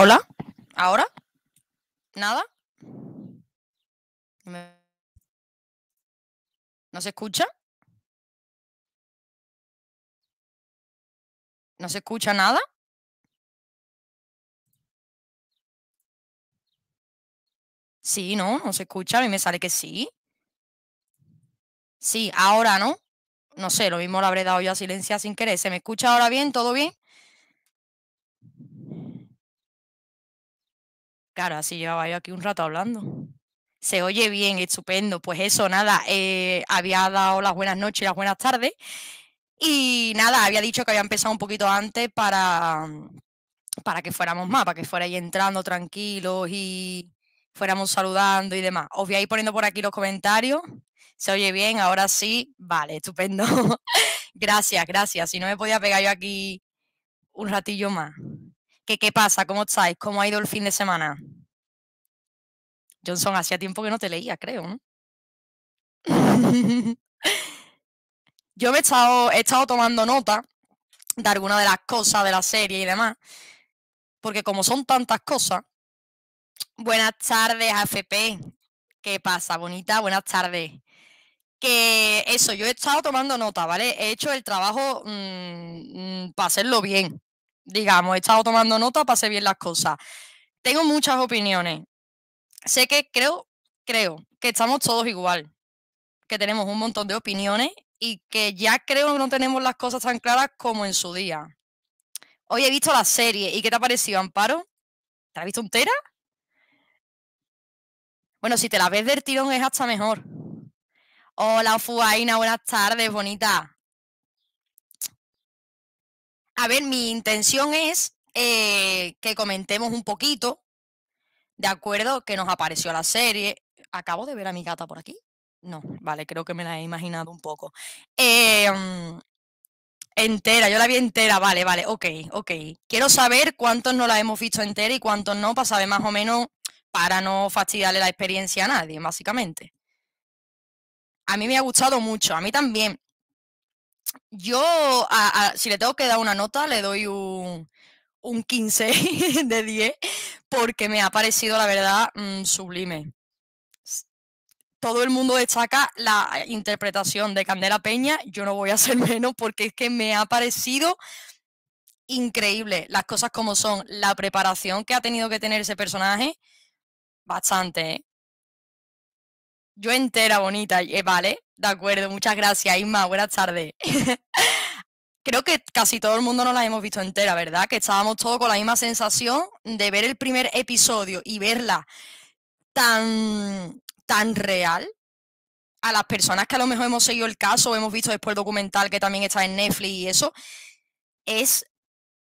¿Hola? ¿Ahora? ¿Nada? ¿No se escucha? ¿No se escucha nada? Sí, no, no se escucha. A mí me sale que sí. Sí, ahora no. No sé, lo mismo lo habré dado yo a silenciar sin querer. ¿Se me escucha ahora bien? ¿Todo bien? Claro, así llevaba yo aquí un rato hablando. Se oye bien, estupendo. Pues eso, nada, eh, había dado las buenas noches y las buenas tardes. Y nada, había dicho que había empezado un poquito antes para, para que fuéramos más, para que fuerais entrando tranquilos y fuéramos saludando y demás. Os voy a ir poniendo por aquí los comentarios. ¿Se oye bien? Ahora sí. Vale, estupendo. gracias, gracias. Si no me podía pegar yo aquí un ratillo más. ¿Qué, pasa? ¿Cómo estáis? ¿Cómo ha ido el fin de semana? Johnson, hacía tiempo que no te leía, creo, ¿no? Yo he estado, he estado tomando nota de algunas de las cosas de la serie y demás, porque como son tantas cosas, buenas tardes, AFP. ¿Qué pasa, bonita? Buenas tardes que eso, yo he estado tomando nota, ¿vale? He hecho el trabajo mm, mm, para hacerlo bien digamos, he estado tomando nota para hacer bien las cosas. Tengo muchas opiniones. Sé que creo, creo que estamos todos igual, que tenemos un montón de opiniones y que ya creo que no tenemos las cosas tan claras como en su día. Hoy he visto la serie y ¿qué te ha parecido, Amparo? ¿Te ha visto entera? Bueno, si te la ves del tirón es hasta mejor. Hola, Fuaina, buenas tardes, bonita. A ver, mi intención es eh, que comentemos un poquito, de acuerdo, que nos apareció la serie. Acabo de ver a mi gata por aquí. No, vale, creo que me la he imaginado un poco. Em, entera, yo la vi entera, vale, vale, ok, ok. Quiero saber cuántos no la hemos visto entera y cuántos no, para saber más o menos, para no fastidiarle la experiencia a nadie, básicamente. A mí me ha gustado mucho, a mí también. Yo, si le tengo que dar una nota, le doy un, 15 de 10 porque me ha parecido, la verdad, mm, sublime. Todo el mundo destaca la interpretación de Candela Peña, yo no voy a ser menos porque es que me ha parecido increíble las cosas como son, la preparación que ha tenido que tener ese personaje, bastante. ¿eh? Yo entera, bonita. Eh, vale, de acuerdo. Muchas gracias, Isma. Buenas tardes. Creo que casi todo el mundo no la hemos visto entera, ¿verdad? Que estábamos todos con la misma sensación de ver el primer episodio y verla tan, tan real. A las personas que a lo mejor hemos seguido el caso, hemos visto después el documental que también está en Netflix y eso, es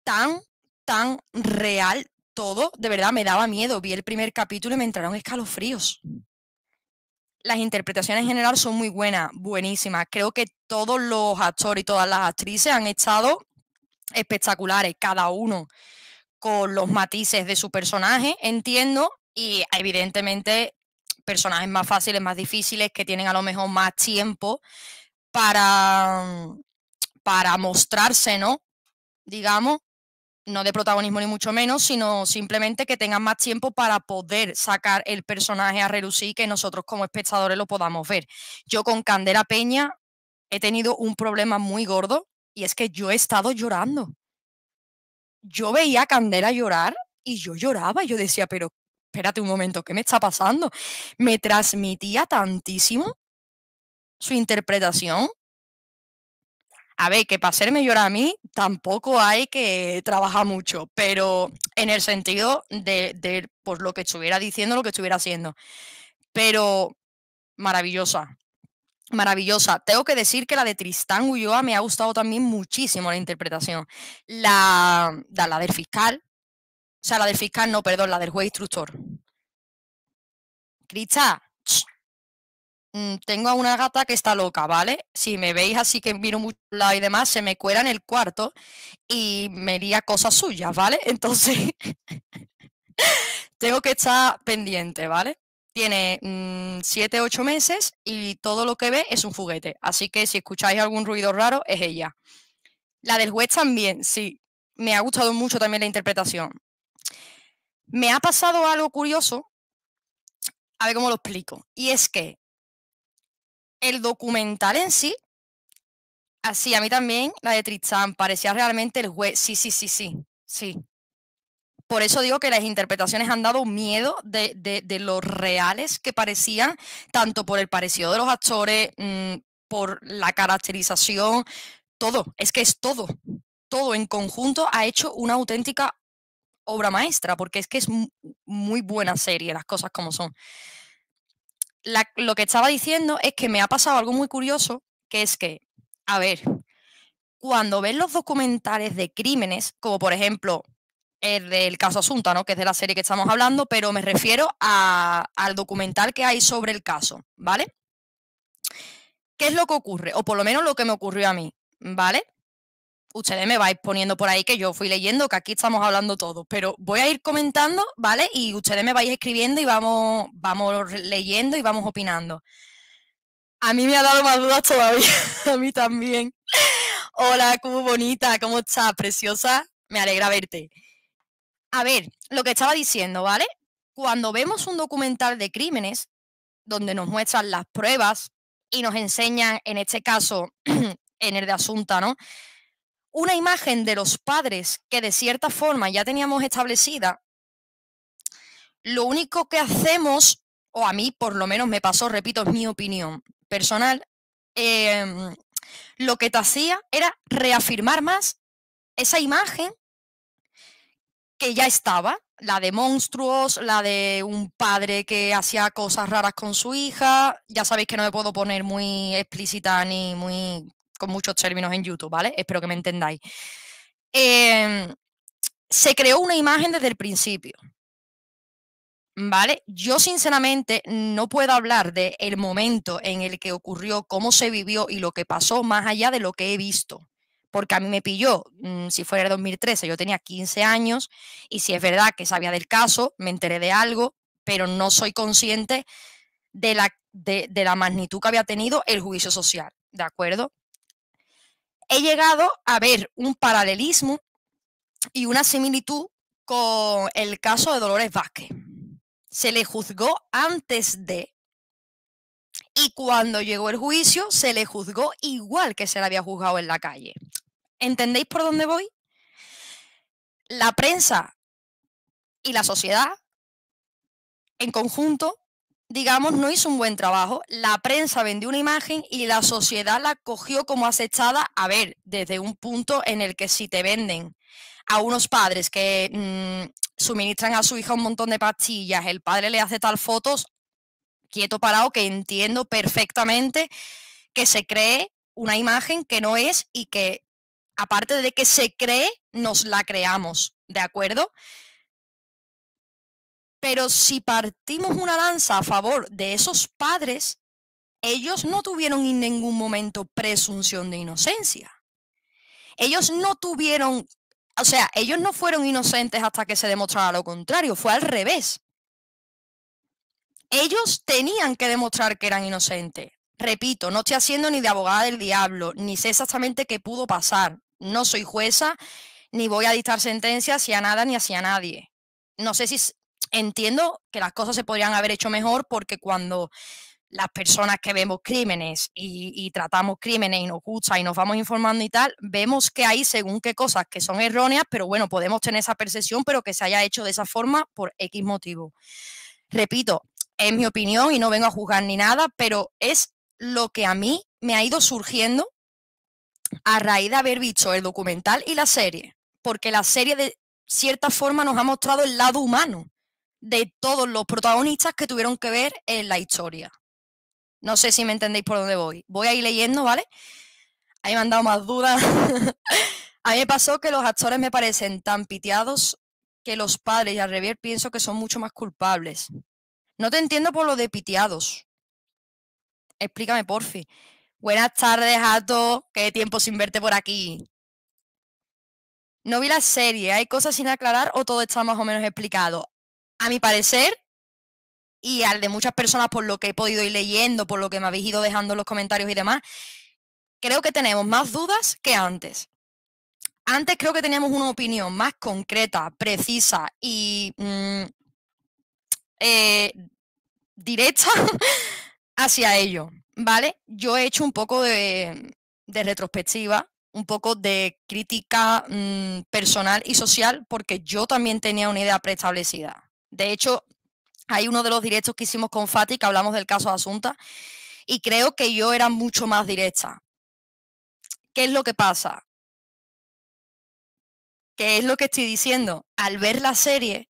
tan, tan real todo. De verdad, me daba miedo. Vi el primer capítulo y me entraron escalofríos las interpretaciones en general son muy buenas, buenísimas. Creo que todos los actores y todas las actrices han estado espectaculares, cada uno con los matices de su personaje, entiendo, y evidentemente personajes más fáciles, más difíciles, que tienen a lo mejor más tiempo para, para mostrarse, ¿no? Digamos, no de protagonismo ni mucho menos, sino simplemente que tengan más tiempo para poder sacar el personaje a relucir y que nosotros como espectadores lo podamos ver. Yo con Candela Peña he tenido un problema muy gordo y es que yo he estado llorando. Yo veía a Candela llorar y yo lloraba yo decía, pero espérate un momento, ¿qué me está pasando? Me transmitía tantísimo su interpretación a ver, que para ser mejor a mí tampoco hay que trabajar mucho, pero en el sentido de, pues, lo que estuviera diciendo, lo que estuviera haciendo. Pero maravillosa, maravillosa. Tengo que decir que la de Tristán Ulloa me ha gustado también muchísimo la interpretación. La, del fiscal, o sea, la del fiscal, no, perdón, la del juez instructor. Cristal. Mm, tengo a una gata que está loca, ¿vale? Si me veis así que miro mucho y demás, se me cuela en el cuarto y me haría cosas suyas, ¿vale? Entonces, tengo que estar pendiente, ¿vale? Tiene 7, mm, ocho 8 meses y todo lo que ve es un juguete. Así que si escucháis algún ruido raro, es ella. La del juez también, sí. Me ha gustado mucho también la interpretación. Me ha pasado algo curioso. A ver cómo lo explico. Y es que el documental en sí, así a mí también, la de Tristán, parecía realmente el juez. Sí, sí, sí, sí, sí. Por eso digo que las interpretaciones han dado miedo de, de, los reales que parecían, tanto por el parecido de los actores, mm, por la caracterización, todo. Es que es todo. Todo en conjunto ha hecho una auténtica obra maestra, porque es que es muy buena serie, las cosas como son lo que estaba diciendo es que me ha pasado algo muy curioso, que es que, a ver, cuando ves los documentales de crímenes, como por ejemplo el del caso Asunta, ¿no? que es de la serie que estamos hablando, pero me refiero al documental que hay sobre el caso, ¿vale? ¿Qué es lo que ocurre? O por lo menos lo que me ocurrió a mí, ¿vale? ustedes me vais poniendo por ahí que yo fui leyendo, que aquí estamos hablando todos, pero voy a ir comentando, ¿vale? Y ustedes me vais escribiendo y vamos, vamos leyendo y vamos opinando. A mí me ha dado más dudas todavía, a mí también. Hola, Cubo bonita, ¿cómo estás? Preciosa, me alegra verte. A ver, lo que estaba diciendo, ¿vale? Cuando vemos un documental de crímenes, donde nos muestran las pruebas y nos enseñan, en este caso, en el de Asunta, ¿no? una imagen de los padres que de cierta forma ya teníamos establecida, lo único que hacemos, o a mí por lo menos me pasó, repito, es mi opinión personal, em, lo que te hacía era reafirmar más esa imagen que ya estaba, la de monstruos, la de un padre que hacía cosas raras con su hija. Ya sabéis que no me puedo poner muy explícita ni muy con muchos términos en YouTube, ¿vale? Espero que me entendáis. Em, se creó una imagen desde el principio. ¿Vale? Yo sinceramente no puedo hablar del el momento en el que ocurrió, cómo se vivió y lo que pasó más allá de lo que he visto. Porque a mí me pilló, mm, si fuera el 2013, yo tenía 15 años y si es verdad que sabía del caso, me enteré de algo, pero no soy consciente de la, de la magnitud que había tenido el juicio social. ¿De acuerdo? he llegado a ver un paralelismo y una similitud con el caso de Dolores Vázquez. Se le juzgó antes de y cuando llegó el juicio se le juzgó igual que se le había juzgado en la calle. ¿Entendéis por dónde voy? La prensa y la sociedad en conjunto digamos, no hizo un buen trabajo. La prensa vendió una imagen y la sociedad la cogió como acechada, a ver, desde un punto en el que si te venden a unos padres que mm, suministran a su hija un montón de pastillas, el padre le hace tal fotos, quieto parado, que entiendo perfectamente que se cree una imagen que no es y que, aparte de que se cree, nos la creamos, ¿de acuerdo? Pero si partimos una lanza a favor de esos padres, ellos no tuvieron en ningún momento presunción de inocencia. Ellos no tuvieron, o sea, ellos no fueron inocentes hasta que se demostrara lo contrario, fue al revés. Ellos tenían que demostrar que eran inocentes. Repito, no estoy haciendo ni de abogada del diablo, ni sé exactamente qué pudo pasar. No soy jueza, ni voy a dictar sentencia hacia nada ni hacia nadie. No sé si entiendo que las cosas se podrían haber hecho mejor porque cuando las personas que vemos crímenes y, tratamos crímenes y nos gusta y nos vamos informando y tal, vemos que hay según qué cosas que son erróneas, pero bueno, podemos tener esa percepción, pero que se haya hecho de esa forma por X motivo. Repito, es mi opinión y no vengo a juzgar ni nada, pero es lo que a mí me ha ido surgiendo a raíz de haber visto el documental y la serie, porque la serie de cierta forma nos ha mostrado el lado humano de todos los protagonistas que tuvieron que ver en la historia. No sé si me entendéis por dónde voy. Voy a ir leyendo, ¿vale? Ahí me han dado más dudas. a mí me pasó que los actores me parecen tan piteados que los padres y al revés pienso que son mucho más culpables. No te entiendo por lo de piteados. Explícame, porfi. Buenas tardes, Ato. Qué tiempo sin verte por aquí. No vi la serie. ¿Hay cosas sin aclarar o todo está más o menos explicado? a mi parecer, y al de muchas personas por lo que he podido ir leyendo, por lo que me habéis ido dejando en los comentarios y demás, creo que tenemos más dudas que antes. Antes creo que teníamos una opinión más concreta, precisa y mm, eh, directa hacia ello, ¿vale? Yo he hecho un poco de, retrospectiva, un poco de crítica mm, personal y social, porque yo también tenía una idea preestablecida de hecho, hay uno de los directos que hicimos con Fati, que hablamos del caso Asunta, y creo que yo era mucho más directa. ¿Qué es lo que pasa? ¿Qué es lo que estoy diciendo? Al ver la serie,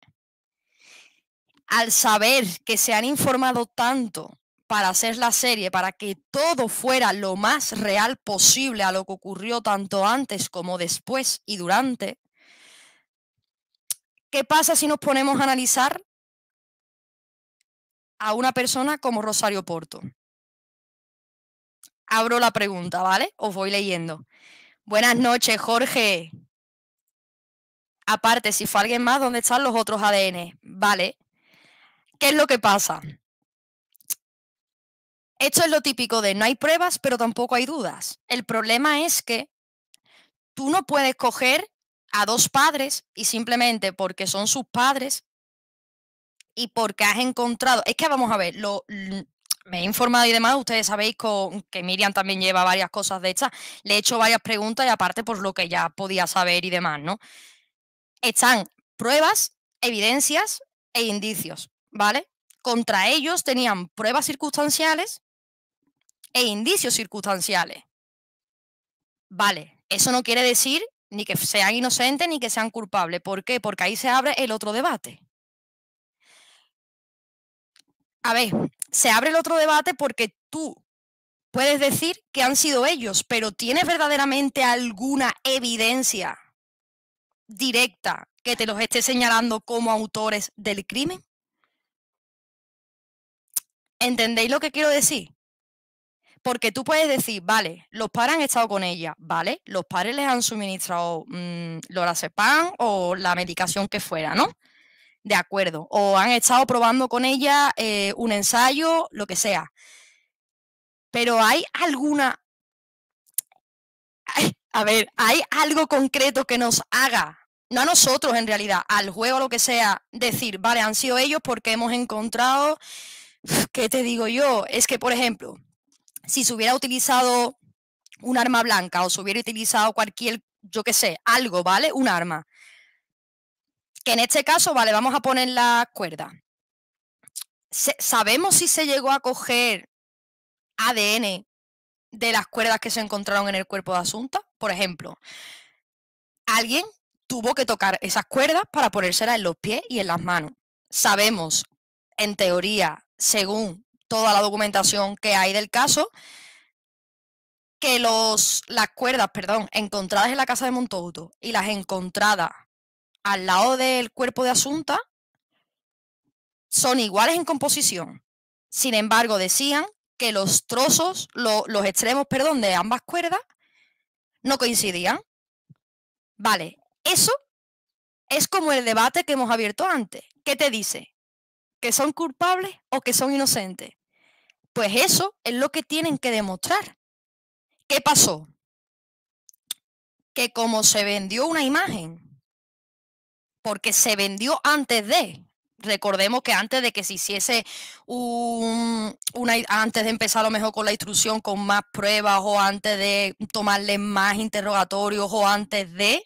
al saber que se han informado tanto para hacer la serie, para que todo fuera lo más real posible a lo que ocurrió tanto antes como después y durante, ¿Qué pasa si nos ponemos a analizar a una persona como Rosario Porto? Abro la pregunta, ¿vale? Os voy leyendo. Buenas noches, Jorge. Aparte, si fue alguien más, ¿dónde están los otros ADN? Vale. ¿Qué es lo que pasa? Esto es lo típico de no hay pruebas, pero tampoco hay dudas. El problema es que tú no puedes coger a dos padres y simplemente porque son sus padres y porque has encontrado, es que vamos a ver, lo, me he informado y demás, ustedes sabéis que Miriam también lleva varias cosas de estas, le he hecho varias preguntas y aparte por pues, lo que ya podía saber y demás, ¿no? Están pruebas, evidencias e indicios, ¿vale? Contra ellos tenían pruebas circunstanciales e indicios circunstanciales. Vale, eso no quiere decir ni que sean inocentes ni que sean culpables. ¿Por qué? Porque ahí se abre el otro debate. A ver, se abre el otro debate porque tú puedes decir que han sido ellos, pero ¿tienes verdaderamente alguna evidencia directa que te los esté señalando como autores del crimen? ¿Entendéis lo que quiero decir? Porque tú puedes decir, vale, los padres han estado con ella, vale, los padres les han suministrado mmm, lorazepam o la medicación que fuera, ¿no? De acuerdo. O han estado probando con ella eh, un ensayo, lo que sea. Pero hay alguna... a ver, ¿hay algo concreto que nos haga no a nosotros en realidad, al juego, lo que sea, decir, vale, han sido ellos porque hemos encontrado, ¿qué te digo yo? Es que, por ejemplo, si se hubiera utilizado un arma blanca o se hubiera utilizado cualquier, yo qué sé, algo, ¿vale? Un arma. Que en este caso, vale, vamos a poner la cuerda. ¿Sabemos si se llegó a coger ADN de las cuerdas que se encontraron en el cuerpo de Asunta? Por ejemplo, alguien tuvo que tocar esas cuerdas para ponérselas en los pies y en las manos. Sabemos, en teoría, según toda la documentación que hay del caso, que los, las cuerdas, perdón, encontradas en la casa de Montouto y las encontradas al lado del cuerpo de Asunta son iguales en composición. Sin embargo, decían que los trozos, los extremos, perdón, de ambas cuerdas no coincidían. Vale, eso es como el debate que hemos abierto antes. ¿Qué te dice? que son culpables o que son inocentes. Pues eso es lo que tienen que demostrar. ¿Qué pasó? Que como se vendió una imagen, porque se vendió antes de, recordemos que antes de que se hiciese un, una, antes de empezar a lo mejor con la instrucción, con más pruebas o antes de tomarle más interrogatorios o antes de,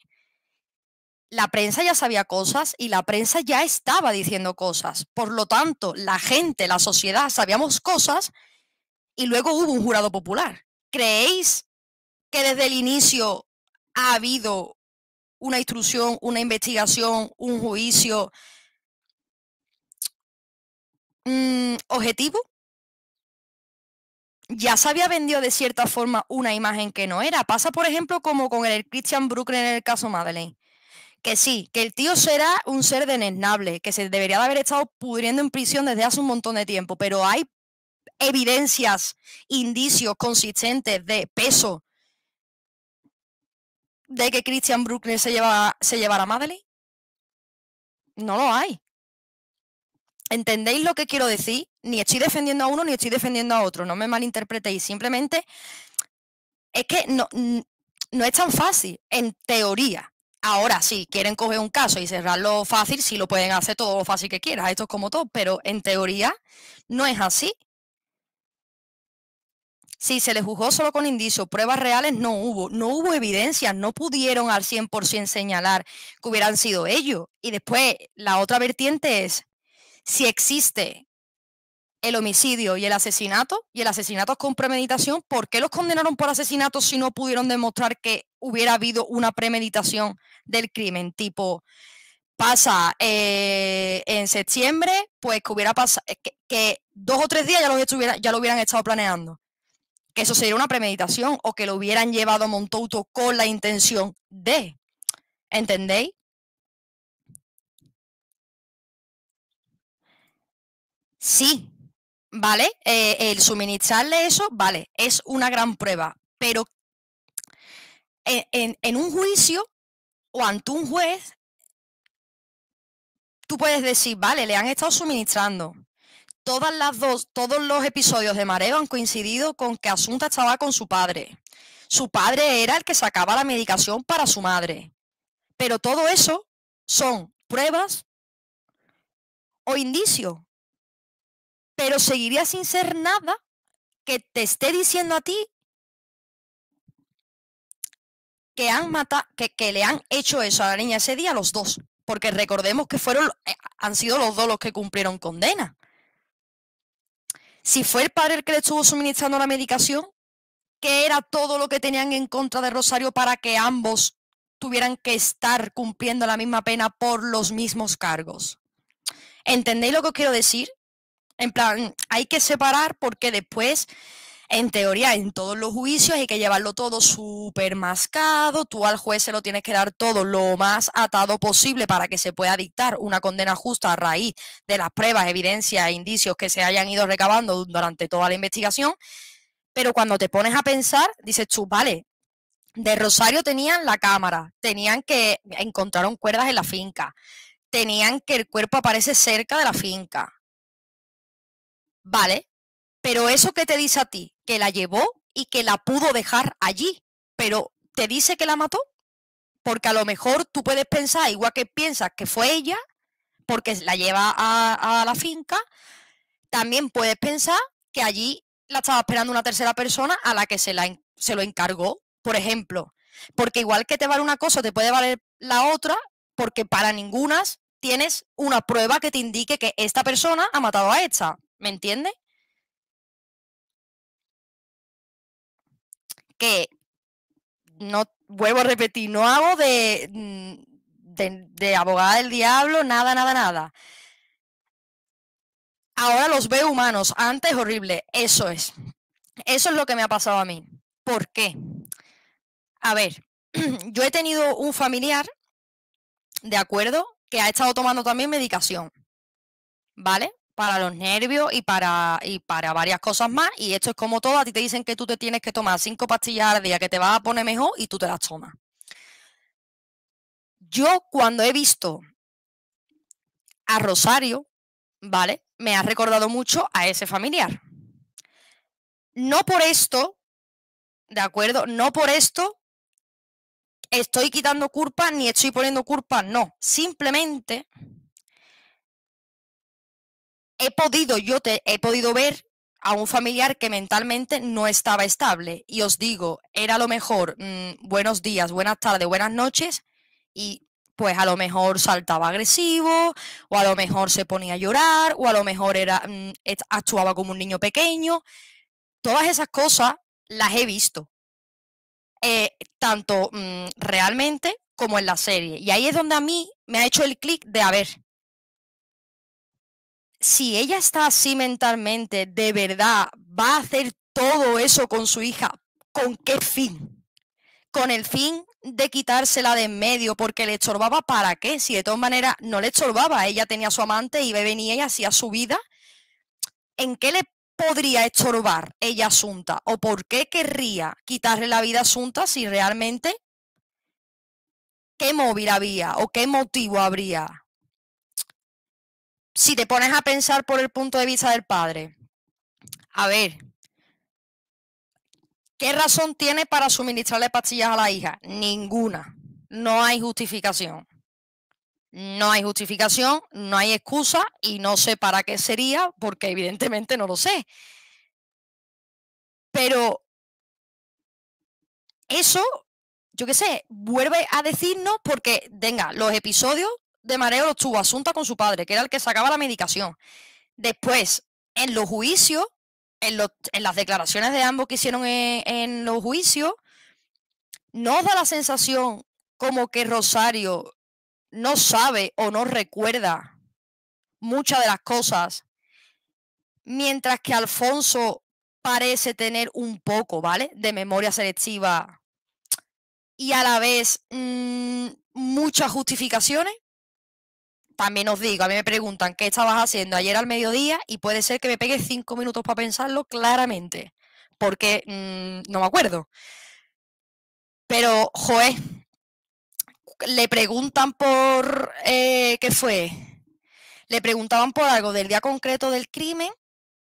la prensa ya sabía cosas y la prensa ya estaba diciendo cosas. Por lo tanto, la gente, la sociedad, sabíamos cosas y luego hubo un jurado popular. ¿Creéis que desde el inicio ha habido una instrucción, una investigación, un juicio mm, objetivo? ya se había vendido de cierta forma una imagen que no era. Pasa, por ejemplo, como con el Christian Bruckner en el caso Madeleine que sí, que el tío será un ser deneznable, que se debería de haber estado pudriendo en prisión desde hace un montón de tiempo, pero hay evidencias, indicios consistentes de peso de que Christian Bruckner se, lleva, se llevara a Madeleine? No lo hay. ¿Entendéis lo que quiero decir? Ni estoy defendiendo a uno ni estoy defendiendo a otro, no me malinterpretéis, simplemente es que no, no es tan fácil, en teoría. Ahora, si quieren coger un caso y cerrarlo fácil, sí lo pueden hacer todo lo fácil que quieras, esto es como todo, pero en teoría no es así. Si se les juzgó solo con indicios, pruebas reales no hubo, no hubo evidencia, no pudieron al 100% señalar que hubieran sido ellos. Y después, la otra vertiente es, si existe el homicidio y el asesinato, y el asesinato con premeditación, ¿por qué los condenaron por asesinato si no pudieron demostrar que hubiera habido una premeditación del crimen? Tipo, pasa eh, en septiembre, pues que hubiera pasado, eh, que, dos o tres días ya los estuviera, ya lo hubieran estado planeando. Que eso sería una premeditación o que lo hubieran llevado a Montouto con la intención de. ¿Entendéis? Sí, Vale, eh, el suministrarle eso, vale, es una gran prueba, pero en, en un juicio o ante un juez, tú puedes decir, vale, le han estado suministrando, todas las dos, todos los episodios de mareo han coincidido con que Asunta estaba con su padre. Su padre era el que sacaba la medicación para su madre. Pero todo eso son pruebas o indicios pero seguiría sin ser nada que te esté diciendo a ti que, han que, le han hecho eso a la niña ese día, los dos. Porque recordemos que fueron, eh, han sido los dos los que cumplieron condena. Si fue el padre el que le estuvo suministrando la medicación, que era todo lo que tenían en contra de Rosario para que ambos tuvieran que estar cumpliendo la misma pena por los mismos cargos. ¿Entendéis lo que os quiero decir? En plan, hay que separar porque después, en teoría, en todos los juicios hay que llevarlo todo súper mascado, tú al juez se lo tienes que dar todo lo más atado posible para que se pueda dictar una condena justa a raíz de las pruebas, evidencias e indicios que se hayan ido recabando durante toda la investigación. Pero cuando te pones a pensar, dices tú, vale, de Rosario tenían la cámara, tenían que encontraron cuerdas en la finca, tenían que el cuerpo aparece cerca de la finca, Vale, pero eso que te dice a ti, que la llevó y que la pudo dejar allí, pero ¿te dice que la mató? Porque a lo mejor tú puedes pensar, igual que piensas que fue ella, porque la lleva a, la finca, también puedes pensar que allí la estaba esperando una tercera persona a la que se, la, se lo encargó, por ejemplo. Porque igual que te vale una cosa, te puede valer la otra, porque para ningunas tienes una prueba que te indique que esta persona ha matado a esta. ¿Me entiende? Que no, vuelvo a repetir, no hago mm, de, de, abogada del diablo, nada, nada, nada. Ahora los veo humanos, antes horrible, eso es. Eso es lo que me ha pasado a mí. ¿Por qué? A ver, yo he tenido un familiar, ¿de acuerdo? Que ha estado tomando también medicación. ¿Vale? para los nervios y para, y para varias cosas más. Y esto es como todo, a ti te dicen que tú te tienes que tomar cinco pastillas al día que te vas a poner mejor y tú te las tomas. Yo cuando he visto a Rosario, ¿vale? Me ha recordado mucho a ese familiar. No por esto, ¿de acuerdo? No por esto estoy quitando culpa ni estoy poniendo culpa, no. Simplemente he podido, yo he podido ver a un familiar que mentalmente no estaba estable. Y os digo, era a lo mejor mm, buenos días, buenas tardes, buenas noches, y pues a lo mejor saltaba agresivo, o a lo mejor se ponía a llorar, o a lo mejor era, mm, actuaba como un niño pequeño. Todas esas cosas las he visto, eh, tanto mm, realmente como en la serie. Y ahí es donde a mí me ha hecho el clic de, a ver, si ella está así mentalmente, de verdad, va a hacer todo eso con su hija, ¿con qué fin? Con el fin de quitársela de en medio porque le estorbaba para qué, si de todas maneras no le estorbaba, ella tenía a su amante y venía y hacía su vida, ¿en qué le podría estorbar ella Asunta? ¿O por qué querría quitarle la vida a Asunta si realmente qué móvil había o qué motivo habría? si te pones a pensar por el punto de vista del padre, a ver, ¿qué razón tiene para suministrarle pastillas a la hija? Ninguna. No hay justificación. No hay justificación, no hay excusa y no sé para qué sería, porque evidentemente no lo sé. Pero eso, yo qué sé, vuelve a decirnos porque, venga, los episodios de mareo lo tuvo Asunta con su padre, que era el que sacaba la medicación. Después, en los juicios, en, las declaraciones de ambos que hicieron en, los juicios, nos da la sensación como que Rosario no sabe o no recuerda muchas de las cosas, mientras que Alfonso parece tener un poco, ¿vale? De memoria selectiva y a la vez mm, muchas justificaciones también os digo, a mí me preguntan qué estabas haciendo ayer al mediodía y puede ser que me pegue cinco minutos para pensarlo claramente, porque mm, no me acuerdo. Pero, joé, le preguntan por eh, qué fue. Le preguntaban por algo del día concreto del crimen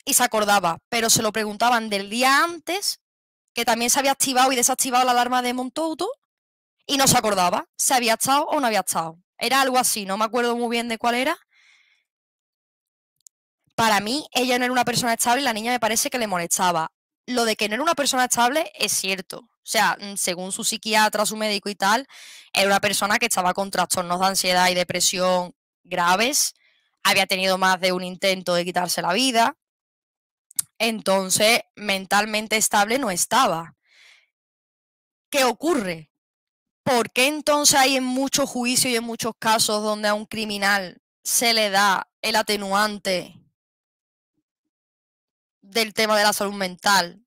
y se acordaba, pero se lo preguntaban del día antes, que también se había activado y desactivado la alarma de Montouto y no se acordaba si había estado o no había estado. Era algo así, no me acuerdo muy bien de cuál era. Para mí, ella no era una persona estable y la niña me parece que le molestaba. Lo de que no era una persona estable es cierto. O sea, mm, según su psiquiatra, su médico y tal, era una persona que estaba con trastornos de ansiedad y depresión graves. Había tenido más de un intento de quitarse la vida. Entonces, mentalmente estable no estaba. ¿Qué ocurre? ¿por qué entonces hay en muchos juicios y en muchos casos donde a un criminal se le da el atenuante del tema de la salud mental?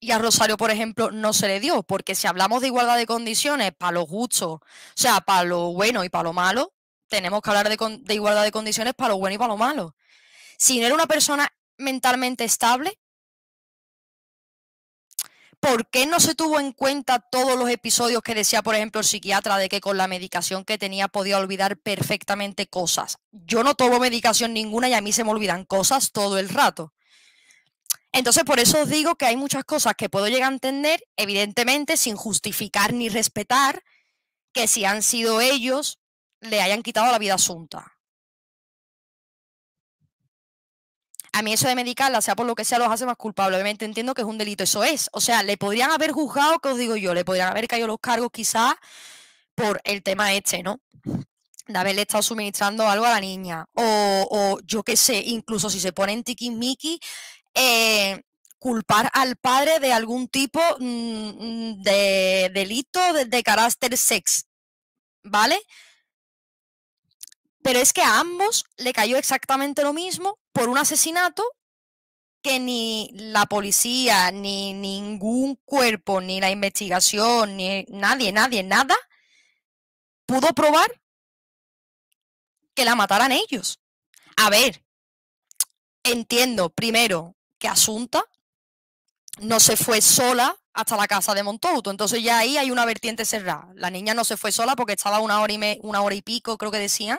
Y a Rosario, por ejemplo, no se le dio, porque si hablamos de igualdad de condiciones, para lo justo, o sea, para lo bueno y para lo malo, tenemos que hablar de, de igualdad de condiciones para lo bueno y para lo malo. Si no era una persona mentalmente estable, ¿Por qué no se tuvo en cuenta todos los episodios que decía, por ejemplo, el psiquiatra de que con la medicación que tenía podía olvidar perfectamente cosas? Yo no tomo medicación ninguna y a mí se me olvidan cosas todo el rato. Entonces, por eso os digo que hay muchas cosas que puedo llegar a entender, evidentemente, sin justificar ni respetar que si han sido ellos, le hayan quitado la vida asunta. a mí eso de medicarla, sea por lo que sea, los hace más culpables. Obviamente entiendo que es un delito, eso es. O sea, le podrían haber juzgado, que os digo yo, le podrían haber caído los cargos quizás por el tema este, ¿no? De haberle estado suministrando algo a la niña. O, yo qué sé, incluso si se pone en tiki-miki, eh, culpar al padre de algún tipo mm, mm, de delito de carácter sex. ¿Vale? Pero es que a ambos le cayó exactamente lo mismo por un asesinato que ni la policía, ni ningún cuerpo, ni la investigación, ni nadie, nadie, nada pudo probar que la mataran ellos. A ver, entiendo primero que Asunta no se fue sola hasta la casa de Montouto. Entonces ya ahí hay una vertiente cerrada. La niña no se fue sola porque estaba una hora y, una hora y pico, creo que decían,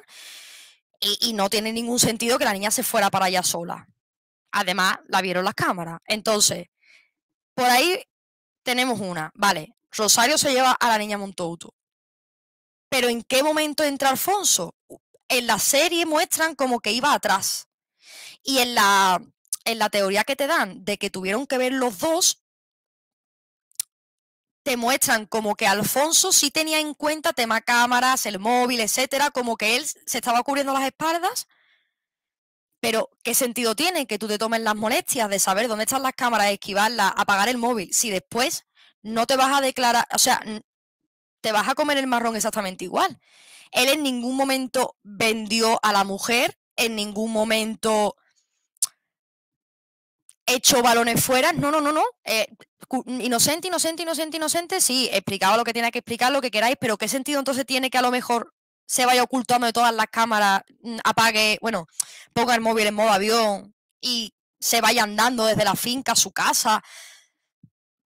y, no tiene ningún sentido que la niña se fuera para allá sola. Además, la vieron las cámaras. Entonces, por ahí tenemos una. Vale, Rosario se lleva a la niña Montouto. Pero ¿en qué momento entra Alfonso? En la serie muestran como que iba atrás. Y en la, en la teoría que te dan de que tuvieron que ver los dos, te muestran como que Alfonso sí tenía en cuenta tema cámaras, el móvil, etcétera, como que él se estaba cubriendo las espaldas. Pero, ¿qué sentido tiene que tú te tomes las molestias de saber dónde están las cámaras, esquivarlas, apagar el móvil, si después no te vas a declarar, o sea, te vas a comer el marrón exactamente igual? Él en ningún momento vendió a la mujer, en ningún momento hecho balones fuera, no, no, no, no. Eh, inocente, inocente, inocente, inocente, sí, explicaba lo que tiene que explicar, lo que queráis, pero ¿qué sentido entonces tiene que a lo mejor se vaya ocultando de todas las cámaras, mm, apague, bueno, ponga el móvil en modo avión y se vaya andando desde la finca a su casa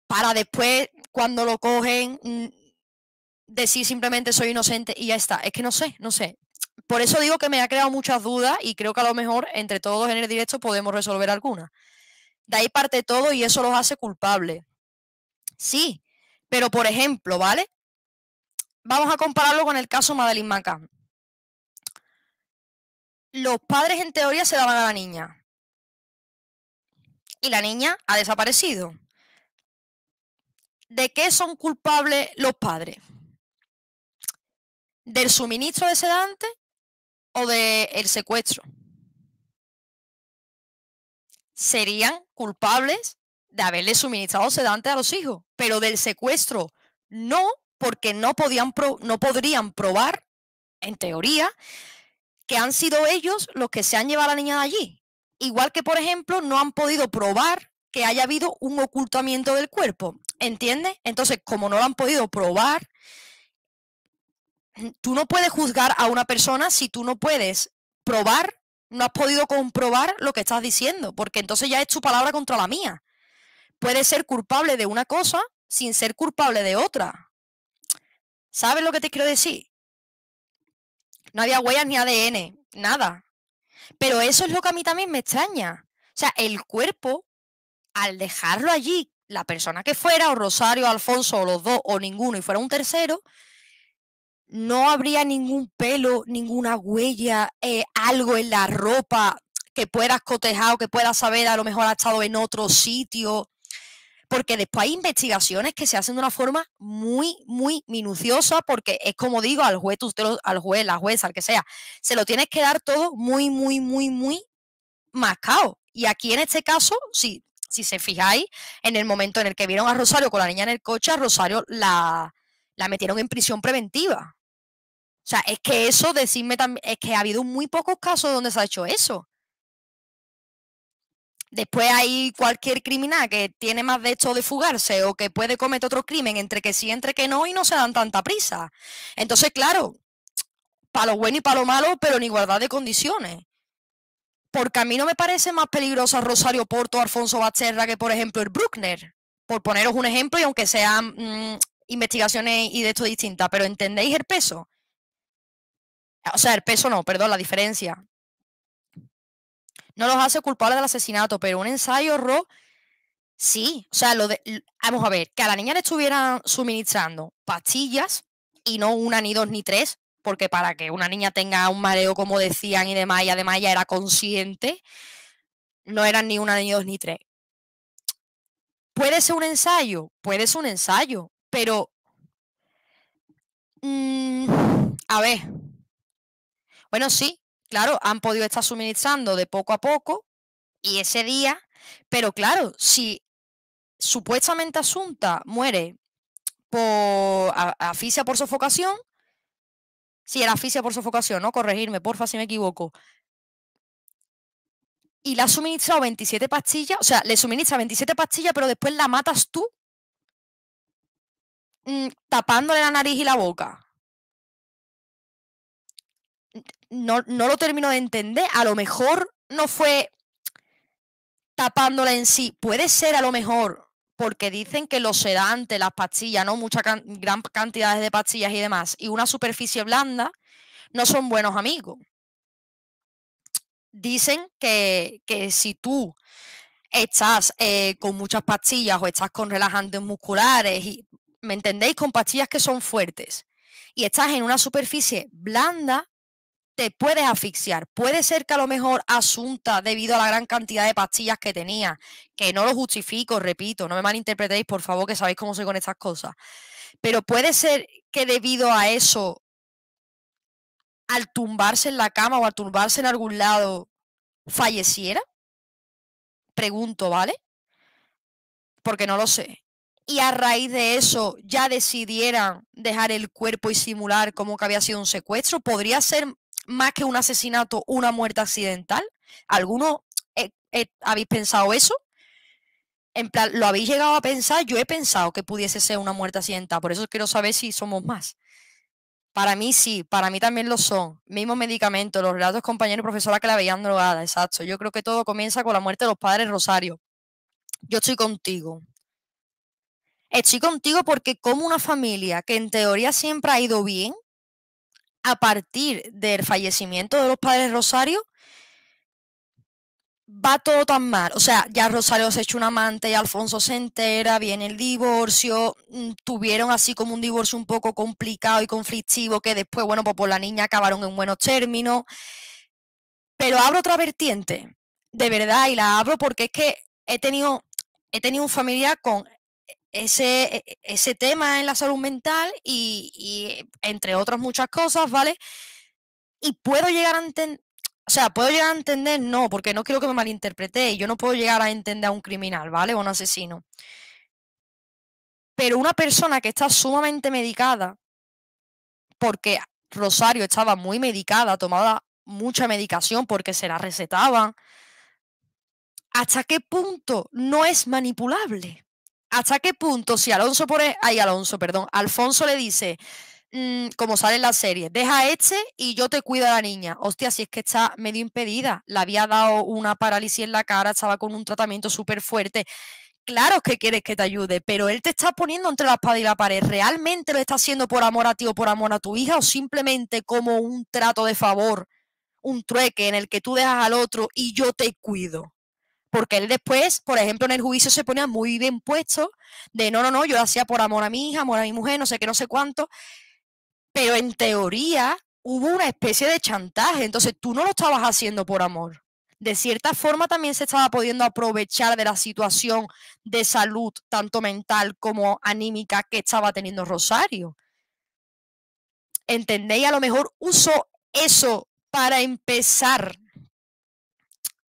para después, cuando lo cogen, mm, decir simplemente soy inocente y ya está. Es que no sé, no sé. Por eso digo que me ha creado muchas dudas y creo que a lo mejor entre todos en el directo podemos resolver algunas. De ahí parte todo y eso los hace culpables. Sí, pero por ejemplo, ¿vale? Vamos a compararlo con el caso Madeline McCann. Los padres en teoría se daban a la niña. Y la niña ha desaparecido. ¿De qué son culpables los padres? ¿Del suministro de sedante o del secuestro? serían culpables de haberle suministrado sedante a los hijos, pero del secuestro no, porque no, podían no podrían probar, en teoría, que han sido ellos los que se han llevado a la niña de allí. Igual que, por ejemplo, no han podido probar que haya habido un ocultamiento del cuerpo, ¿entiendes? Entonces, como no lo han podido probar, tú no puedes juzgar a una persona si tú no puedes probar no has podido comprobar lo que estás diciendo, porque entonces ya es tu palabra contra la mía. Puedes ser culpable de una cosa sin ser culpable de otra. ¿Sabes lo que te quiero decir? No había huellas ni ADN, nada. Pero eso es lo que a mí también me extraña. O sea, el cuerpo, al dejarlo allí, la persona que fuera, o Rosario, Alfonso, o los dos, o ninguno, y fuera un tercero, no habría ningún pelo, ninguna huella, eh, algo en la ropa que puedas cotejar o que puedas saber, a lo mejor ha estado en otro sitio. Porque después hay investigaciones que se hacen de una forma muy, muy minuciosa, porque es como digo, al juez, al juez, la jueza, al que sea, se lo tienes que dar todo muy, muy, muy, muy mascado. Y aquí en este caso, si, si se fijáis, en el momento en el que vieron a Rosario con la niña en el coche, a Rosario la, la metieron en prisión preventiva. O sea, es que eso, decirme también, es que ha habido muy pocos casos donde se ha hecho eso. Después hay cualquier criminal que tiene más de de fugarse o que puede cometer otro crimen entre que sí, entre que no y no se dan tanta prisa. Entonces, claro, para lo bueno y para lo malo, pero en igualdad de condiciones. Porque a mí no me parece más peligrosa Rosario Porto, Alfonso Basterra que, por ejemplo, el Bruckner. Por poneros un ejemplo, y aunque sea mm, investigaciones y de esto distinta, pero ¿entendéis el peso? O sea, el peso no, perdón, la diferencia. No los hace culpables del asesinato, pero un ensayo Ro, sí. O sea, lo de, vamos a ver, que a la niña le estuvieran suministrando pastillas y no una, ni dos, ni tres, porque para que una niña tenga un mareo, como decían y demás, y además ya era consciente, no eran ni una, ni dos, ni tres. ¿Puede ser un ensayo? Puede ser un ensayo, pero, mm, a ver, bueno, sí, claro, han podido estar suministrando de poco a poco y ese día, pero claro, si supuestamente Asunta muere por asfixia por sofocación, si sí, era asfixia por sofocación, ¿no? Corregirme, porfa, si me equivoco. Y le ha suministrado 27 pastillas, o sea, le suministra 27 pastillas, pero después la matas tú Mm, tapándole la nariz y la boca. No, lo termino de entender. A lo mejor no fue tapándola en sí. Puede ser a lo mejor, porque dicen que los sedantes, las pastillas, ¿no? Muchas gran cantidades de pastillas y demás, y una superficie blanda, no son buenos amigos. Dicen que, si tú estás eh, con muchas pastillas o estás con relajantes musculares y ¿me entendéis? Con pastillas que son fuertes y estás en una superficie blanda, te puedes asfixiar. Puede ser que a lo mejor asunta debido a la gran cantidad de pastillas que tenía, que no lo justifico, repito, no me malinterpretéis, por favor, que sabéis cómo soy con estas cosas. Pero puede ser que debido a eso, al tumbarse en la cama o al tumbarse en algún lado, falleciera. Pregunto, ¿vale? Porque no lo sé y a raíz de eso ya decidieran dejar el cuerpo y simular como que había sido un secuestro, podría ser más que un asesinato, una muerte accidental. alguno eh, eh, habéis pensado eso? En plan, ¿lo habéis llegado a pensar? Yo he pensado que pudiese ser una muerte accidental, por eso quiero saber si somos más. Para mí sí, para mí también lo son. Mismo medicamentos los relatos compañeros y profesora que la veían drogada, exacto. Yo creo que todo comienza con la muerte de los padres Rosario. Yo estoy contigo. Estoy contigo porque como una familia que en teoría siempre ha ido bien, a partir del fallecimiento de los padres Rosario, va todo tan mal. O sea, ya Rosario se hecho un amante, y Alfonso se entera, viene el divorcio, mm, tuvieron así como un divorcio un poco complicado y conflictivo, que después, bueno, pues por la niña acabaron en buenos términos. Pero abro otra vertiente, de verdad, y la abro porque es que he tenido, he tenido un familiar con ese, e, ese tema en la salud mental y, entre otras muchas cosas, ¿vale? Y puedo llegar a entender, o sea, puedo llegar a entender, no, porque no quiero que me malinterprete, yo no puedo llegar a entender a un criminal, ¿vale? O un asesino. Pero una persona que está sumamente medicada, porque Rosario estaba muy medicada, tomaba mucha medicación porque se la recetaban, ¿hasta qué punto no es manipulable? ¿Hasta qué punto si Alonso por ay, Alonso, perdón, Alfonso le dice, mm, como sale en la serie, deja a este y yo te cuido a la niña? Hostia, si es que está medio impedida, le había dado una parálisis en la cara, estaba con un tratamiento súper fuerte. Claro que quieres que te ayude, pero él te está poniendo entre la espada y la pared. ¿Realmente lo está haciendo por amor a ti o por amor a tu hija o simplemente como un trato de favor, un trueque en el que tú dejas al otro y yo te cuido? porque él después, por ejemplo, en el juicio se ponía muy bien puesto de no, no, no, yo lo hacía por amor a mi hija, amor a mi mujer, no sé qué, no sé cuánto, pero en teoría hubo una especie de chantaje, entonces tú no lo estabas haciendo por amor. De cierta forma también se estaba pudiendo aprovechar de la situación de salud, tanto mental como anímica, que estaba teniendo Rosario. ¿Entendéis? A lo mejor uso eso para empezar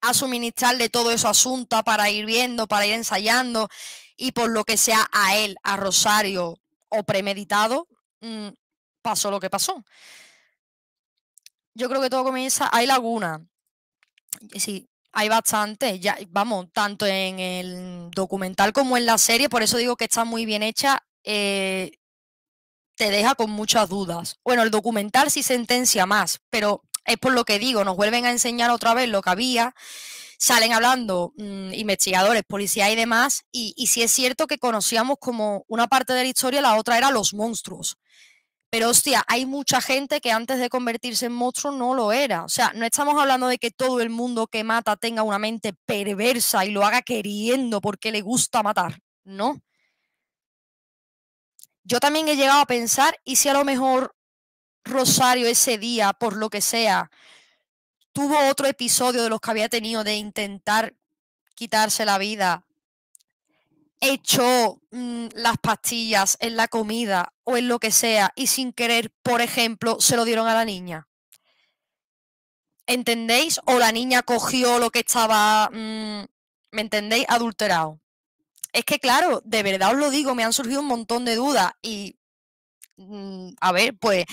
a suministrarle todo eso asunto para ir viendo, para ir ensayando y por lo que sea a él, a Rosario o premeditado, mm, pasó lo que pasó. Yo creo que todo comienza, hay laguna, sí, hay bastante, ya, vamos, tanto en el documental como en la serie, por eso digo que está muy bien hecha, eh, te deja con muchas dudas. Bueno, el documental sí sentencia más, pero es por lo que digo, nos vuelven a enseñar otra vez lo que había, salen hablando mm, investigadores, policías y demás, y, si es cierto que conocíamos como una parte de la historia, la otra era los monstruos. Pero hostia, hay mucha gente que antes de convertirse en monstruo no lo era. O sea, no estamos hablando de que todo el mundo que mata tenga una mente perversa y lo haga queriendo porque le gusta matar. No. Yo también he llegado a pensar, y si a lo mejor Rosario ese día, por lo que sea, tuvo otro episodio de los que había tenido de intentar quitarse la vida, echó mm, las pastillas en la comida o en lo que sea y sin querer, por ejemplo, se lo dieron a la niña. ¿Entendéis? O la niña cogió lo que estaba, mm, ¿me entendéis? Adulterado. Es que claro, de verdad os lo digo, me han surgido un montón de dudas y, mm, a ver, pues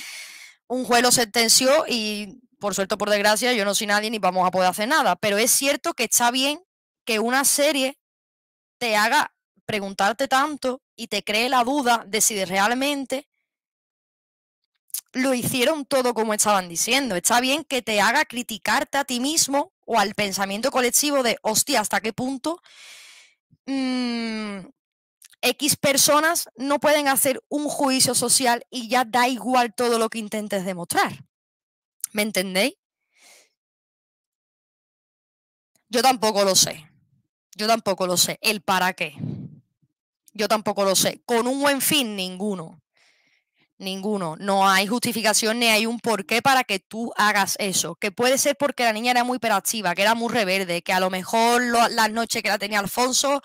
un juego lo sentenció y por suerte por desgracia yo no soy nadie ni vamos a poder hacer nada, pero es cierto que está bien que una serie te haga preguntarte tanto y te cree la duda de si realmente lo hicieron todo como estaban diciendo. Está bien que te haga criticarte a ti mismo o al pensamiento colectivo de, hostia, ¿hasta qué punto? Mm, X personas no pueden hacer un juicio social y ya da igual todo lo que intentes demostrar. ¿Me entendéis? Yo tampoco lo sé. Yo tampoco lo sé. El para qué. Yo tampoco lo sé. Con un buen fin, ninguno. Ninguno. No hay justificación ni hay un porqué para que tú hagas eso. Que puede ser porque la niña era muy hiperactiva, que era muy reverde, que a lo mejor las noches que la tenía Alfonso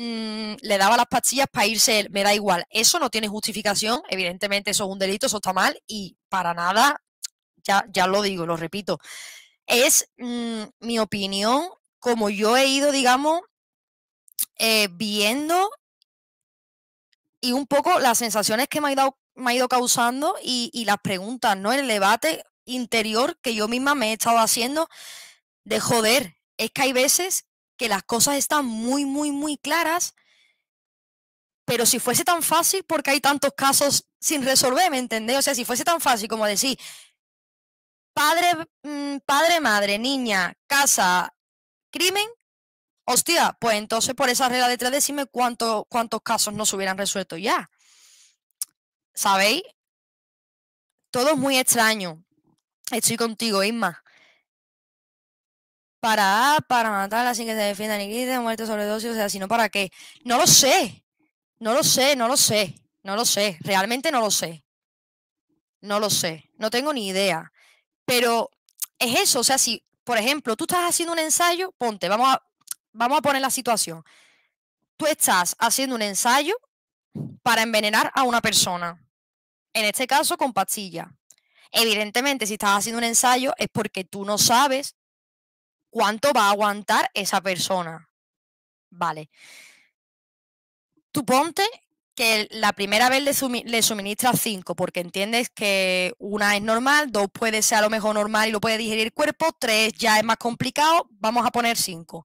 Mm, le daba las pastillas para irse me da igual. Eso no tiene justificación, evidentemente eso es un delito, eso está mal y para nada, ya, ya lo digo, lo repito. Es mm, mi opinión, como yo he ido, digamos, eh, viendo y un poco las sensaciones que me ha ido, me ha ido causando y, y, las preguntas, ¿no? El debate interior que yo misma me he estado haciendo de joder, es que hay veces que las cosas están muy, muy, muy claras, pero si fuese tan fácil, porque hay tantos casos sin resolver, ¿me entendéis O sea, si fuese tan fácil como decir, padre, mm, padre, madre, niña, casa, crimen, hostia, pues entonces por esa regla de tres decime cuántos casos no se hubieran resuelto ya. ¿Sabéis? Todo es muy extraño. Estoy contigo, Isma para para matar, sin que se defienda ni griten, muerte dosis, o sea, sino para qué. No lo sé, no lo sé, no lo sé, no lo sé, realmente no lo sé. No lo sé, no tengo ni idea. Pero es eso, o sea, si, por ejemplo, tú estás haciendo un ensayo, ponte, vamos a, vamos a poner la situación. Tú estás haciendo un ensayo para envenenar a una persona, en este caso con pastilla. Evidentemente, si estás haciendo un ensayo es porque tú no sabes cuánto va a aguantar esa persona. Vale. Tú ponte que la primera vez le, suministra suministras 5, porque entiendes que una es normal, dos puede ser a lo mejor normal y lo puede digerir el cuerpo, tres ya es más complicado, vamos a poner 5.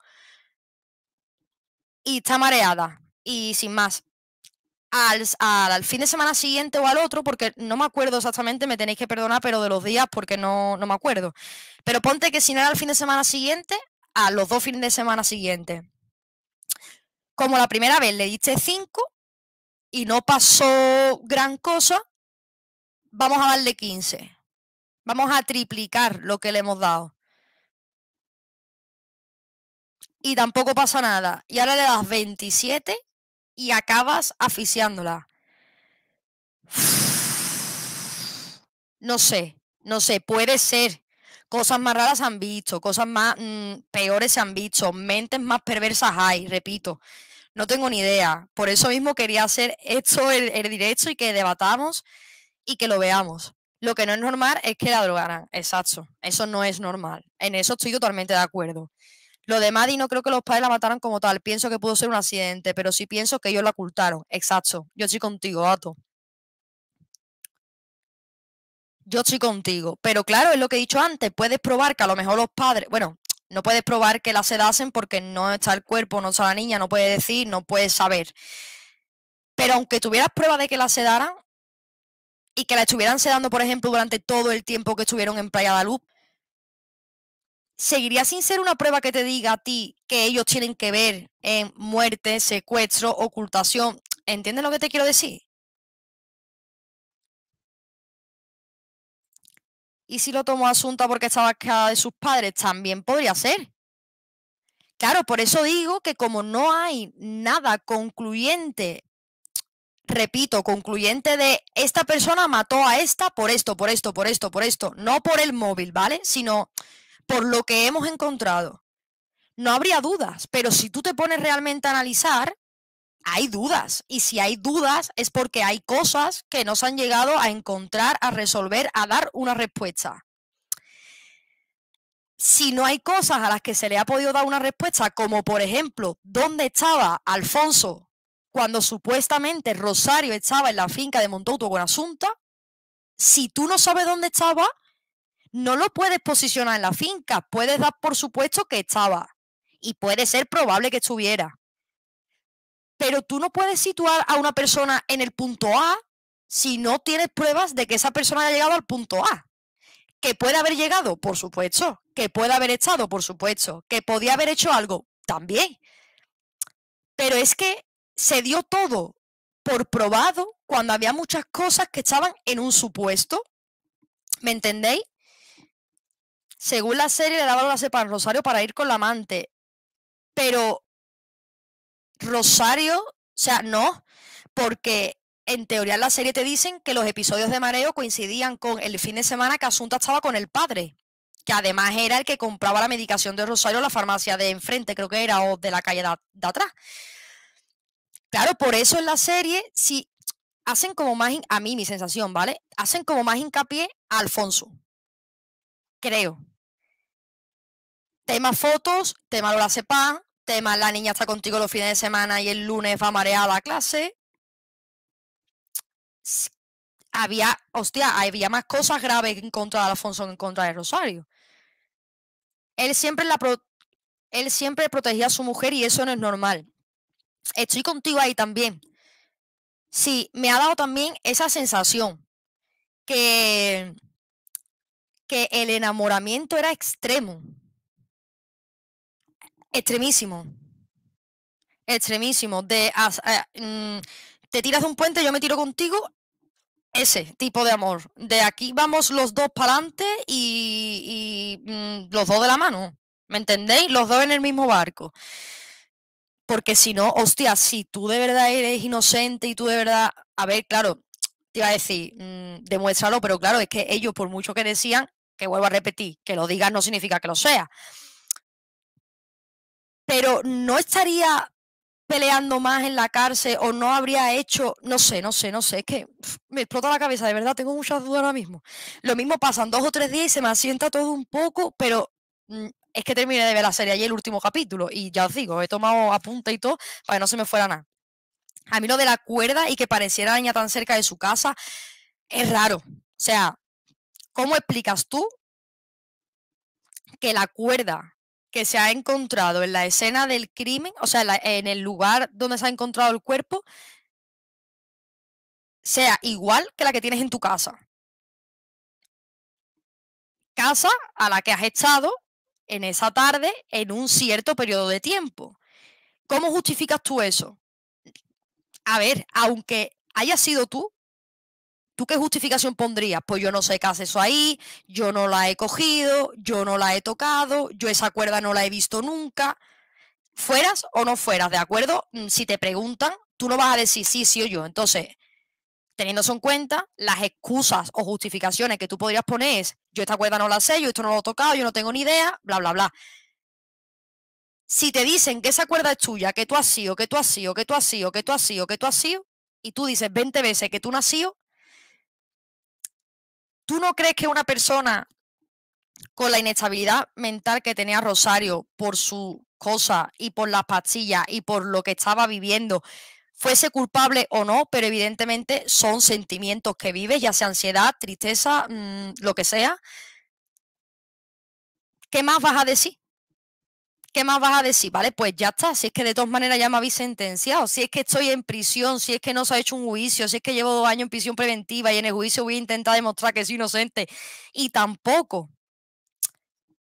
Y está mareada y sin más al, fin de semana siguiente o al otro, porque no me acuerdo exactamente, me tenéis que perdonar, pero de los días porque no, no me acuerdo. Pero ponte que si no era el fin de semana siguiente, a los dos fines de semana siguientes. Como la primera vez le diste 5 y no pasó gran cosa, vamos a darle 15. Vamos a triplicar lo que le hemos dado. Y tampoco pasa nada. Y ahora le das 27 y acabas asfixiándola. No sé, no sé, puede ser. Cosas más raras se han visto, cosas más mm, peores se han visto, mentes más perversas hay, repito. No tengo ni idea. Por eso mismo quería hacer esto el, derecho y que debatamos y que lo veamos. Lo que no es normal es que la drogaran. Exacto. Eso no es normal. En eso estoy totalmente de acuerdo. Lo de Maddie no creo que los padres la mataran como tal. Pienso que pudo ser un accidente, pero sí pienso que ellos la ocultaron. Exacto. Yo estoy contigo, Ato. Yo estoy contigo. Pero claro, es lo que he dicho antes. Puedes probar que a lo mejor los padres. Bueno, no puedes probar que la sedasen porque no está el cuerpo, no está la niña, no puede decir, no puede saber. Pero aunque tuvieras prueba de que la sedaran y que la estuvieran sedando, por ejemplo, durante todo el tiempo que estuvieron en Playa de Luz, seguiría sin ser una prueba que te diga a ti que ellos tienen que ver en muerte, secuestro, ocultación. ¿Entiendes lo que te quiero decir? Y si lo tomó Asunta porque estaba casada de sus padres, también podría ser. Claro, por eso digo que como no hay nada concluyente, repito, concluyente de esta persona mató a esta por esto, por esto, por esto, por esto, no por el móvil, ¿vale? Sino por lo que hemos encontrado, no habría dudas, pero si tú te pones realmente a analizar, hay dudas. Y si hay dudas es porque hay cosas que no se han llegado a encontrar, a resolver, a dar una respuesta. Si no hay cosas a las que se le ha podido dar una respuesta, como por ejemplo, ¿dónde estaba Alfonso cuando supuestamente Rosario estaba en la finca de montauto con Asunta? Si tú no sabes dónde estaba, no lo puedes posicionar en la finca, puedes dar por supuesto que estaba y puede ser probable que estuviera. Pero tú no puedes situar a una persona en el punto A si no tienes pruebas de que esa persona haya llegado al punto A. Que puede haber llegado, por supuesto. Que puede haber estado, por supuesto. Que podía haber hecho algo, también. Pero es que se dio todo por probado cuando había muchas cosas que estaban en un supuesto. ¿Me entendéis? según la serie, le daban la cepa a Rosario para ir con la amante. Pero Rosario, o sea, no, porque en teoría en la serie te dicen que los episodios de mareo coincidían con el fin de semana que Asunta estaba con el padre, que además era el que compraba la medicación de Rosario en la farmacia de enfrente, creo que era, o de la calle de, de atrás. Claro, por eso en la serie, si hacen como más, a mí mi sensación, ¿vale? Hacen como más hincapié a Alfonso. Creo tema fotos, tema la sepan, tema la niña está contigo los fines de semana y el lunes va mareada a la clase. Había, hostia, había más cosas graves en contra de Alfonso que en contra de Rosario. Él siempre, la él siempre protegía a su mujer y eso no es normal. Estoy contigo ahí también. Sí, me ha dado también esa sensación que, que el enamoramiento era extremo extremísimo. Extremísimo. De, eh, mm, te tiras de un puente, yo me tiro contigo. Ese tipo de amor. De aquí vamos los dos para adelante y, mm, los dos de la mano. ¿Me entendéis? Los dos en el mismo barco. Porque si no, hostia, si tú de verdad eres inocente y tú de verdad. A ver, claro, te iba a decir, mm, demuéstralo, pero claro, es que ellos, por mucho que decían, que vuelvo a repetir, que lo digas no significa que lo sea pero no estaría peleando más en la cárcel o no habría hecho, no sé, no sé, no sé, es que me explota la cabeza, de verdad, tengo muchas dudas ahora mismo. Lo mismo pasan dos o tres días y se me asienta todo un poco, pero mm, es que terminé de ver la serie y el último capítulo y ya os digo, he tomado apunta y todo para que no se me fuera nada. A mí lo de la cuerda y que pareciera la tan cerca de su casa es raro. O sea, ¿cómo explicas tú que la cuerda que se ha encontrado en la escena del crimen, o sea, en el lugar donde se ha encontrado el cuerpo, sea igual que la que tienes en tu casa. Casa a la que has estado en esa tarde en un cierto periodo de tiempo. ¿Cómo justificas tú eso? A ver, aunque haya sido tú, ¿Tú qué justificación pondrías? Pues yo no sé qué hace eso ahí, yo no la he cogido, yo no la he tocado, yo esa cuerda no la he visto nunca. Fueras o no fueras, ¿de acuerdo? Mm, si te preguntan, tú no vas a decir sí, sí o yo. Entonces, eso en cuenta, las excusas o justificaciones que tú podrías poner es, yo esta cuerda no la sé, yo esto no lo he tocado, yo no tengo ni idea, bla, bla, bla. Si te dicen que esa cuerda es tuya, que tú has sido, que tú has sido, que tú has sido, que tú has sido, que tú has sido, y tú dices 20 veces que tú no has sido, ¿Tú no crees que una persona con la inestabilidad mental que tenía Rosario por su cosa y por las pastillas y por lo que estaba viviendo, fuese culpable o no, pero evidentemente son sentimientos que vives, ya sea ansiedad, tristeza, mm, lo que sea. ¿Qué más vas a decir? ¿qué más vas a decir? Vale, pues ya está, si es que de todas maneras ya me habéis sentenciado, si es que estoy en prisión, si es que no se ha hecho un juicio, si es que llevo dos años en prisión preventiva y en el juicio voy a intentar demostrar que soy inocente, y tampoco.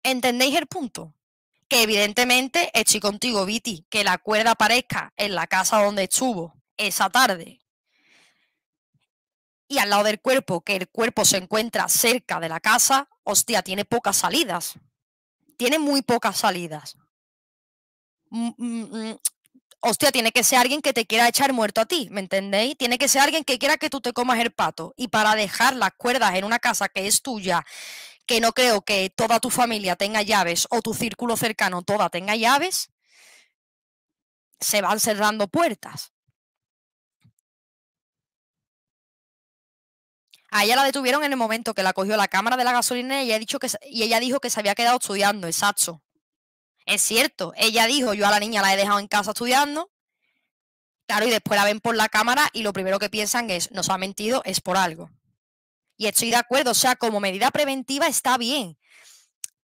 ¿Entendéis el punto? Que evidentemente estoy contigo, Viti, que la cuerda aparezca en la casa donde estuvo esa tarde, y al lado del cuerpo, que el cuerpo se encuentra cerca de la casa, hostia, tiene pocas salidas. Tiene muy pocas salidas. Mm, mm, mm, hostia, tiene que ser alguien que te quiera echar muerto a ti, ¿me entendéis? Tiene que ser alguien que quiera que tú te comas el pato. Y para dejar las cuerdas en una casa que es tuya, que no creo que toda tu familia tenga llaves o tu círculo cercano toda tenga llaves, se van cerrando puertas. A ella la detuvieron en el momento que la cogió la cámara de la gasolina y ella, dicho que, y ella dijo que se había quedado estudiando, exacto. Es cierto, ella dijo, yo a la niña la he dejado en casa estudiando, claro, y después la ven por la cámara y lo primero que piensan es, nos ha mentido, es por algo. Y estoy de acuerdo, o sea, como medida preventiva está bien,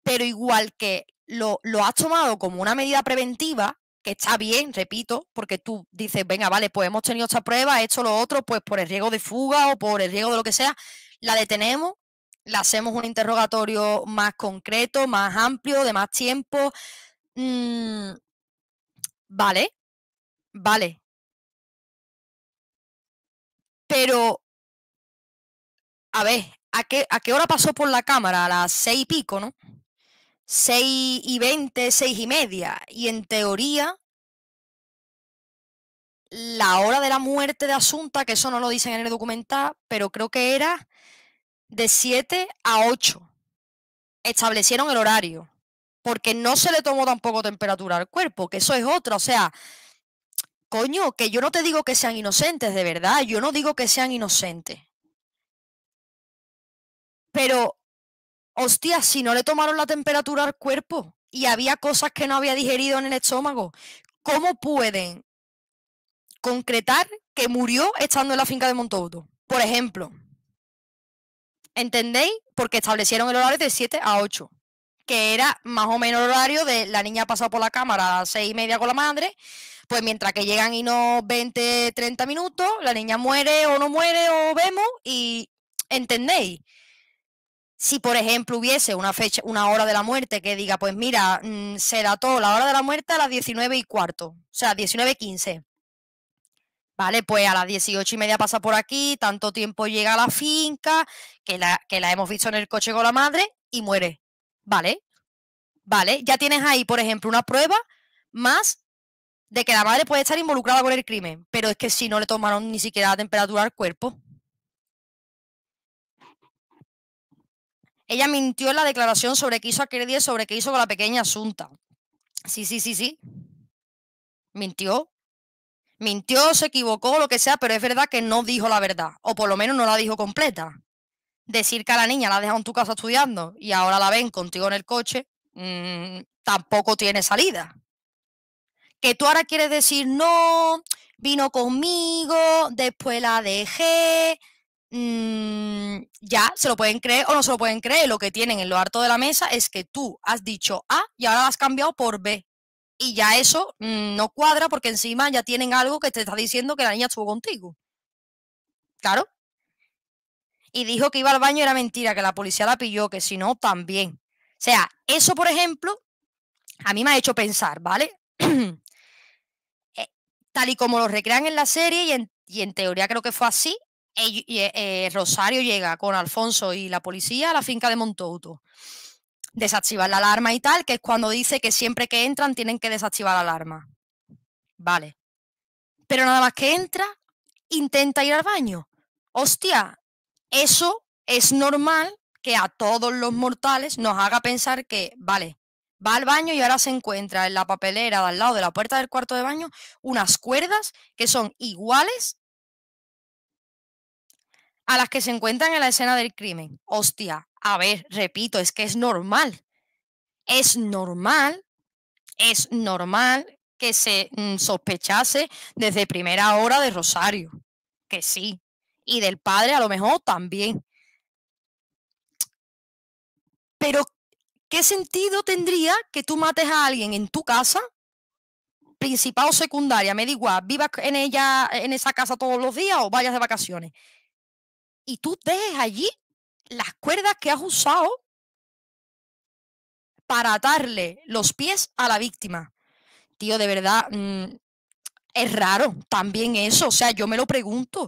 pero igual que lo, has tomado como una medida preventiva, que está bien, repito, porque tú dices, venga, vale, pues hemos tenido esta prueba, hecho lo otro, pues por el riesgo de fuga o por el riesgo de lo que sea, la detenemos, le hacemos un interrogatorio más concreto, más amplio, de más tiempo, Mm, vale, vale. Pero, a ver, ¿a qué, ¿a qué hora pasó por la cámara? A las seis y pico, ¿no? Seis y veinte, seis y media. Y en teoría, la hora de la muerte de Asunta, que eso no lo dicen en el documental, pero creo que era de siete a ocho Establecieron el horario porque no se le tomó tampoco temperatura al cuerpo, que eso es otra, o sea, coño, que yo no te digo que sean inocentes, de verdad, yo no digo que sean inocentes. Pero, hostia, si no le tomaron la temperatura al cuerpo y había cosas que no había digerido en el estómago, ¿cómo pueden concretar que murió estando en la finca de Montouto? Por ejemplo, ¿entendéis? Porque establecieron el horario de 7 a 8 que era más o menos el horario de la niña ha por la cámara a las seis y media con la madre, pues mientras que llegan y no 20, 30 minutos, la niña muere o no muere o vemos y entendéis. Si por ejemplo hubiese una fecha, una hora de la muerte que diga, pues mira, mm, será todo la hora de la muerte a las 19 y cuarto, o sea, 19 y 15. Vale, pues a las 18 y media pasa por aquí, tanto tiempo llega a la finca, que la, que la hemos visto en el coche con la madre y muere Vale, vale, ya tienes ahí, por ejemplo, una prueba más de que la madre puede estar involucrada con el crimen, pero es que si no le tomaron ni siquiera la temperatura al cuerpo. Ella mintió en la declaración sobre qué hizo aquel día sobre qué hizo con la pequeña Asunta. Sí, sí, sí, sí. Mintió. Mintió, se equivocó, lo que sea, pero es verdad que no dijo la verdad, o por lo menos no la dijo completa decir que a la niña la has dejado en tu casa estudiando y ahora la ven contigo en el coche, mm, tampoco tiene salida. Que tú ahora quieres decir, no, vino conmigo, después la dejé, mm, ya, se lo pueden creer o no se lo pueden creer. Lo que tienen en lo harto de la mesa es que tú has dicho A y ahora la has cambiado por B. Y ya eso mm, no cuadra porque encima ya tienen algo que te está diciendo que la niña estuvo contigo. Claro, y dijo que iba al baño era mentira, que la policía la pilló, que si no, también. O sea, eso, por ejemplo, a mí me ha hecho pensar, ¿vale? Eh, tal y como lo recrean en la serie y en, teoría creo que fue así, eh, eh, Rosario llega con Alfonso y la policía a la finca de Montouto. Desactivar la alarma y tal, que es cuando dice que siempre que entran tienen que desactivar la alarma. Vale. Pero nada más que entra, intenta ir al baño. Hostia, eso es normal que a todos los mortales nos haga pensar que, vale, va al baño y ahora se encuentra en la papelera al lado de la puerta del cuarto de baño unas cuerdas que son iguales a las que se encuentran en la escena del crimen. Hostia, a ver, repito, es que es normal. Es normal, es normal que se mm, sospechase desde primera hora de Rosario. Que sí, y del padre a lo mejor también. Pero, ¿qué sentido tendría que tú mates a alguien en tu casa, principal o secundaria? Me da igual, vivas en ella, en esa casa todos los días o vayas de vacaciones. Y tú dejes allí las cuerdas que has usado para atarle los pies a la víctima. Tío, de verdad, mm, es raro también eso. O sea, yo me lo pregunto.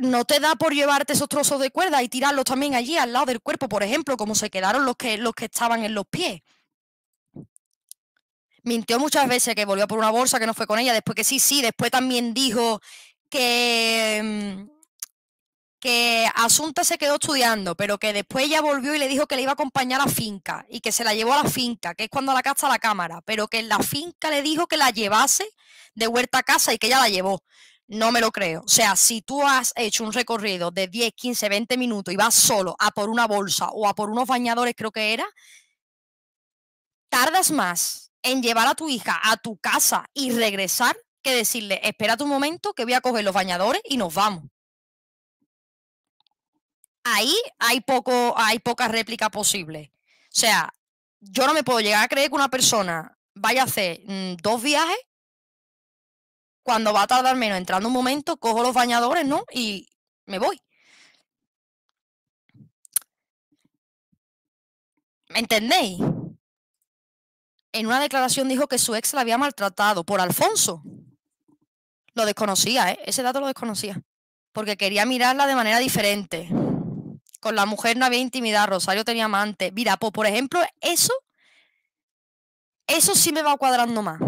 no te da por llevarte esos trozos de cuerda y tirarlos también allí al lado del cuerpo, por ejemplo, como se quedaron los que, los que estaban en los pies. Mintió muchas veces que volvió por una bolsa que no fue con ella, después que sí, sí, después también dijo que, mm, que Asunta se quedó estudiando, pero que después ella volvió y le dijo que le iba a acompañar a finca y que se la llevó a la finca, que es cuando la caza la cámara, pero que en la finca le dijo que la llevase de vuelta a casa y que ella la llevó. No me lo creo. O sea, si tú has hecho un recorrido de 10, 15, 20 minutos y vas solo a por una bolsa o a por unos bañadores, creo que era, tardas más en llevar a tu hija a tu casa y regresar que decirle, espera un momento que voy a coger los bañadores y nos vamos. Ahí hay, poco, hay poca réplica posible. O sea, yo no me puedo llegar a creer que una persona vaya a hacer mm, dos viajes cuando va a tardar menos entrando un momento, cojo los bañadores, ¿no? Y me voy. ¿Me entendéis? En una declaración dijo que su ex la había maltratado por Alfonso. Lo desconocía, ¿eh? Ese dato lo desconocía. Porque quería mirarla de manera diferente. Con la mujer no había intimidad, Rosario tenía amante. Mira, por ejemplo, eso, eso sí me va cuadrando más.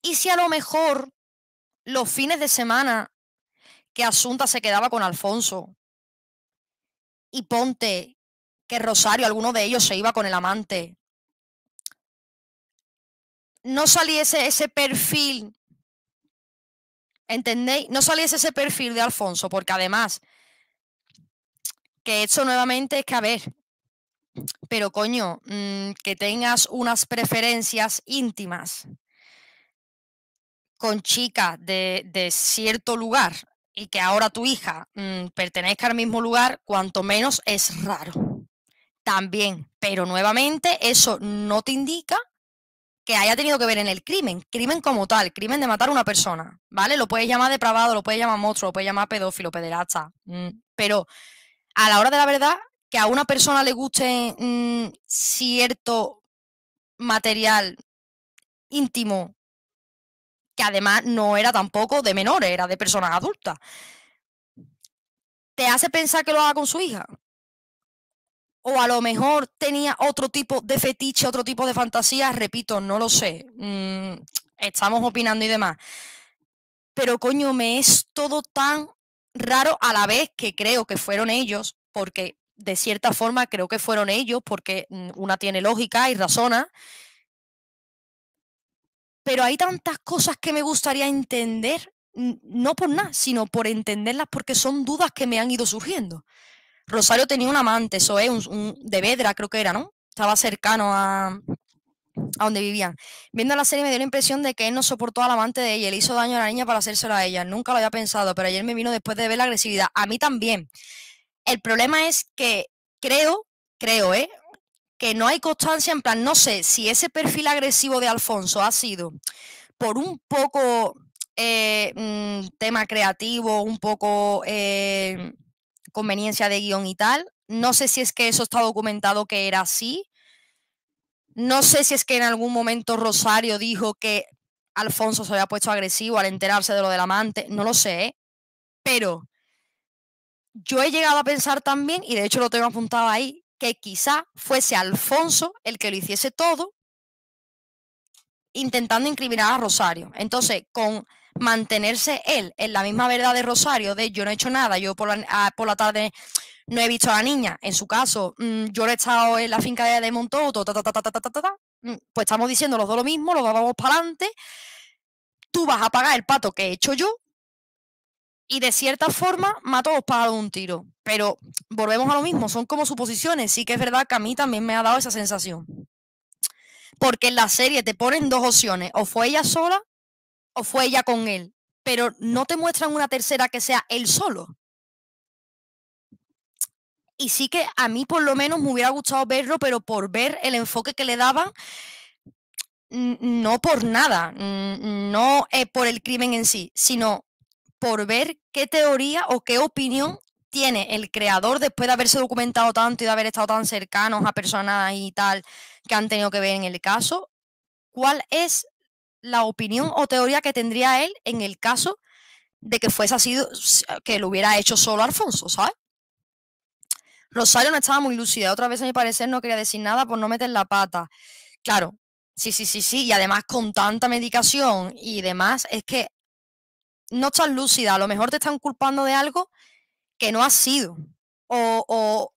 Y si a lo mejor los fines de semana que Asunta se quedaba con Alfonso. Y ponte que Rosario, alguno de ellos, se iba con el amante. No saliese ese perfil, ¿entendéis? No saliese ese perfil de Alfonso, porque además, que eso nuevamente es que, a ver, pero coño, mm, que tengas unas preferencias íntimas con chicas de, de cierto lugar y que ahora tu hija mm, pertenezca al mismo lugar, cuanto menos es raro. También, pero nuevamente eso no te indica que haya tenido que ver en el crimen, crimen como tal, crimen de matar a una persona, ¿vale? Lo puedes llamar depravado, lo puedes llamar monstruo, lo puedes llamar pedófilo, pederasta, mm, pero a la hora de la verdad, que a una persona le guste mm, cierto material íntimo que además no era tampoco de menores, era de personas adultas. ¿Te hace pensar que lo haga con su hija? O a lo mejor tenía otro tipo de fetiche, otro tipo de fantasía, repito, no lo sé. Mm, estamos opinando y demás. Pero coño, me es todo tan raro a la vez que creo que fueron ellos, porque de cierta forma creo que fueron ellos, porque mm, una tiene lógica y razona, pero hay tantas cosas que me gustaría entender, no por nada, sino por entenderlas porque son dudas que me han ido surgiendo. Rosario tenía un amante, eso es, un, de Vedra creo que era, ¿no? Estaba cercano a, a donde vivían. Viendo la serie me dio la impresión de que él no soportó al amante de ella, le hizo daño a la niña para hacérselo a ella. Nunca lo había pensado, pero ayer me vino después de ver la agresividad. A mí también. El problema es que creo, creo, ¿eh? que no hay constancia, en plan, no sé si ese perfil agresivo de Alfonso ha sido por un poco eh, mm, tema creativo, un poco eh, conveniencia de guión y tal. No sé si es que eso está documentado que era así. No sé si es que en algún momento Rosario dijo que Alfonso se había puesto agresivo al enterarse de lo del amante. No lo sé. Pero yo he llegado a pensar también, y de hecho lo tengo apuntado ahí, que quizá fuese Alfonso el que lo hiciese todo, intentando incriminar a Rosario. Entonces, con mantenerse él en la misma verdad de Rosario, de yo no he hecho nada, yo por la, por la tarde no he visto a la niña, en su caso, mm, yo he estado en la finca de, Montoto, pues estamos diciendo los dos lo mismo, los vamos para adelante, tú vas a pagar el pato que he hecho yo y de cierta forma mato dos pájaros un tiro. Pero volvemos a lo mismo, son como suposiciones. Sí que es verdad que a mí también me ha dado esa sensación. Porque en la serie te ponen dos opciones, o fue ella sola o fue ella con él, pero no te muestran una tercera que sea él solo. Y sí que a mí por lo menos me hubiera gustado verlo, pero por ver el enfoque que le daban, no por nada, no eh, por el crimen en sí, sino por ver qué teoría o qué opinión tiene el creador después de haberse documentado tanto y de haber estado tan cercanos a personas y tal que han tenido que ver en el caso, cuál es la opinión o teoría que tendría él en el caso de que fuese así, que lo hubiera hecho solo Alfonso, ¿sabes? Rosario no estaba muy lúcida, otra vez a mi parecer no quería decir nada por no meter la pata. Claro, sí, sí, sí, sí, y además con tanta medicación y demás, es que no estás lúcida, a lo mejor te están culpando de algo que no has sido. O, o,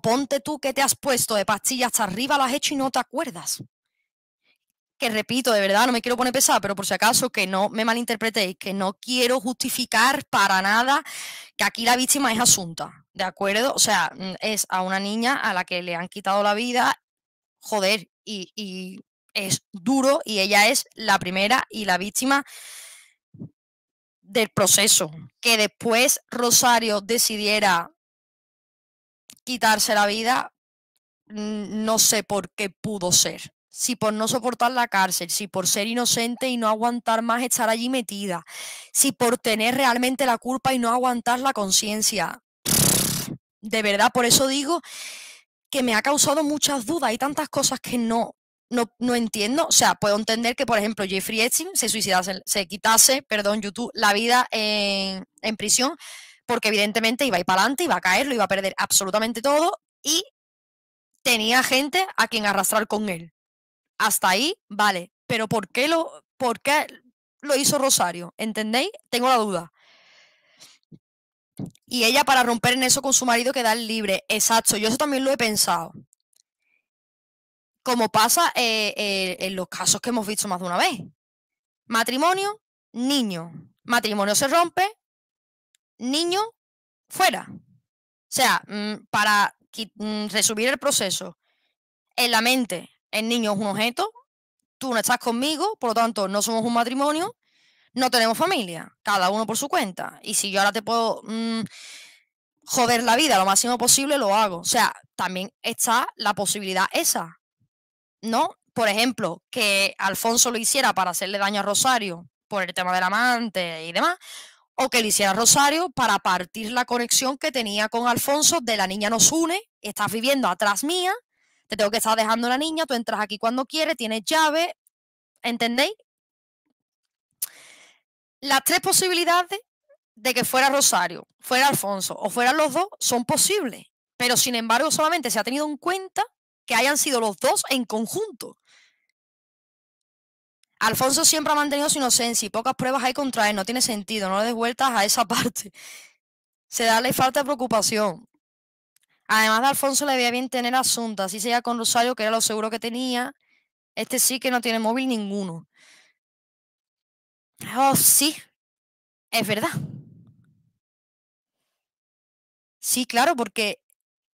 ponte tú que te has puesto de pastillas hasta arriba, lo has hecho y no te acuerdas. Que repito, de verdad, no me quiero poner pesada, pero por si acaso que no me malinterpretéis, que no quiero justificar para nada que aquí la víctima es asunta, ¿de acuerdo? O sea, mm, es a una niña a la que le han quitado la vida, joder, y, y es duro y ella es la primera y la víctima del proceso, mm. que después Rosario decidiera quitarse la vida, no sé por qué pudo ser. Si por no soportar la cárcel, si por ser inocente y no aguantar más estar allí metida, si por tener realmente la culpa y no aguantar la conciencia. De verdad, por eso digo que me ha causado muchas dudas. y tantas cosas que no, no, entiendo. O sea, puedo entender que, por ejemplo, Jeffrey Epstein se suicidase, se quitase, perdón, YouTube, la vida en, prisión, porque evidentemente iba a ir para adelante, iba a caer, lo iba a perder absolutamente todo y tenía gente a quien arrastrar con él. Hasta ahí, vale. Pero ¿por qué lo, por qué lo hizo Rosario? ¿Entendéis? Tengo la duda. Y ella para romper en eso con su marido queda libre. Exacto, yo eso también lo he pensado como pasa eh, eh, en los casos que hemos visto más de una vez. Matrimonio, niño. Matrimonio se rompe, niño, fuera. O sea, mm, para mm, resumir el proceso, en la mente el niño es un objeto, tú no estás conmigo, por lo tanto no somos un matrimonio, no tenemos familia, cada uno por su cuenta. Y si yo ahora te puedo mm, joder la vida lo máximo posible, lo hago. O sea, también está la posibilidad esa, ¿no? Por ejemplo, que Alfonso lo hiciera para hacerle daño a Rosario por el tema del amante y demás, o que le hiciera Rosario para partir la conexión que tenía con Alfonso de la niña nos une, estás viviendo atrás mía, te tengo que estar dejando la niña, tú entras aquí cuando quieres, tienes llave, ¿entendéis? Las tres posibilidades de que fuera Rosario, fuera Alfonso o fueran los dos son posibles, pero sin embargo solamente se ha tenido en cuenta que hayan sido los dos en conjunto. Alfonso siempre ha mantenido su inocencia y pocas pruebas hay contra él. No tiene sentido, no le des vueltas a esa parte. Se da la falta de preocupación. Además de Alfonso le veía bien tener asuntos así sea con Rosario, que era lo seguro que tenía. Este sí que no tiene móvil ninguno. Oh, sí, es verdad. Sí, claro, porque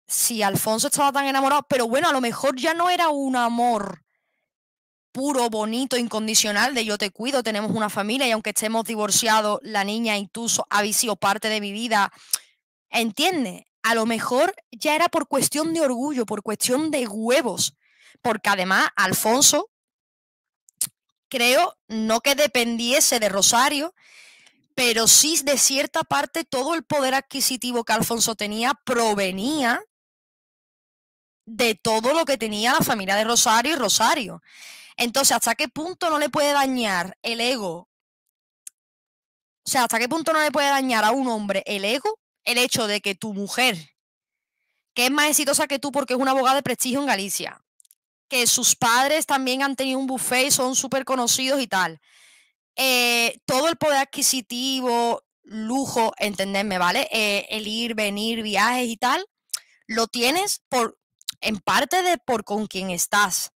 si Alfonso estaba tan enamorado, pero bueno, a lo mejor ya no era un amor puro, bonito, incondicional de yo te cuido, tenemos una familia y aunque estemos divorciados, la niña incluso ha sido parte de mi vida. ¿Entiende? A lo mejor ya era por cuestión de orgullo, por cuestión de huevos, porque además Alfonso, creo, no que dependiese de Rosario, pero sí de cierta parte todo el poder adquisitivo que Alfonso tenía provenía de todo lo que tenía la familia de Rosario y Rosario. Entonces, ¿hasta qué punto no le puede dañar el ego? O sea, ¿hasta qué punto no le puede dañar a un hombre el ego el hecho de que tu mujer, que es más exitosa que tú porque es una abogada de prestigio en Galicia, que sus padres también han tenido un buffet y son súper conocidos y tal, eh, todo el poder adquisitivo, lujo, entenderme, ¿vale? Eh, el ir, venir, viajes y tal, lo tienes por en parte de por con quien estás.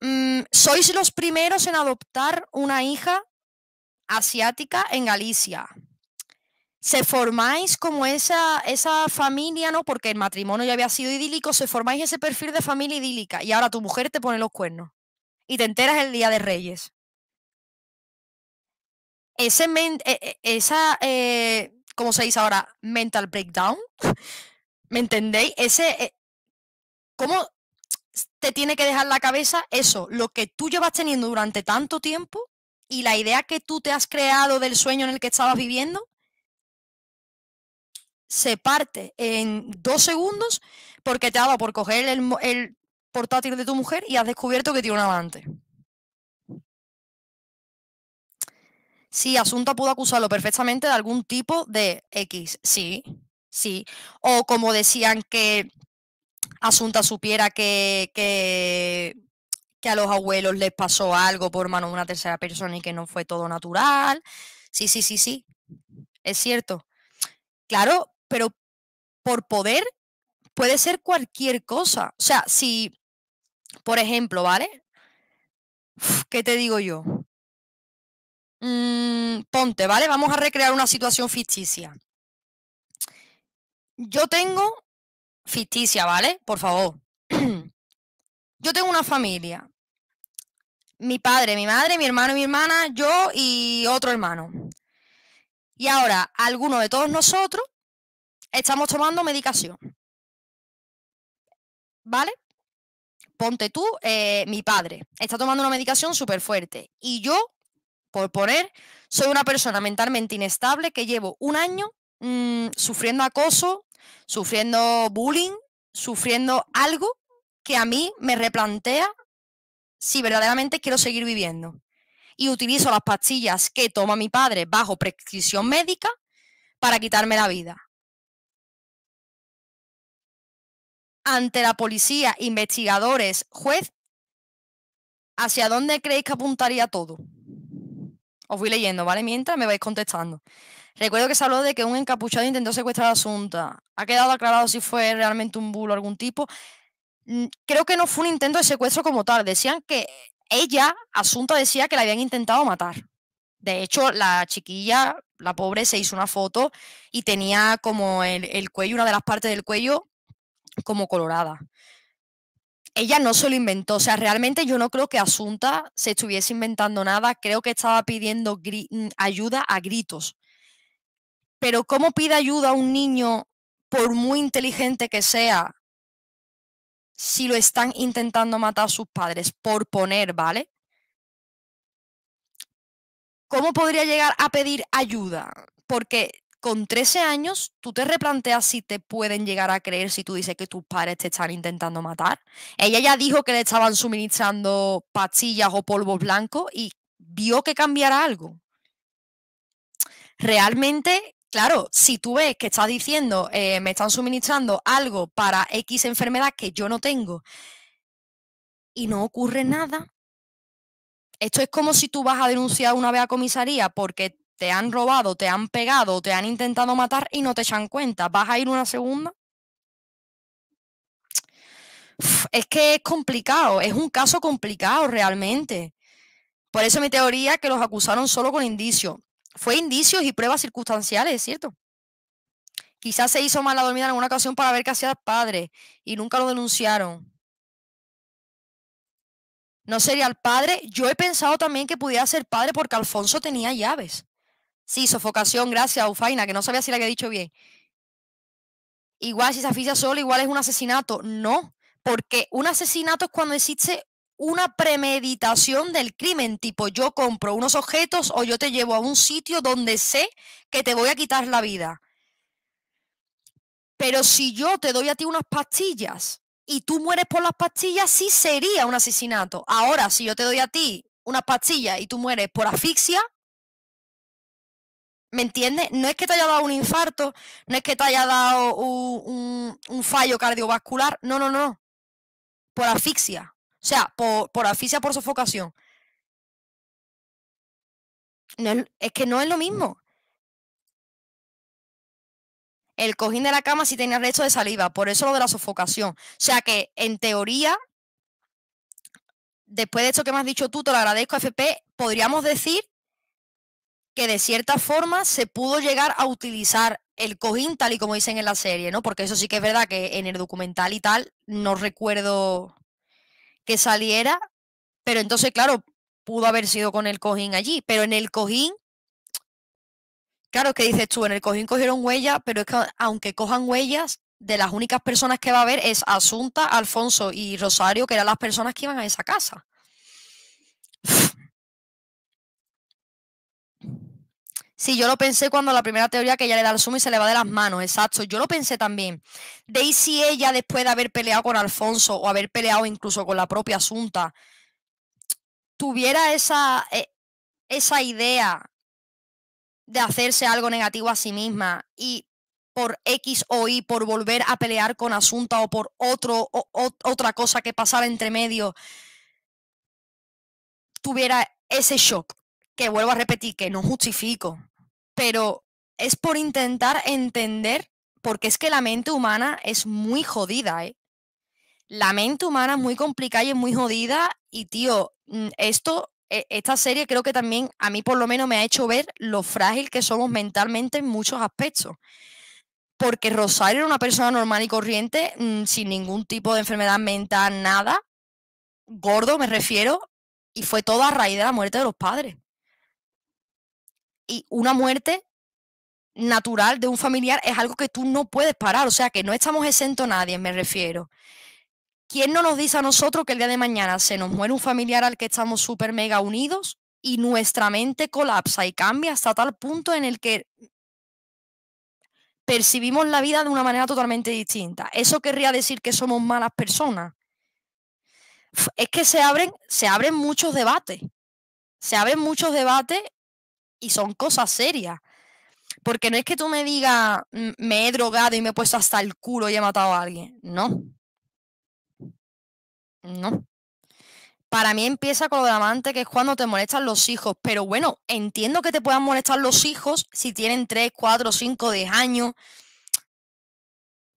Mm, sois los primeros en adoptar una hija asiática en Galicia. Se formáis como esa, esa familia, ¿no? Porque el matrimonio ya había sido idílico, se formáis ese perfil de familia idílica y ahora tu mujer te pone los cuernos y te enteras el Día de Reyes. Ese e, e, esa, eh, ¿cómo se dice ahora? Mental breakdown ¿Me entendéis? Ese. Eh, ¿Cómo te tiene que dejar la cabeza eso? Lo que tú llevas teniendo durante tanto tiempo y la idea que tú te has creado del sueño en el que estabas viviendo se parte en dos segundos porque te ha dado por coger el, portátil de tu mujer y has descubierto que tiene un amante. Sí, Asunta pudo acusarlo perfectamente de algún tipo de X, sí, sí. O como decían que Asunta supiera que, que, que a los abuelos les pasó algo por mano de una tercera persona y que no fue todo natural. Sí, sí, sí, sí. Es cierto. Claro, pero por poder puede ser cualquier cosa. O sea, si, por ejemplo, ¿vale? ¿Qué te digo yo? Mm, ponte, ¿vale? Vamos a recrear una situación ficticia. Yo tengo, ficticia, ¿vale? Por favor. yo tengo una familia. Mi padre, mi madre, mi hermano y mi hermana, yo y otro hermano. Y ahora, alguno de todos nosotros estamos tomando medicación. ¿Vale? Ponte tú, eh, mi padre está tomando una medicación súper fuerte. Y yo, por poner, soy una persona mentalmente inestable que llevo un año mm, sufriendo acoso sufriendo bullying, sufriendo algo que a mí me replantea si verdaderamente quiero seguir viviendo. Y utilizo las pastillas que toma mi padre bajo prescripción médica para quitarme la vida. Ante la policía, investigadores, juez, ¿hacia dónde creéis que apuntaría todo? Os voy leyendo, ¿vale? Mientras me vais contestando. Recuerdo que se habló de que un encapuchado intentó secuestrar a Asunta. Ha quedado aclarado si fue realmente un bulo algún tipo. Mm, creo que no fue un intento de secuestro como tal. Decían que ella, Asunta, decía que la habían intentado matar. De hecho, la chiquilla, la pobre, se hizo una foto y tenía como el, cuello, una de las partes del cuello, como colorada ella no se lo inventó. O sea, realmente yo no creo que Asunta se estuviese inventando nada. Creo que estaba pidiendo mm, ayuda a gritos. Pero ¿cómo pide ayuda a un niño, por muy inteligente que sea, si lo están intentando matar a sus padres? Por poner, ¿vale? ¿Cómo podría llegar a pedir ayuda? Porque con 13 años, tú te replanteas si te pueden llegar a creer si tú dices que tus padres te están intentando matar. Ella ya dijo que le estaban suministrando pastillas o polvo blanco y vio que cambiara algo. Realmente Claro, si tú ves que estás diciendo, eh, me están suministrando algo para X enfermedad que yo no tengo y no ocurre mm. nada, esto es como si tú vas a denunciar una vez a comisaría porque te han mm. robado, te han pegado, te han intentado matar y no te echan cuenta. ¿Vas a ir una segunda? es que es complicado, es un caso complicado realmente. Por eso mi teoría es que los acusaron solo con indicio fue indicios y pruebas circunstanciales, es cierto. Quizás se hizo mala dormida en alguna ocasión para ver qué hacía el padre y nunca lo denunciaron. No sería el padre. Yo he pensado también que pudiera ser padre porque Alfonso tenía llaves. Sí, sofocación, gracias, Ufaina, que no sabía si la había dicho bien. Igual si se asfixia solo, igual es un asesinato. No, porque un asesinato es cuando existe una premeditación del crimen, tipo yo compro unos objetos o yo te llevo a un sitio donde sé que te voy a quitar la vida. Pero si yo te doy a ti unas pastillas y tú mueres por las pastillas, sí sería un asesinato. Ahora, si yo te doy a ti unas pastillas y tú mueres por asfixia, ¿Me entiendes? No es que te haya dado un infarto, no es que te haya dado un, un, fallo cardiovascular, no, no, no. Por asfixia. O sea, por, por asfixia, por sofocación. es, que no es lo mismo. El cojín de la cama sí tenía resto de saliva, por eso lo de la sofocación. O sea que, en teoría, después de esto que me has dicho tú, te lo agradezco, FP, podríamos decir que de cierta forma se pudo llegar a utilizar el cojín tal y como dicen en la serie, ¿no? Porque eso sí que es verdad que en el documental y tal no recuerdo que saliera, pero entonces, claro, pudo haber sido con el cojín allí, pero en el cojín, claro, que dices tú? En el cojín cogieron huellas, pero es que aunque cojan huellas, de las únicas personas que va a haber es Asunta, Alfonso y Rosario, que eran las personas que iban a esa casa. Sí, yo lo pensé cuando la primera teoría que ella le da al sumo y se le va de las manos, exacto. Yo lo pensé también. De ahí si ella después de haber peleado con Alfonso o haber peleado incluso con la propia Asunta, tuviera esa, eh, esa idea de hacerse algo negativo a sí misma y por X o Y, por volver a pelear con Asunta o por otro, otra cosa que pasara entre medio, tuviera ese shock que vuelvo a repetir, que no justifico, pero es por intentar entender, porque es que la mente humana es muy jodida, ¿eh? La mente humana es muy complicada y es muy jodida y, tío, mm, esto, e, esta serie creo que también a mí por lo menos me ha hecho ver lo frágil que somos mentalmente en muchos aspectos. Porque Rosario era una persona normal y corriente, mm, sin ningún tipo de enfermedad mental, nada, gordo me refiero, y fue todo a raíz de la muerte de los padres y una muerte natural de un familiar es algo que tú no puedes parar, o sea que no estamos exentos nadie, me refiero. ¿Quién no nos dice a nosotros que el día de mañana se nos muere un familiar al que estamos súper mega unidos y nuestra mente colapsa y cambia hasta tal punto en el que percibimos la vida de una manera totalmente distinta? ¿Eso querría decir que somos malas personas? Es que se abren, se abren muchos debates se abren muchos debates y son cosas serias. Porque no es que tú me digas, me he drogado y me he puesto hasta el culo y he matado a alguien. No. No. Para mí empieza con lo de amante, que es cuando te molestan los hijos. Pero bueno, entiendo que te puedan molestar los hijos si tienen 3, 4, 5, de años.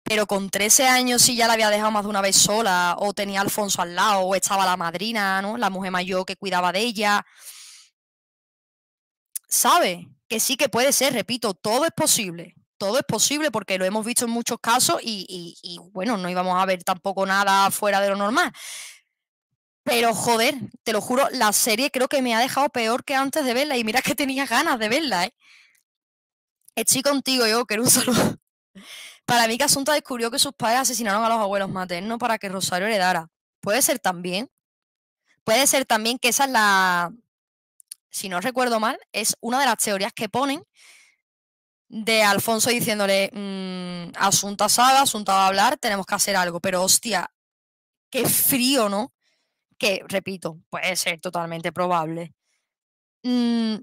Pero con 13 años sí ya la había dejado más de una vez sola, o tenía Alfonso al lado, o estaba la madrina, ¿no? La mujer mayor que cuidaba de ella sabe que sí que puede ser, repito, todo es posible, todo es posible porque lo hemos visto en muchos casos y, bueno, no íbamos a ver tampoco nada fuera de lo normal. Pero joder, te lo juro, la serie creo que me ha dejado peor que antes de verla y mira que tenía ganas de verla, ¿eh? Estoy contigo yo, que un saludo. Para mí que Asunta descubrió que sus padres asesinaron a los abuelos maternos para que Rosario heredara. Puede ser también. Puede ser también que esa es la, si no recuerdo mal, es una de las teorías que ponen de Alfonso diciéndole, Asunta sabe, Asunta va a hablar, tenemos que hacer algo, pero hostia, qué frío, ¿no? Que, repito, puede ser totalmente probable. Mm,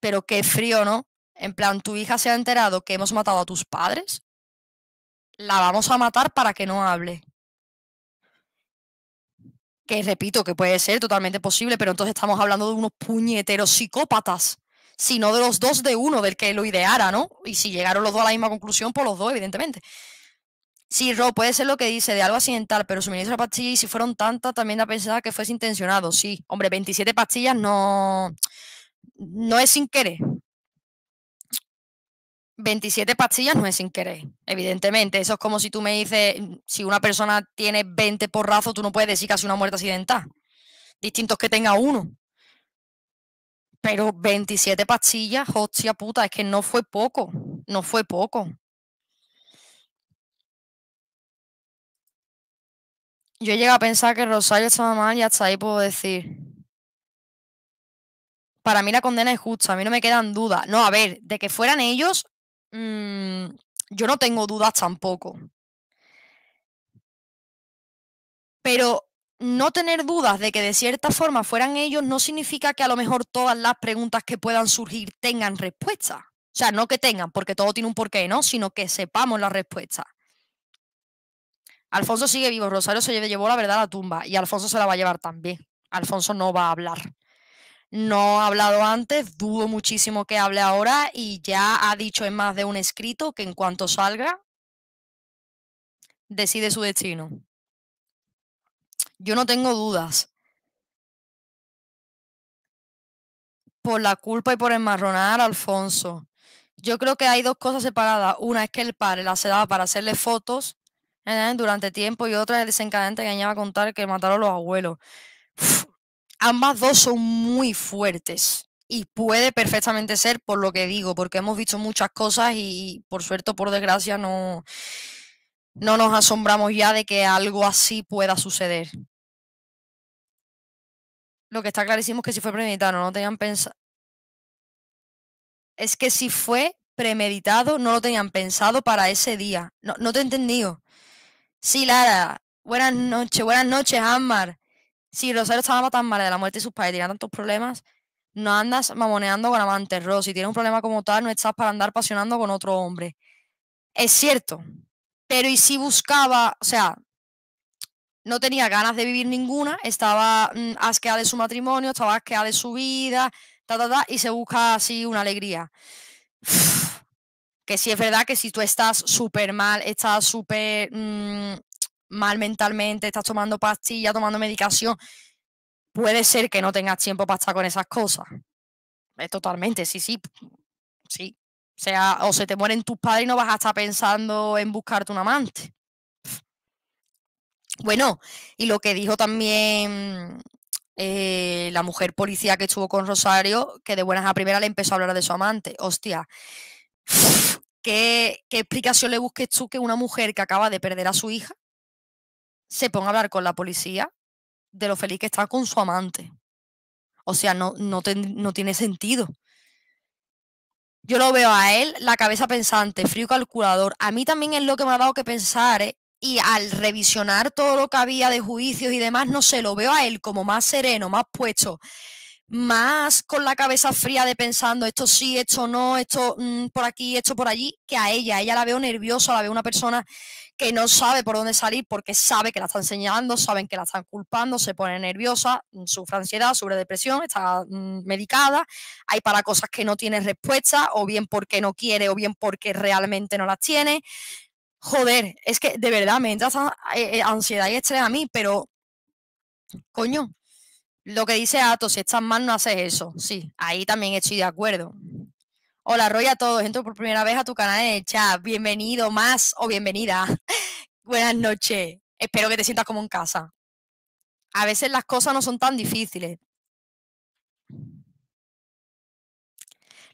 pero qué frío, ¿no? En plan, tu hija se ha enterado que hemos matado a tus padres, la vamos a matar para que no hable que repito que puede ser totalmente posible, pero entonces estamos hablando de unos puñeteros psicópatas, sino de los dos de uno, del que lo ideara, ¿no? Y si llegaron los dos a la misma conclusión, por pues los dos, evidentemente. Sí, Rob, puede ser lo que dice, de algo accidental, pero suministro de pastillas, y si fueron tantas, también ha pensado que fuese intencionado. Sí, hombre, 27 pastillas no, no es sin querer. 27 pastillas no es sin querer, evidentemente. Eso es como si tú me dices, si una persona tiene 20 porrazos, tú no puedes decir casi una muerte accidental. Distintos que tenga uno. Pero 27 pastillas, hostia puta, es que no fue poco, no fue poco. Yo llego a pensar que Rosario estaba mal y hasta ahí puedo decir para mí la condena es justa, a mí no me quedan dudas. No, a ver, de que fueran ellos, Mm, yo no tengo dudas tampoco. Pero no tener dudas de que de cierta forma fueran ellos no significa que a lo mejor todas las preguntas que puedan surgir tengan respuesta. O sea, no que tengan, porque todo tiene un porqué, ¿no? Sino que sepamos la respuesta. Alfonso sigue vivo, Rosario se llevó la verdad a la tumba y Alfonso se la va a llevar también. Alfonso no va a hablar no ha hablado antes, dudo muchísimo que hable ahora y ya ha dicho en más de un escrito que en cuanto salga, decide su destino. Yo no tengo dudas. Por la culpa y por enmarronar a Alfonso. Yo creo que hay dos cosas separadas. Una es que el padre la se daba para hacerle fotos ¿eh? durante tiempo y otra es el desencadenante que añaba a contar que mataron a los abuelos ambas dos son muy fuertes y puede perfectamente ser por lo que digo, porque hemos visto muchas cosas y, por suerte por desgracia no, no nos asombramos ya de que algo así pueda suceder. Lo que está clarísimo es que si fue premeditado, no tenían pensado. Es que si fue premeditado, no lo tenían pensado para ese día. No, no te he entendido. Sí, Lara. Buenas noches, buenas noches, Amar si Rosario estaba tan mal de la muerte de sus padres y tenía tantos problemas, no andas mamoneando con amantes, Ros. Si tienes un problema como tal, no estás para andar pasionando con otro hombre. Es cierto. Pero y si buscaba, o sea, no tenía ganas de vivir ninguna, estaba mm, asqueada de su matrimonio, estaba asqueada de su vida, ta, ta, ta, y se busca así una alegría. que sí es verdad que si tú estás súper mal, estás súper... Mm, mal mentalmente, estás tomando pastillas, tomando medicación, puede ser que no tengas tiempo para estar con esas cosas. Es totalmente, sí, sí, sí. O sea, o se te mueren tus padres y no vas a estar pensando en buscarte un amante. Bueno, y lo que dijo también eh, la mujer policía que estuvo con Rosario, que de buenas a primeras le empezó a hablar de su amante. Hostia, ¿qué, qué explicación le busques tú que una mujer que acaba de perder a su hija se ponga a hablar con la policía de lo feliz que está con su amante. O sea, no, no, tiene sentido. Yo lo veo a él, la cabeza pensante, frío calculador. A mí también es lo que me ha dado que pensar, ¿eh? y al revisionar todo lo que había de juicios y demás, no sé, lo veo a él como más sereno, más puesto, más con la cabeza fría de pensando esto sí, esto no, esto mm, por aquí, esto por allí, que a ella. Ella la veo nerviosa, la veo una persona que no sabe por dónde salir porque sabe que la están señalando, saben que la están culpando, se pone nerviosa, mm, sufre ansiedad, sufre depresión, está mm, medicada, hay para cosas que no tiene respuesta, o bien porque no quiere, o bien porque realmente no las tiene. Joder, es que de verdad me entra eh, eh, ansiedad y estrés a mí, pero coño, lo que dice Atos, si estás mal no haces eso. Sí, ahí también estoy de acuerdo. Hola Roy a todos, entro por primera vez a tu canal en chat. Bienvenido más o bienvenida. Buenas noches. Espero que te sientas como en casa. A veces las cosas no son tan difíciles.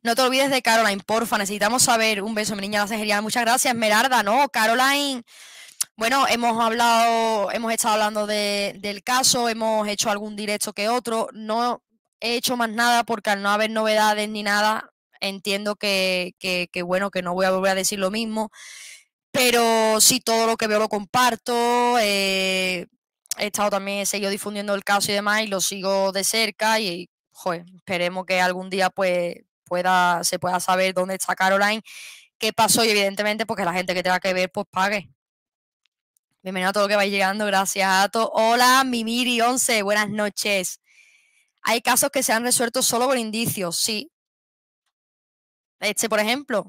No te olvides de Caroline, porfa, necesitamos saber. Un beso, mi niña, la genial. Muchas gracias, Merarda. No, Caroline. Bueno, hemos hablado, hemos estado hablando de, del caso, hemos hecho algún directo que otro. No he hecho más nada porque al no haber novedades ni nada, Entiendo que, que, bueno, que no voy a volver a decir lo mismo, pero sí todo lo que veo lo comparto. Eh, he estado también, he seguido difundiendo el caso y demás y lo sigo de cerca y, joder, esperemos que algún día pues pueda, se pueda saber dónde está Caroline, qué pasó y evidentemente porque pues, la gente que tenga que ver pues pague. Bienvenido a todo lo que vais llegando, gracias a todos. Hola, Mimiri11, buenas noches. Hay casos que se han resuelto solo con indicios, sí, este, por ejemplo,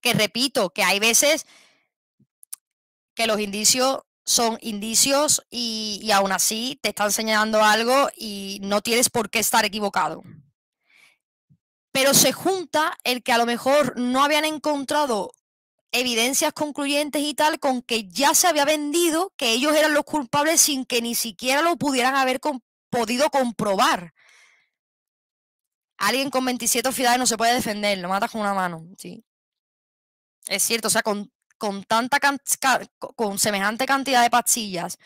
que repito, que hay veces que los indicios son indicios y, aún así te están señalando algo y no tienes por qué estar equivocado. Pero se junta el que a lo mejor no habían encontrado evidencias concluyentes y tal con que ya se había vendido que ellos eran los culpables sin que ni siquiera lo pudieran haber podido comprobar. Alguien con 27 ciudades no se puede defender, lo matas con una mano, sí. Es cierto, o sea, con, con tanta con semejante cantidad de pastillas,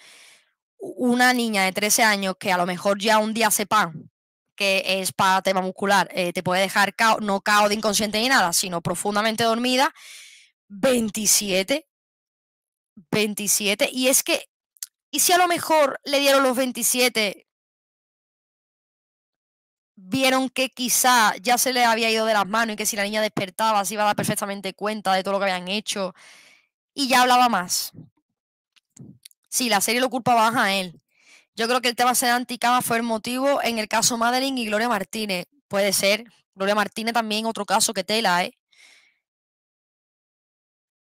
una niña de 13 años que a lo mejor ya un día sepa que es para tema muscular, eh, te puede dejar cao, no cao de inconsciente ni nada, sino profundamente dormida, 27, 27, y es que, ¿y si a lo mejor le dieron los 27 vieron que quizá ya se le había ido de las manos y que si la niña despertaba se iba a dar perfectamente cuenta de todo lo que habían hecho y ya hablaba más. Sí, la serie lo culpa baja a él. Yo creo que el tema ser anticama fue el motivo en el caso Madeline y Gloria Martínez. Puede ser. Gloria Martínez también otro caso que tela, ¿eh?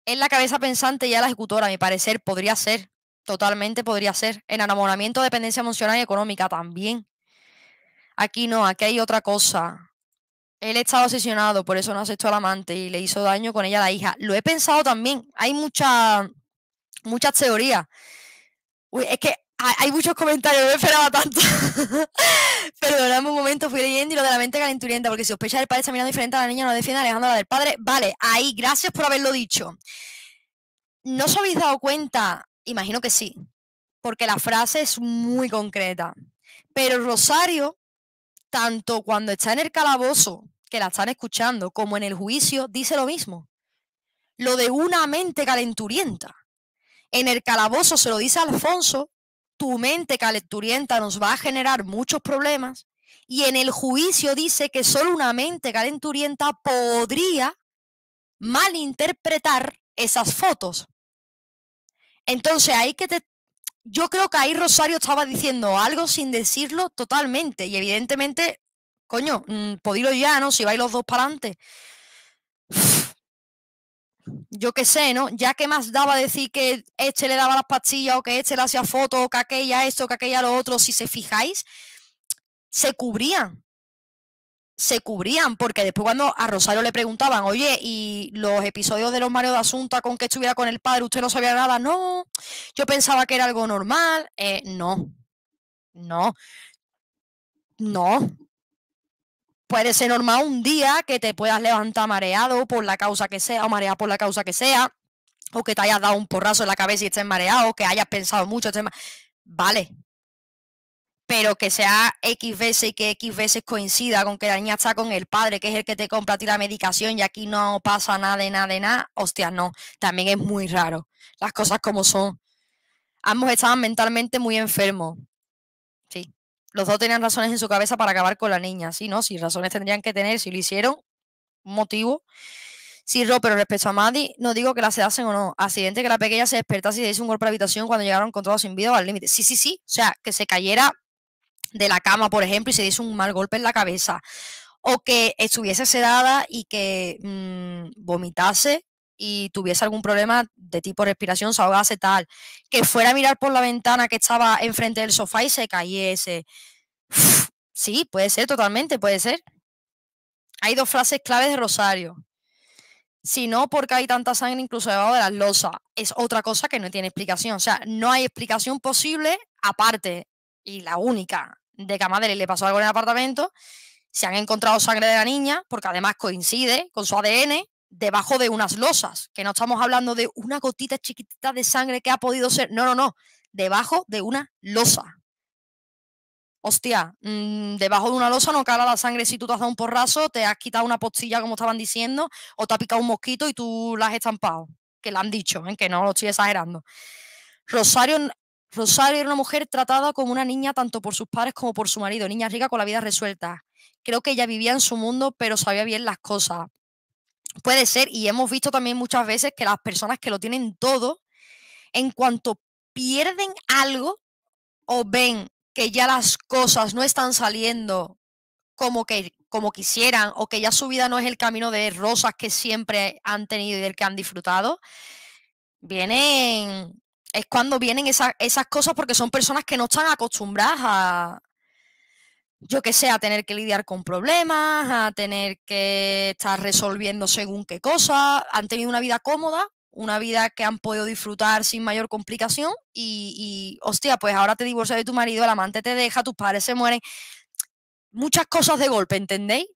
Es la cabeza pensante y a la ejecutora, a mi parecer. Podría ser. Totalmente podría ser. En enamoramiento, dependencia emocional y económica también. Aquí no, aquí hay otra cosa. Él estaba obsesionado, por eso no aceptó al amante y le hizo daño con ella a la hija. Lo he pensado también. Hay mucha, muchas teorías. es que hay muchos comentarios, no esperaba tanto. Perdóname un momento, fui leyendo y lo de la mente calenturienta, porque si sospecha del padre está mirando diferente a la niña, no defiende Alejandra del padre. Vale, ahí, gracias por haberlo dicho. ¿No os habéis dado cuenta? Imagino que sí, porque la frase es muy concreta. Pero Rosario tanto cuando está en el calabozo, que la están escuchando, como en el juicio, dice lo mismo. Lo de una mente calenturienta. En el calabozo se lo dice Alfonso, tu mente calenturienta nos va a generar muchos problemas. Y en el juicio dice que solo una mente calenturienta podría malinterpretar esas fotos. Entonces, hay que yo creo que ahí Rosario estaba diciendo algo sin decirlo totalmente. Y evidentemente, coño, mm, podílo ya, ¿no? Si vais los dos para adelante. Yo qué sé, ¿no? Ya que más daba decir que este le daba las pastillas o que este le hacía fotos o que aquella esto, que aquella lo otro, si se fijáis, se cubrían se cubrían, porque después cuando a Rosario le preguntaban, oye, y los episodios de los mareos de Asunta con que estuviera con el padre, usted no sabía nada, no, yo pensaba que era algo normal, eh, no, no, no. Puede ser normal un día que te puedas levantar mareado por la causa que sea, o mareado por la causa que sea, o que te hayas dado un porrazo en la cabeza y estés mareado, o que hayas pensado mucho, Vale, pero que sea X veces y que X veces coincida con que la niña está con el padre, que es el que te compra a ti la medicación y aquí no pasa nada de nada de nada, hostia, no, también es muy raro, las cosas como son. Ambos estaban mentalmente muy enfermos, sí. Los dos tenían razones en su cabeza para acabar con la niña, sí, ¿no? Si sí, razones tendrían que tener, si lo hicieron, un motivo. Sí, Ro, pero respecto a Maddie, no digo que la hacen o no. Accidente que la pequeña se despertase y se hizo un golpe a la habitación cuando llegaron encontrados sin vida al límite. Sí, sí, sí. O sea, que se cayera de la cama, por ejemplo, y se diese un mal golpe en la cabeza, o que estuviese sedada y que mm, vomitase y tuviese algún problema de tipo respiración, se ahogase tal, que fuera a mirar por la ventana que estaba enfrente del sofá y se cayese. sí, puede ser, totalmente, puede ser. Hay dos frases claves de Rosario. Si no, porque hay tanta sangre incluso debajo de las losa. Es otra cosa que no tiene explicación. O sea, no hay explicación posible aparte y la única de que le pasó algo en el apartamento. Se han encontrado sangre de la niña, porque además coincide con su ADN, debajo de unas losas, que no estamos hablando de una gotita chiquitita de sangre que ha podido ser, no, no, no, debajo de una losa. Hostia, mm, debajo de una losa no cala la sangre si tú te has dado un porrazo, te has quitado una postilla, como estaban diciendo, o te ha picado un mosquito y tú la has estampado, que la han dicho, ¿eh? que no lo estoy exagerando. Rosario Rosario era una mujer tratada como una niña tanto por sus padres como por su marido, niña rica con la vida resuelta. Creo que ella vivía en su mundo, pero sabía bien las cosas. Puede ser, y hemos visto también muchas veces que las personas que lo tienen todo, en cuanto pierden algo o ven que ya las cosas no están saliendo como, que, como quisieran o que ya su vida no es el camino de rosas que siempre han tenido y del que han disfrutado, vienen es cuando vienen esas, cosas porque son personas que no están acostumbradas a, yo que sé, a tener que lidiar con problemas, a tener que estar resolviendo según qué cosa han tenido una vida cómoda, una vida que han podido disfrutar sin mayor complicación y, hostia, pues ahora te divorcias de tu marido, el amante te deja, tus padres se mueren, muchas cosas de golpe, ¿entendéis?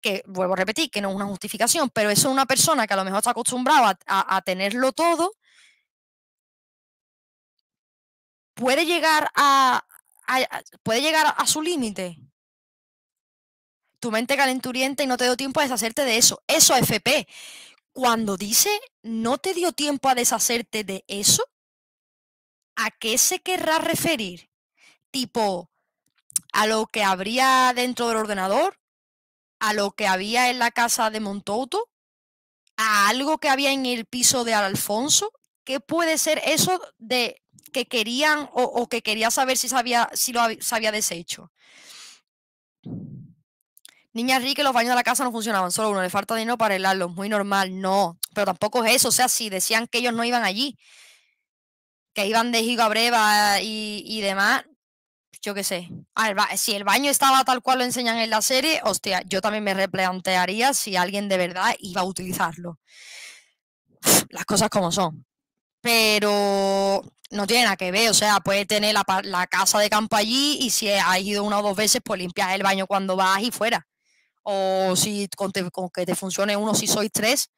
Que vuelvo a repetir, que no es una justificación, pero eso es una persona que a lo mejor está acostumbrada a tenerlo todo puede llegar a, puede llegar a, su límite. Tu mente calenturienta y no te dio tiempo a deshacerte de eso. Eso FP. Cuando dice no te dio tiempo a deshacerte de eso, ¿a qué se querrá referir? Tipo, a lo que habría dentro del ordenador, a lo que había en la casa de Montouto, a algo que había en el piso de Alfonso. ¿Qué puede ser eso de que querían o, que quería saber si, sabía, si lo se había deshecho. Niña rica, los baños de la casa no funcionaban, solo uno, le falta dinero para helarlo, muy normal, no, pero tampoco es eso, o sea, si decían que ellos no iban allí, que iban de a Breva y, y demás, yo qué sé. si el baño estaba tal cual lo enseñan en la serie, hostia, yo también me replantearía si alguien de verdad iba a utilizarlo. Las cosas como son pero no tiene nada que ver, o sea, puedes tener la, casa de campo allí y si has ido una o dos veces, pues limpias el baño cuando vas y fuera. O si con que te funcione uno, si sois tres,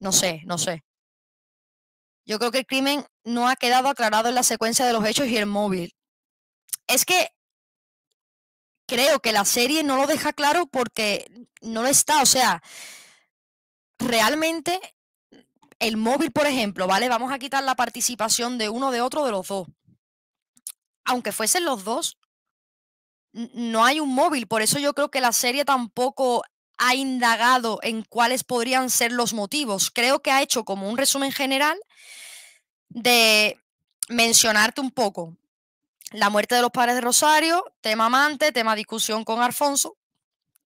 no sé, no sé. Yo creo que el crimen no ha quedado aclarado en la secuencia de los hechos y el móvil. Es que creo que la serie no lo deja claro porque no lo está, o sea, realmente el móvil, por ejemplo, ¿vale? Vamos a quitar la participación de uno, de otro, de los dos. Aunque fuesen los dos, no hay un móvil. Por eso yo creo que la serie tampoco ha indagado en cuáles podrían ser los motivos. Creo que ha hecho como un resumen general de mencionarte un poco la muerte de los padres de Rosario, tema amante, tema discusión con Alfonso,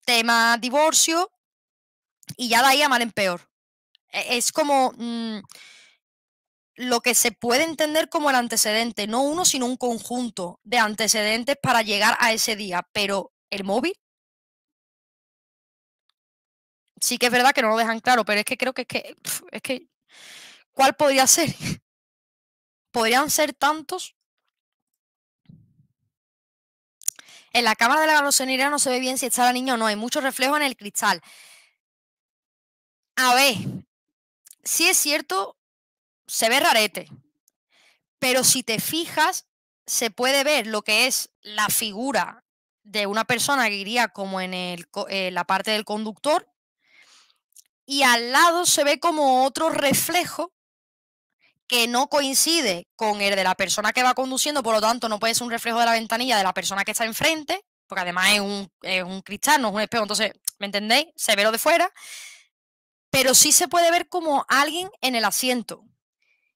tema divorcio, y ya de ahí a mal en peor. E-, es como mm, lo que se puede entender como el antecedente, no uno, sino un conjunto de antecedentes para llegar a ese día, pero el móvil sí que es verdad que no lo dejan claro, pero es que creo que es que, es que ¿cuál podría ser? Podrían ser tantos. En la cámara de la gasolinería no se ve bien si está la niña o no, hay mucho reflejo en el cristal. A ver, sí es cierto, se ve rarete, pero si te fijas, se puede ver lo que es la figura de una persona que iría como en, eh, la parte del conductor y al lado se ve como otro reflejo que no coincide con el de la persona que va conduciendo, por lo tanto no puede ser un reflejo de la ventanilla de la persona que está enfrente, porque además es un, es un cristal, no es un espejo, entonces, ¿me entendéis? Se ve lo de fuera pero sí se puede ver como alguien en el asiento,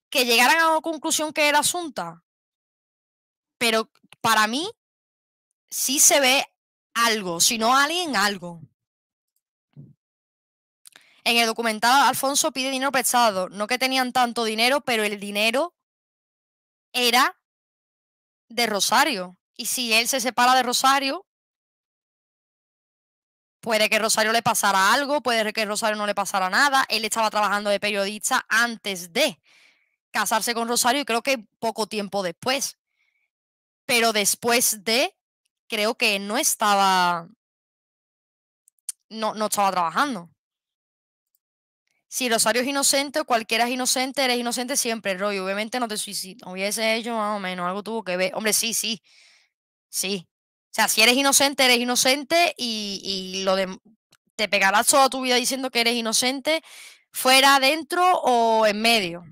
que llegaran a una conclusión que era asunta, pero para mí sí se ve algo, si no alguien algo. En el documental Alfonso pide dinero pesado no que tenían tanto dinero, pero el dinero era de Rosario. Y si él se separa de Rosario, puede que Rosario le pasara algo, puede que Rosario no le pasara nada. Él estaba trabajando de periodista antes de casarse con Rosario y creo que poco tiempo después. Pero después de, creo que no estaba, no, no estaba trabajando. Si Rosario es inocente o cualquiera es inocente, eres inocente siempre, Roy. Obviamente no te suicidas. Hubiese hecho más o menos, algo tuvo que ver. Hombre, sí, sí. Sí, sea, si eres inocente, eres inocente y, lo de, te pegarás toda tu vida diciendo que eres inocente, fuera, dentro o en medio.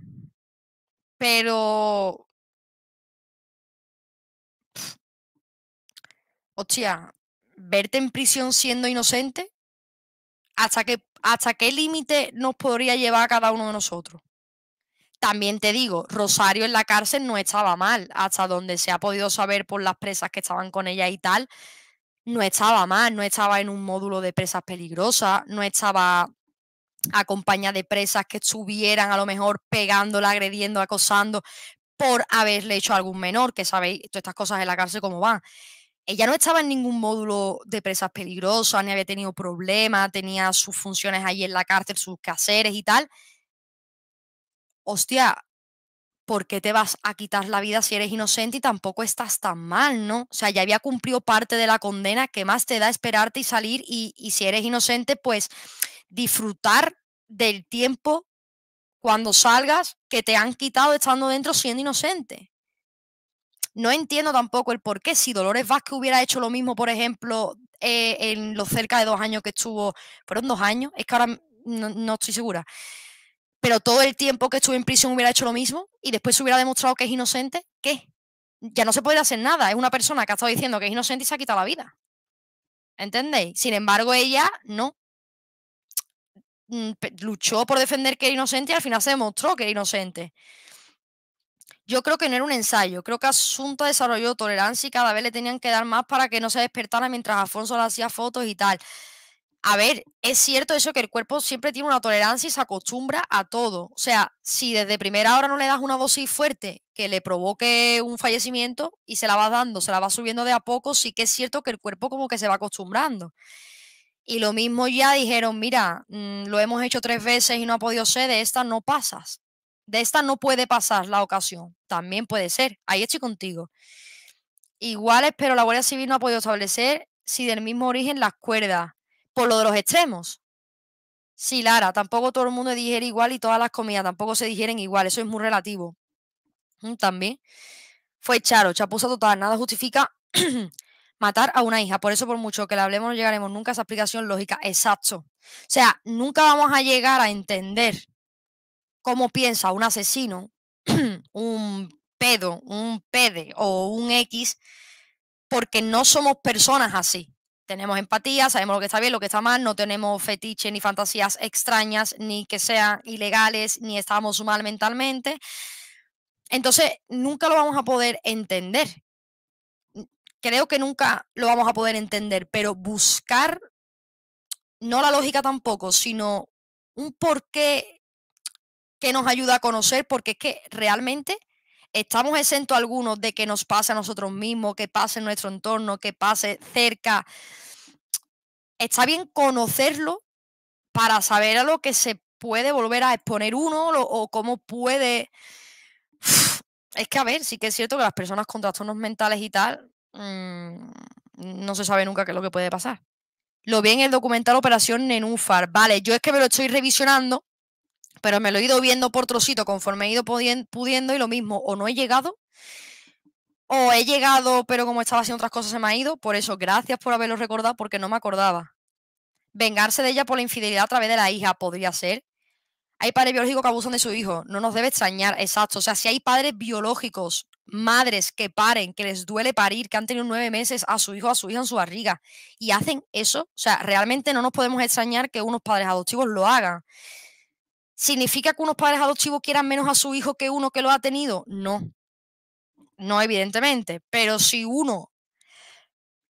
Pero... hostia, verte en prisión siendo inocente, ¿hasta qué, hasta qué límite nos podría llevar a cada uno de nosotros? También te digo, Rosario en la cárcel no estaba mal, hasta donde se ha podido saber por las presas que estaban con ella y tal, no estaba mal, no estaba en un módulo de presas peligrosas, no estaba acompañada de presas que estuvieran a lo mejor pegándola, agrediendo, acosando por haberle hecho algún menor, que sabéis todas estas cosas en la cárcel cómo van. Ella no estaba en ningún módulo de presas peligrosas, ni había tenido problemas, tenía sus funciones ahí en la cárcel, sus quehaceres y tal, hostia, ¿por qué te vas a quitar la vida si eres inocente y tampoco estás tan mal, ¿no? O sea, ya había cumplido parte de la condena, que más te da esperarte y salir? Y, si eres inocente, pues disfrutar del tiempo cuando salgas que te han quitado estando dentro siendo inocente. No entiendo tampoco el por qué. Si Dolores Vázquez hubiera hecho lo mismo, por ejemplo, eh, en los cerca de dos años que estuvo, fueron dos años, es que ahora no estoy segura pero todo el tiempo que estuve en prisión hubiera hecho lo mismo y después se hubiera demostrado que es inocente, ¿qué? Ya no se puede hacer nada. Es una persona que ha estado diciendo que es inocente y se ha quitado la vida. ¿Entendéis? Sin embargo, ella no. Mm, luchó por defender que era inocente y al final se demostró que era inocente. Yo creo que no era un ensayo. Creo que Asunta desarrolló tolerancia y cada vez le tenían que dar más para que no se despertara mientras Afonso le hacía fotos y tal. A ver, es cierto eso que el cuerpo siempre tiene una tolerancia y se acostumbra a todo. O sea, si desde primera hora no le das una dosis fuerte que le provoque un fallecimiento y se la vas dando, se la vas subiendo de a poco, sí que es cierto que el cuerpo como que se va acostumbrando. Y lo mismo ya dijeron, mira, mm, lo hemos hecho tres veces y no ha podido ser, de esta no pasas. De esta no puede pasar la ocasión. También puede ser. Ahí estoy contigo. Iguales, pero la Guardia Civil no ha podido establecer si del mismo origen las cuerdas por lo de los extremos. Sí, Lara, tampoco todo el mundo digiere igual y todas las comidas tampoco se digieren igual. Eso es muy relativo. Mm, también. Fue Charo, chapuza total. Nada justifica matar a una hija. Por eso, por mucho que le hablemos, no llegaremos nunca a esa explicación lógica. Exacto. O sea, nunca vamos a llegar a entender cómo piensa un asesino, un pedo, un pede o un X, porque no somos personas así tenemos empatía, sabemos lo que está bien, lo que está mal, no tenemos fetiches ni fantasías extrañas, ni que sean ilegales, ni estamos mal mentalmente. Entonces, nunca lo vamos a poder entender. Creo que nunca lo vamos a poder entender, pero buscar, no la lógica tampoco, sino un porqué que nos ayuda a conocer, porque es que realmente ¿Estamos exentos algunos de que nos pase a nosotros mismos, que pase en nuestro entorno, que pase cerca? Está bien conocerlo para saber a lo que se puede volver a exponer uno o cómo puede... es que, a ver, sí que es cierto que las personas con trastornos mentales y tal, mm, no se sabe nunca qué es lo que puede pasar. Lo vi en el documental Operación Nenúfar. Vale, yo es que me lo estoy revisionando pero me lo he ido viendo por trocito conforme he ido pudiendo y lo mismo, o no he llegado, o he llegado, pero como estaba haciendo otras cosas se me ha ido. Por eso, gracias por haberlo recordado, porque no me acordaba. Vengarse de ella por la infidelidad a través de la hija podría ser. Hay padres biológicos que abusan de su hijo, no nos debe extrañar, exacto. O sea, si hay padres biológicos, madres que paren, que les duele parir, que han tenido nueve meses a su hijo, a su hija en su barriga, y hacen eso, o sea, realmente no nos podemos extrañar que unos padres adoptivos lo hagan. ¿Significa que unos padres adoptivos quieran menos a su hijo que uno que lo ha tenido? No. No, evidentemente. Pero si uno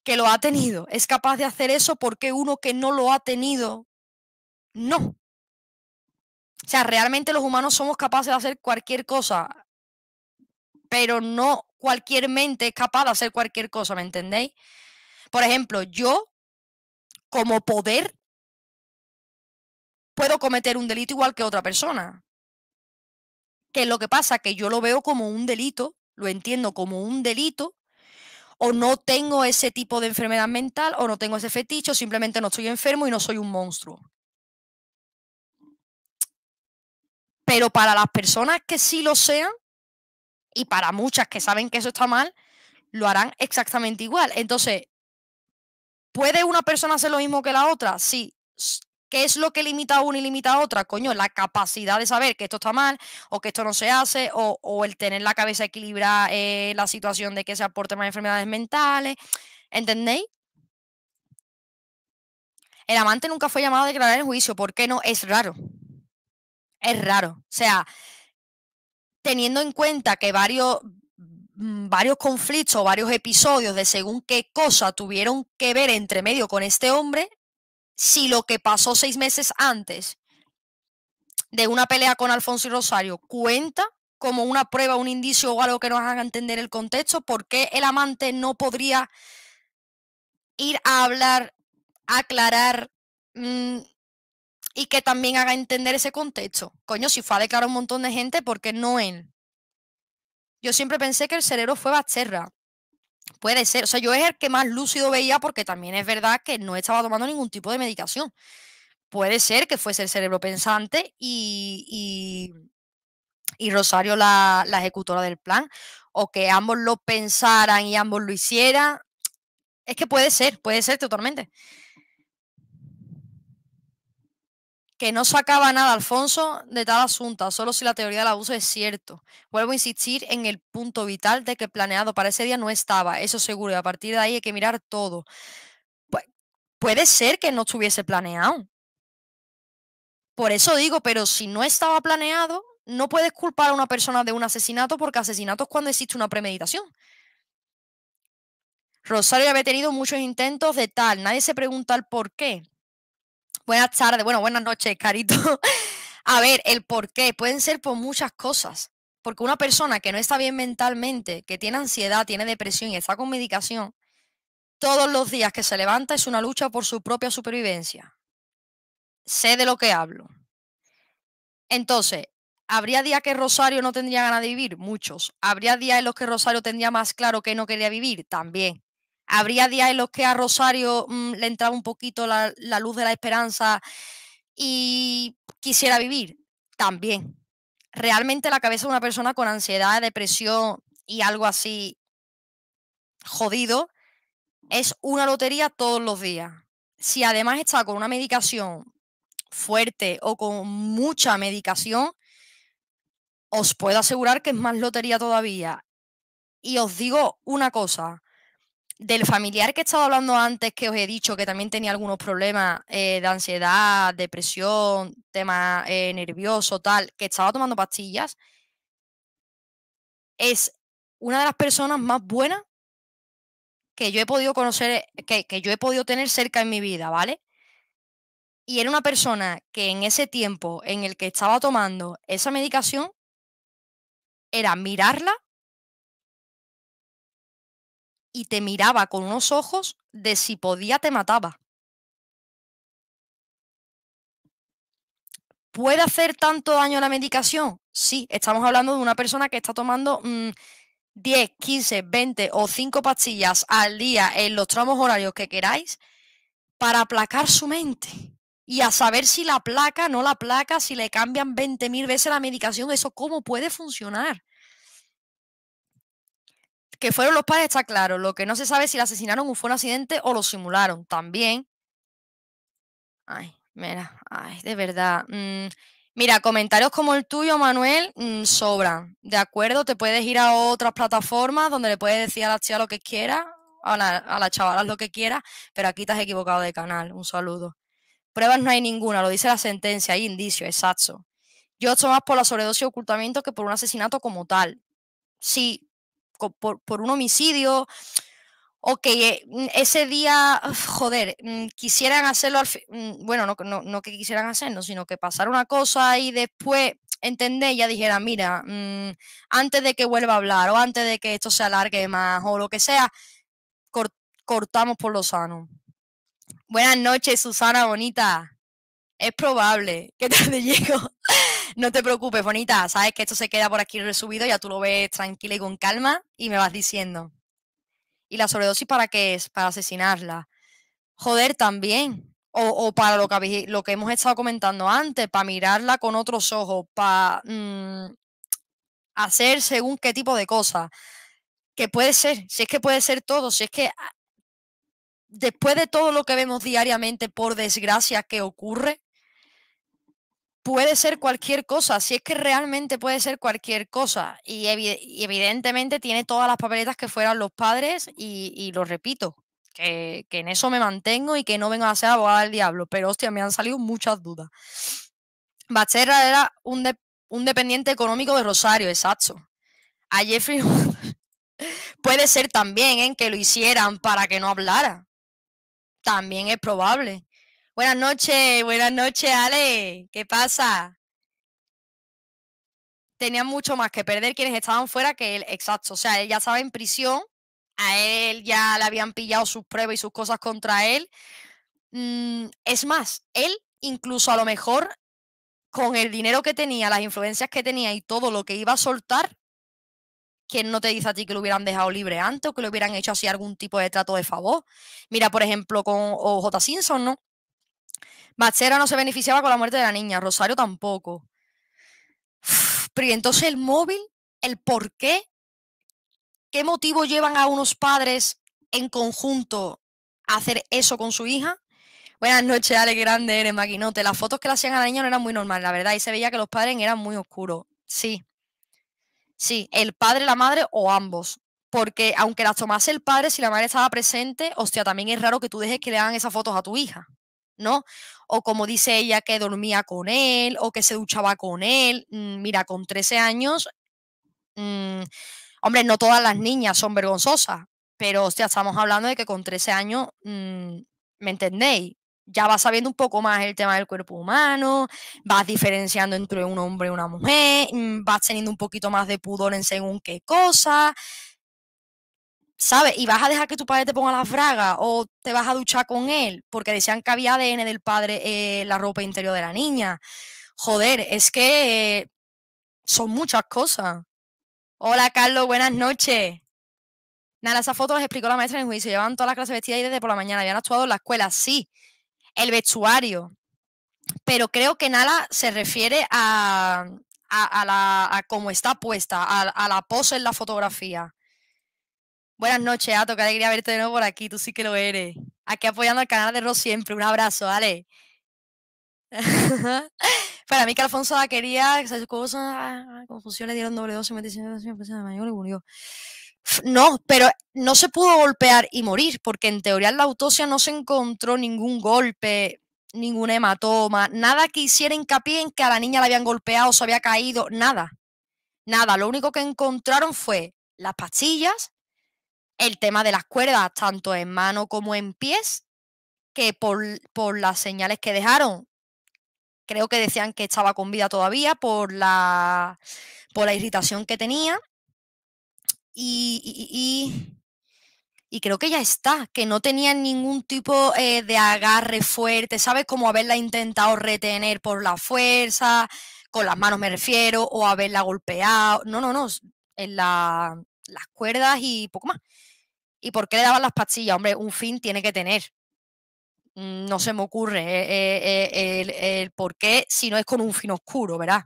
que lo ha tenido es capaz de hacer eso, ¿por qué uno que no lo ha tenido? No. O sea, realmente los humanos somos capaces de hacer cualquier cosa, pero no cualquier mente es capaz de hacer cualquier cosa, ¿me entendéis? Por ejemplo, yo como poder puedo cometer un delito igual que otra persona. Que lo que pasa que yo lo veo como un delito, lo entiendo como un delito, o no tengo ese tipo de enfermedad mental, o no tengo ese fetiche, simplemente no estoy enfermo y no soy un monstruo. Pero para las personas que sí lo sean, y para muchas que saben que eso está mal, lo harán exactamente igual. Entonces, ¿puede una persona hacer lo mismo que la otra? Sí. ¿Qué es lo que limita a una y limita a otra? Coño, la capacidad de saber que esto está mal o que esto no se hace o, el tener la cabeza equilibrada eh, la situación de que se aporten más enfermedades mentales. ¿Entendéis? El amante nunca fue llamado a declarar el juicio. ¿Por qué no? Es raro. Es raro. O sea, teniendo en cuenta que varios, mm, varios conflictos, varios episodios de según qué cosa tuvieron que ver entre medio con este hombre, si lo que pasó seis meses antes de una pelea con Alfonso y Rosario cuenta como una prueba, un indicio o algo que nos haga entender el contexto, por qué el amante no podría ir a hablar, aclarar mm, y que también haga entender ese contexto. Coño, si fue a declarar un montón de gente, ¿por qué no él? Yo siempre pensé que el cerebro fue Basterra, Puede ser, o sea, yo es el que más lúcido veía porque también es verdad que no estaba tomando ningún tipo de medicación. Puede ser que fuese el cerebro pensante y, y, Rosario la, la, ejecutora del plan, o que ambos lo pensaran y ambos lo hicieran. Es que puede ser, puede ser totalmente. que no sacaba nada Alfonso de tal asunto, solo si la teoría del abuso e es cierto. Vuelvo a insistir en el punto vital de que planeado para ese día no estaba, eso seguro, y a partir de ahí hay que mirar todo. puede ser que no estuviese planeado. Por eso digo, pero si no estaba planeado, no puedes culpar a una persona de un asesinato porque asesinato es cuando existe una premeditación. Rosario había tenido muchos intentos de tal, nadie se pregunta el por qué. Buenas tardes, bueno, buenas noches, Carito. A ver, el por qué. Pueden ser por muchas cosas. Porque una persona que no está bien mentalmente, que tiene ansiedad, tiene depresión y está con medicación, todos los días que se levanta es una lucha por su propia supervivencia. Sé de lo que hablo. Entonces, ¿habría días que Rosario no tendría ganas de vivir? Muchos. ¿Habría días en los que Rosario tendría más claro que no quería vivir? También. Habría días en los que a Rosario mm, le entraba un poquito la luz de la esperanza y quisiera vivir. También. Realmente la cabeza de una persona con ansiedad, depresión y algo así jodido es una lotería todos los días. Si además está con una medicación fuerte o con mucha medicación, os puedo asegurar que es más lotería todavía. Y os digo una cosa, del familiar que estaba hablando antes, que os he dicho que también tenía algunos problemas eh, de ansiedad, depresión, tema eh, nervioso, tal, que estaba tomando pastillas, es una de las personas más buenas que yo he podido conocer, que yo he podido tener cerca en mi vida, ¿vale? Y era una persona que en ese tiempo en el que estaba tomando esa medicación, era mirarla y te miraba con unos ojos de si podía te mataba. ¿Puede hacer tanto daño la medicación? Sí, estamos hablando de una persona que está tomando 10, 15, 20 o 5 pastillas al día en los tramos horarios que queráis para aplacar su mente. Y a saber si la placa, no la placa, si le cambian 20.000 veces la medicación, eso cómo puede funcionar que fueron los padres está claro. Lo que no se sabe es si la asesinaron o fue un accidente o lo simularon también. Ay, mira, ay, de verdad. Mm, mira, comentarios como el tuyo, Manuel, sobra mm, sobran. ¿De acuerdo? Te puedes ir a otras plataformas donde le puedes decir a la chica lo que quiera, a la, a chavala lo que quiera, pero aquí te has equivocado de canal. Un saludo. Pruebas no hay ninguna, lo dice la sentencia, hay indicios, exacto. Yo estoy más por la sobredosis y ocultamiento que por un asesinato como tal. Sí, por, un homicidio o que mm, ese día, joder, mm, quisieran hacerlo mm, bueno, no, que quisieran hacerlo, sino que pasara una cosa y después, entender, ya dijera, mira, antes de que vuelva a hablar o antes de que esto se alargue más o lo que sea, cortamos por lo sano. Buenas noches, Susana Bonita. Es probable que te llego. No te preocupes, bonita. Sabes que esto se queda por aquí resubido, ya tú lo ves tranquila y con calma y me vas diciendo. ¿Y la sobredosis para qué es? Para asesinarla. Joder, también. O, para lo que, hemos estado comentando antes, para mirarla con otros ojos, para mm, hacer según qué tipo de cosas. Que puede ser, si es que puede ser todo, si es que ah, después de todo lo que vemos diariamente, por desgracia, que ocurre, puede ser cualquier cosa, si es que realmente puede ser cualquier cosa. Y, evidentemente tiene todas las papeletas que fueran los padres y, lo repito, que, en eso me mantengo y que no vengo a ser abogada del diablo, pero hostia, me han salido muchas dudas. Bacherra era un, dependiente económico de Rosario, exacto. A Jeffrey puede ser también ¿eh? que lo hicieran para que no hablara. También es probable. Buenas noches, buenas noches, Ale. ¿Qué pasa? Tenían mucho más que perder quienes estaban fuera que él. Exacto. O sea, él ya estaba en prisión. A él ya le habían pillado sus pruebas y sus cosas contra él. Mm, es más, él incluso a lo mejor con el dinero que tenía, las influencias que tenía y todo lo que iba a soltar, ¿quién no te dice a ti que lo hubieran dejado libre antes o que lo hubieran hecho así algún tipo de trato de favor? Mira, por ejemplo, con J. Simpson, ¿no? Machera no se beneficiaba con la muerte de la niña, Rosario tampoco. pero entonces el móvil, el por qué, qué motivo llevan a unos padres en conjunto a hacer eso con su hija. Buenas noches, Ale, grande eres, maquinote. Las fotos que le hacían a la niña no eran muy normales, la verdad, y se veía que los padres eran muy oscuros. Sí. Sí, el padre, la madre o ambos porque aunque las tomase el padre, si la madre estaba presente, hostia, también es raro que tú dejes que le hagan esas fotos a tu hija. ¿no? O como dice ella, que dormía con él o que se duchaba con él. Mm, mira, con 13 años, mm, hombre, no todas las niñas son vergonzosas, pero estamos hablando de que con 13 años, mm, ¿me entendéis? Ya vas sabiendo un poco más el tema del cuerpo humano, vas diferenciando entre un hombre y una mujer, vas teniendo un poquito más de pudor en según qué cosa, ¿sabes? Y vas a dejar que tu padre te ponga la fraga o te vas a duchar con él, porque decían que había ADN del padre en eh, la ropa interior de la niña. Joder, es que eh, son muchas cosas. Hola, Carlos, buenas noches. Nada, esa foto las explicó la maestra en juicio. Llevaban todas las clases vestidas y desde por la mañana. Habían actuado en la escuela, sí. El vestuario. Pero creo que Nala se refiere a, a, la, a cómo está puesta, a la pose en la fotografía. Buenas noches, Ato, qué alegría verte de nuevo por aquí, tú sí que lo eres. Aquí apoyando al canal de Ros siempre, un abrazo, vale. Para mí que Alfonso la quería, esas ah, ah, cosas. cosas, confusiones, dieron doble dosis, mayor y murió. No, pero no se pudo golpear y morir, porque en teoría en la autopsia no se encontró ningún golpe, ningún hematoma, nada que hiciera hincapié en que a la niña la habían golpeado, se había caído, nada. Nada, lo único que encontraron fue las pastillas, el tema de las cuerdas, tanto en mano como en pies, que por, las señales que dejaron, creo que decían que estaba con vida todavía, por la, por la irritación que tenía. y, y, creo que ya está, que no tenía ningún tipo eh, de agarre fuerte, ¿sabes? Como haberla intentado retener por la fuerza, con las manos me refiero, o haberla golpeado. No, no, no, en las cuerdas y poco más. ¿Y por qué le daban las pastillas? Hombre, un fin tiene que tener. Mm, no se me ocurre eh, eh, eh, el, por qué si no es con un fin oscuro, ¿verdad?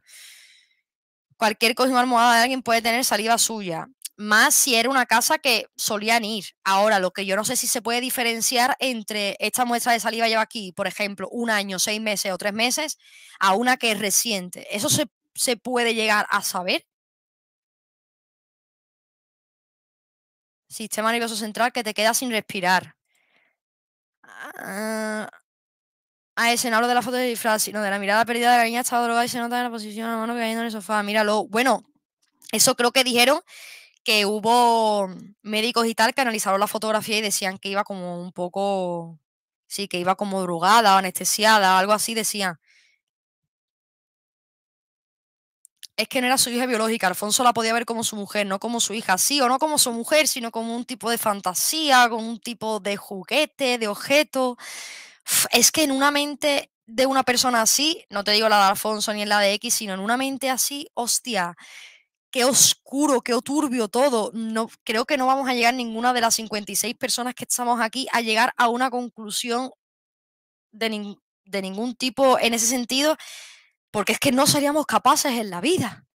Cualquier cosa almohada de alguien puede tener saliva suya. Más si era una casa que solían ir. Ahora, lo que yo no sé si se puede diferenciar entre esta muestra de saliva lleva aquí, por ejemplo, un año, seis meses o tres meses, a una que es reciente. Eso se, se puede llegar a saber Sistema nervioso central que te queda sin respirar. Ah, ese no hablo de la foto de disfraz, sino de la mirada perdida de la niña estaba drogada y se nota en la posición de la mano hay en el sofá. Míralo. Bueno, eso creo que dijeron que hubo médicos y tal que analizaron la fotografía y decían que iba como un poco, sí, que iba como drogada, anestesiada, algo así decían. es que no era su hija biológica. Alfonso la podía ver como su mujer, no como su hija. Sí, o no como su mujer, sino como un tipo de fantasía, como un tipo de juguete, de objeto. Es que en una mente de una persona así, no te digo la de Alfonso ni en la de X, sino en una mente así, hostia, qué oscuro, qué turbio todo. No, creo que no vamos a llegar ninguna de las 56 personas que estamos aquí a llegar a una conclusión de, de ningún tipo en ese sentido porque es que no seríamos capaces en la vida.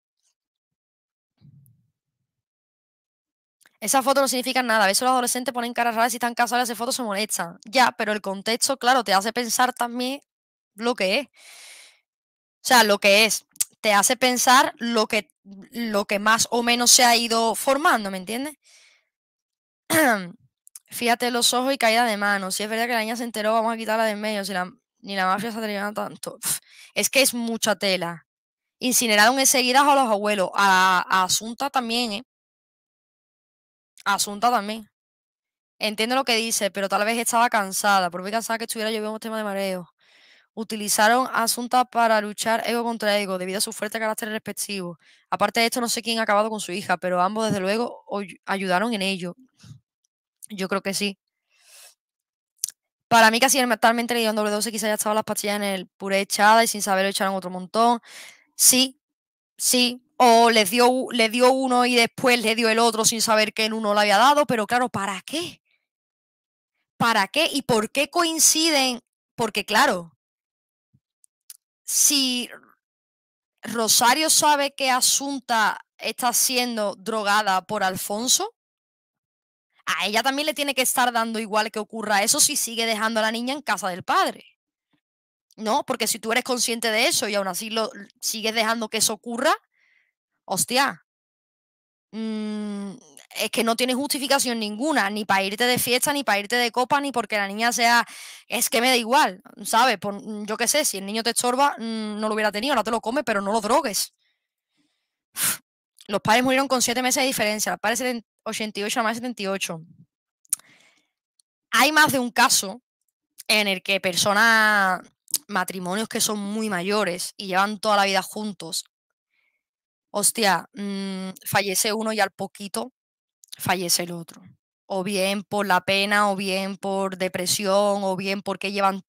Esas fotos no significan nada. A veces los adolescentes ponen caras raras y si están casados y esas fotos se molestan. Ya, pero el contexto, claro, te hace pensar también lo que es. O sea, lo que es. Te hace pensar lo que, lo que más o menos se ha ido formando, ¿me entiendes? Fíjate los ojos y caída de mano. Si es verdad que la niña se enteró, vamos a quitarla de en medio. Si la, ni la mafia se a tanto. Es que es mucha tela. Incineraron enseguida a los abuelos, a, Asunta también, ¿eh? Asunta también. Entiendo lo que dice, pero tal vez estaba cansada, por muy cansada que estuviera, yo un tema de mareo. Utilizaron Asunta para luchar ego contra ego, debido a su fuerte carácter respectivo. Aparte de esto, no sé quién ha acabado con su hija, pero ambos, desde luego, ayudaron en ello. Yo creo que sí. Para mí, casi mentalmente le dieron w 12, quizá ya estaba las pastillas en el puré echada y sin saberlo echaron otro montón. Sí, sí. O les dio, dio uno y después le dio el otro sin saber que en uno lo había dado, pero claro, ¿para qué? ¿Para qué? ¿Y por qué coinciden? Porque claro, si Rosario sabe que Asunta está siendo drogada por Alfonso, a ella también le tiene que estar dando igual que ocurra eso si sigue dejando a la niña en casa del padre. ¿No? Porque si tú eres consciente de eso y aún así lo sigues dejando que eso ocurra, hostia, mm, es que no tienes justificación ninguna, ni para irte de fiesta, ni para irte de copa, ni porque la niña sea, es que me da igual, ¿sabes? Mm, yo qué sé, si el niño te estorba, mm, no lo hubiera tenido, ahora te lo come, pero no lo drogues. Los padres murieron con siete meses de diferencia, los padres 88 más 78. Hay más de un caso en el que personas, matrimonios que son muy mayores y llevan toda la vida juntos, hostia, mm, fallece uno y al poquito fallece el otro. O bien por la pena, o bien por depresión, o bien porque llevan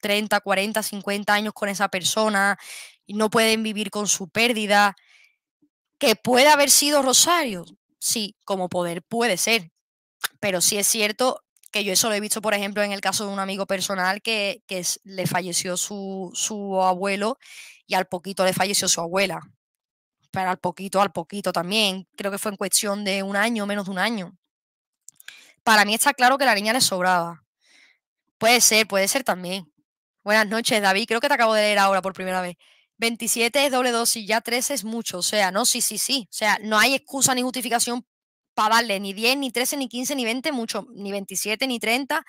30, 40, 50 años con esa persona y no pueden vivir con su pérdida, que puede haber sido Rosario, sí, como poder puede ser, pero sí es cierto que yo eso lo he visto, por ejemplo, en el caso de un amigo personal que, le falleció su, su abuelo y al poquito le falleció su abuela. Pero al poquito, al poquito también. Creo que fue en cuestión de un año, menos de un año. Para mí está claro que la niña le sobraba. Puede ser, puede ser también. Buenas noches, David. Creo que te acabo de leer ahora por primera vez. 27 es doble dosis, ya 13 es mucho. O sea, no, sí, sí, sí. O sea, no hay excusa ni justificación para darle ni 10, ni 13, ni 15, ni 20, mucho, ni 27, ni 30.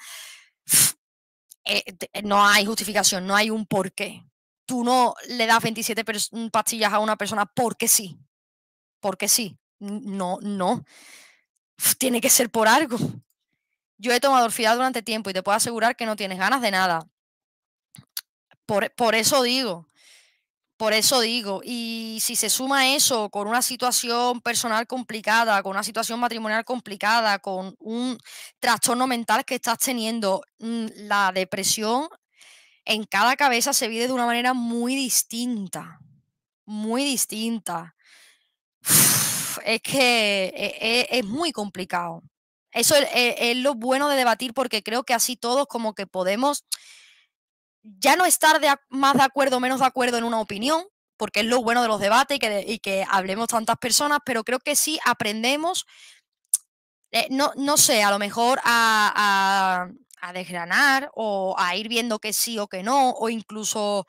Eh, eh, no hay justificación, no hay un porqué. Tú no le das 27 mm, pastillas a una persona porque sí. Porque sí. No, no. Tiene que ser por algo. Yo he tomado orfidad durante tiempo y te puedo asegurar que no tienes ganas de nada. Por, por eso digo, por eso digo, y si se suma eso con una situación personal complicada, con una situación matrimonial complicada, con un trastorno mental que estás teniendo, mm, la depresión en cada cabeza se vive de una manera muy distinta, muy distinta. es que e, e, es, muy complicado. Eso es, e, es, lo bueno de debatir porque creo que así todos como que podemos ya no estar más de acuerdo o menos de acuerdo en una opinión, porque es lo bueno de los debates y que, hablemos tantas personas, pero creo que sí aprendemos, eh, no, no, sé, a lo mejor a, a desgranar o a ir viendo que sí o que no, o incluso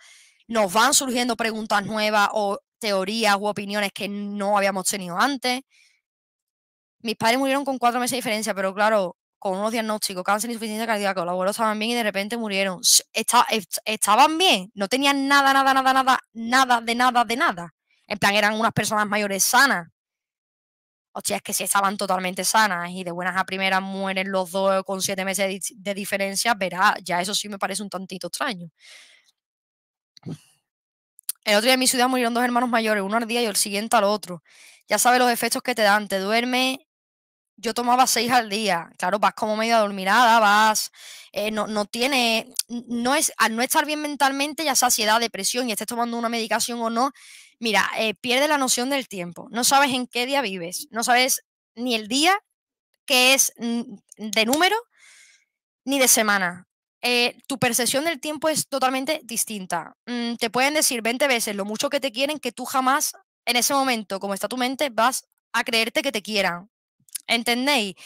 nos van surgiendo preguntas nuevas o teorías u opiniones que no habíamos tenido antes. Mis padres murieron con cuatro meses de diferencia, pero claro, con unos diagnósticos, cáncer, insuficiencia cardíaca, los abuelos estaban bien y de repente murieron. estaban bien, no tenían nada, nada, nada, nada, nada, de nada, de nada. En plan, eran unas personas mayores sanas. Hostia, es que si estaban totalmente sanas y de buenas a primeras mueren los dos con siete meses de, diferencia, verá, ya eso sí me parece un tantito extraño. El otro día en mi ciudad murieron dos hermanos mayores, uno al día y el siguiente al otro. Ya sabes los efectos que te dan, te duerme yo tomaba seis al día. Claro, vas como medio adormilada, vas, eh, no, tiene, no es, al no estar bien mentalmente, ya sea ansiedad, depresión y estés tomando una medicación o no, mira, eh, pierde la noción del tiempo. No sabes en qué día vives, no sabes ni el día que es mm, de número ni de semana. Eh, tu percepción del tiempo es totalmente distinta. Mm, te pueden decir 20 veces lo mucho que te quieren que tú jamás en ese momento, como está tu mente, vas a creerte que te quieran ¿Entendéis?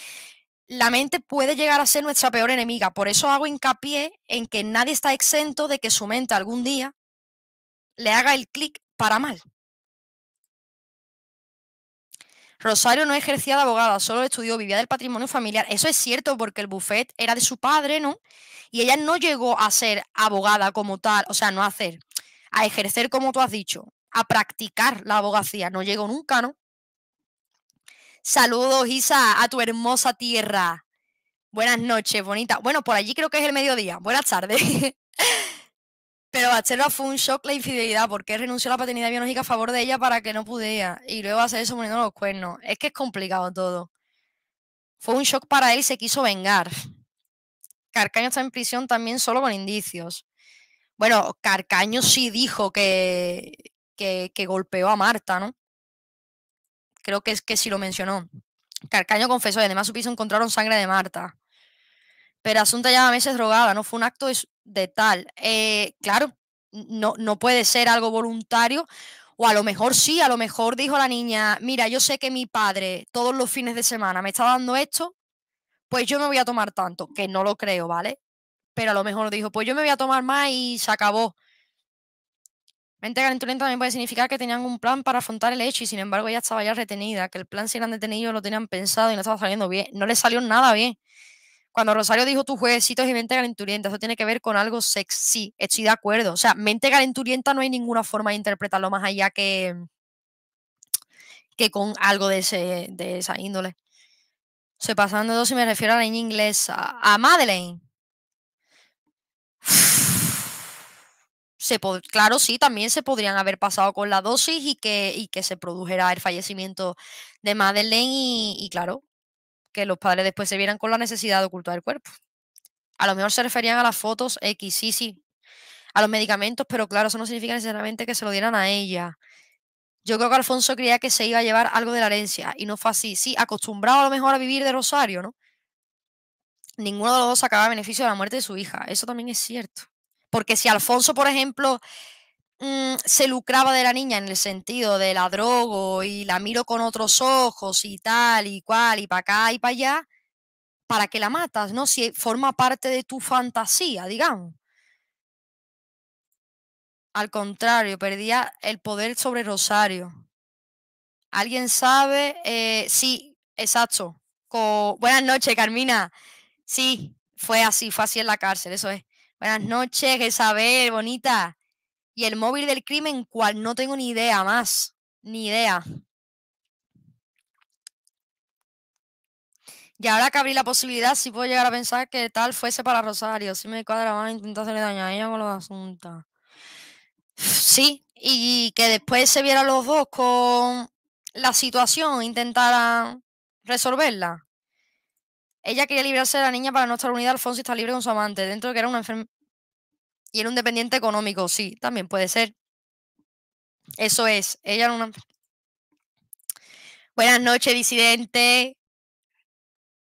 La mente puede llegar a ser nuestra peor enemiga. Por eso hago hincapié en que nadie está exento de que su mente algún día le haga el clic para mal. Rosario no ejercía de abogada, solo estudió, vivía del patrimonio familiar. Eso es cierto porque el buffet era de su padre, ¿no? Y ella no llegó a ser abogada como tal, o sea, no a hacer, a ejercer como tú has dicho, a practicar la abogacía, no llegó nunca, ¿no? Saludos, Isa, a tu hermosa tierra. Buenas noches, bonita. Bueno, por allí creo que es el mediodía. Buenas tardes. Pero Batsela fue un shock la infidelidad, porque renunció a la paternidad biológica a favor de ella para que no pudiera. Y luego hacer eso poniendo los cuernos. Es que es complicado todo. Fue un shock para él y se quiso vengar. Carcaño está en prisión también solo con indicios. Bueno, Carcaño sí dijo que, que golpeó a Marta, ¿no? Creo que es que sí lo mencionó. Carcaño confesó y además su piso encontraron sangre de Marta. Pero Asunta ya a drogada, no fue un acto de, tal. Eh, claro, no, no puede ser algo voluntario. O a lo mejor sí, a lo mejor dijo la niña, mira, yo sé que mi padre todos los fines de semana me está dando esto, pues yo me voy a tomar tanto, que no lo creo, ¿vale? Pero a lo mejor dijo, pues yo me voy a tomar más y se acabó. Mente calenturienta también puede significar que tenían un plan para afrontar el hecho y sin embargo ella estaba ya retenida, que el plan si eran detenidos lo tenían pensado y no estaba saliendo bien. No le salió nada bien. Cuando Rosario dijo tus jueguecitos y mente calenturienta, eso tiene que ver con algo sexy. Estoy de acuerdo. O sea, mente calenturienta no hay ninguna forma de interpretarlo más allá que, que con algo de, ese, de esa índole. Se pasando dos y me refiero a la a Madeleine claro, sí, también se podrían haber pasado con la dosis y que, y que se produjera el fallecimiento de Madeleine y, y, claro, que los padres después se vieran con la necesidad de ocultar el cuerpo. A lo mejor se referían a las fotos X, sí, sí, a los medicamentos, pero claro, eso no significa necesariamente que se lo dieran a ella. Yo creo que Alfonso creía que se iba a llevar algo de la herencia y no fue así. Sí, acostumbrado a lo mejor a vivir de Rosario, ¿no? Ninguno de los dos sacaba beneficio de la muerte de su hija. Eso también es cierto. Porque si Alfonso, por ejemplo, mm, se lucraba de la niña en el sentido de la drogo y la miro con otros ojos y tal y cual y para acá y para allá, ¿para qué la matas? ¿No? Si forma parte de tu fantasía, digamos. Al contrario, perdía el poder sobre Rosario. ¿Alguien sabe? Eh, sí, exacto. Buenas noches, Carmina. Sí, fue así, fue así en la cárcel, eso es. Buenas noches, Isabel, bonita. Y el móvil del crimen, cual no tengo ni idea más. Ni idea. Y ahora que abrí la posibilidad, si sí puedo llegar a pensar que tal fuese para Rosario. Si me cuadra, más intentar hacerle daño a ella con los asuntos. Sí, y que después se vieran los dos con la situación, intentaran resolverla. Ella quería librarse de la niña para no estar unida a Alfonso y estar libre con su amante, dentro de que era una enferma. Y era un dependiente económico, sí, también puede ser. Eso es, ella era una. Buenas noches, disidente.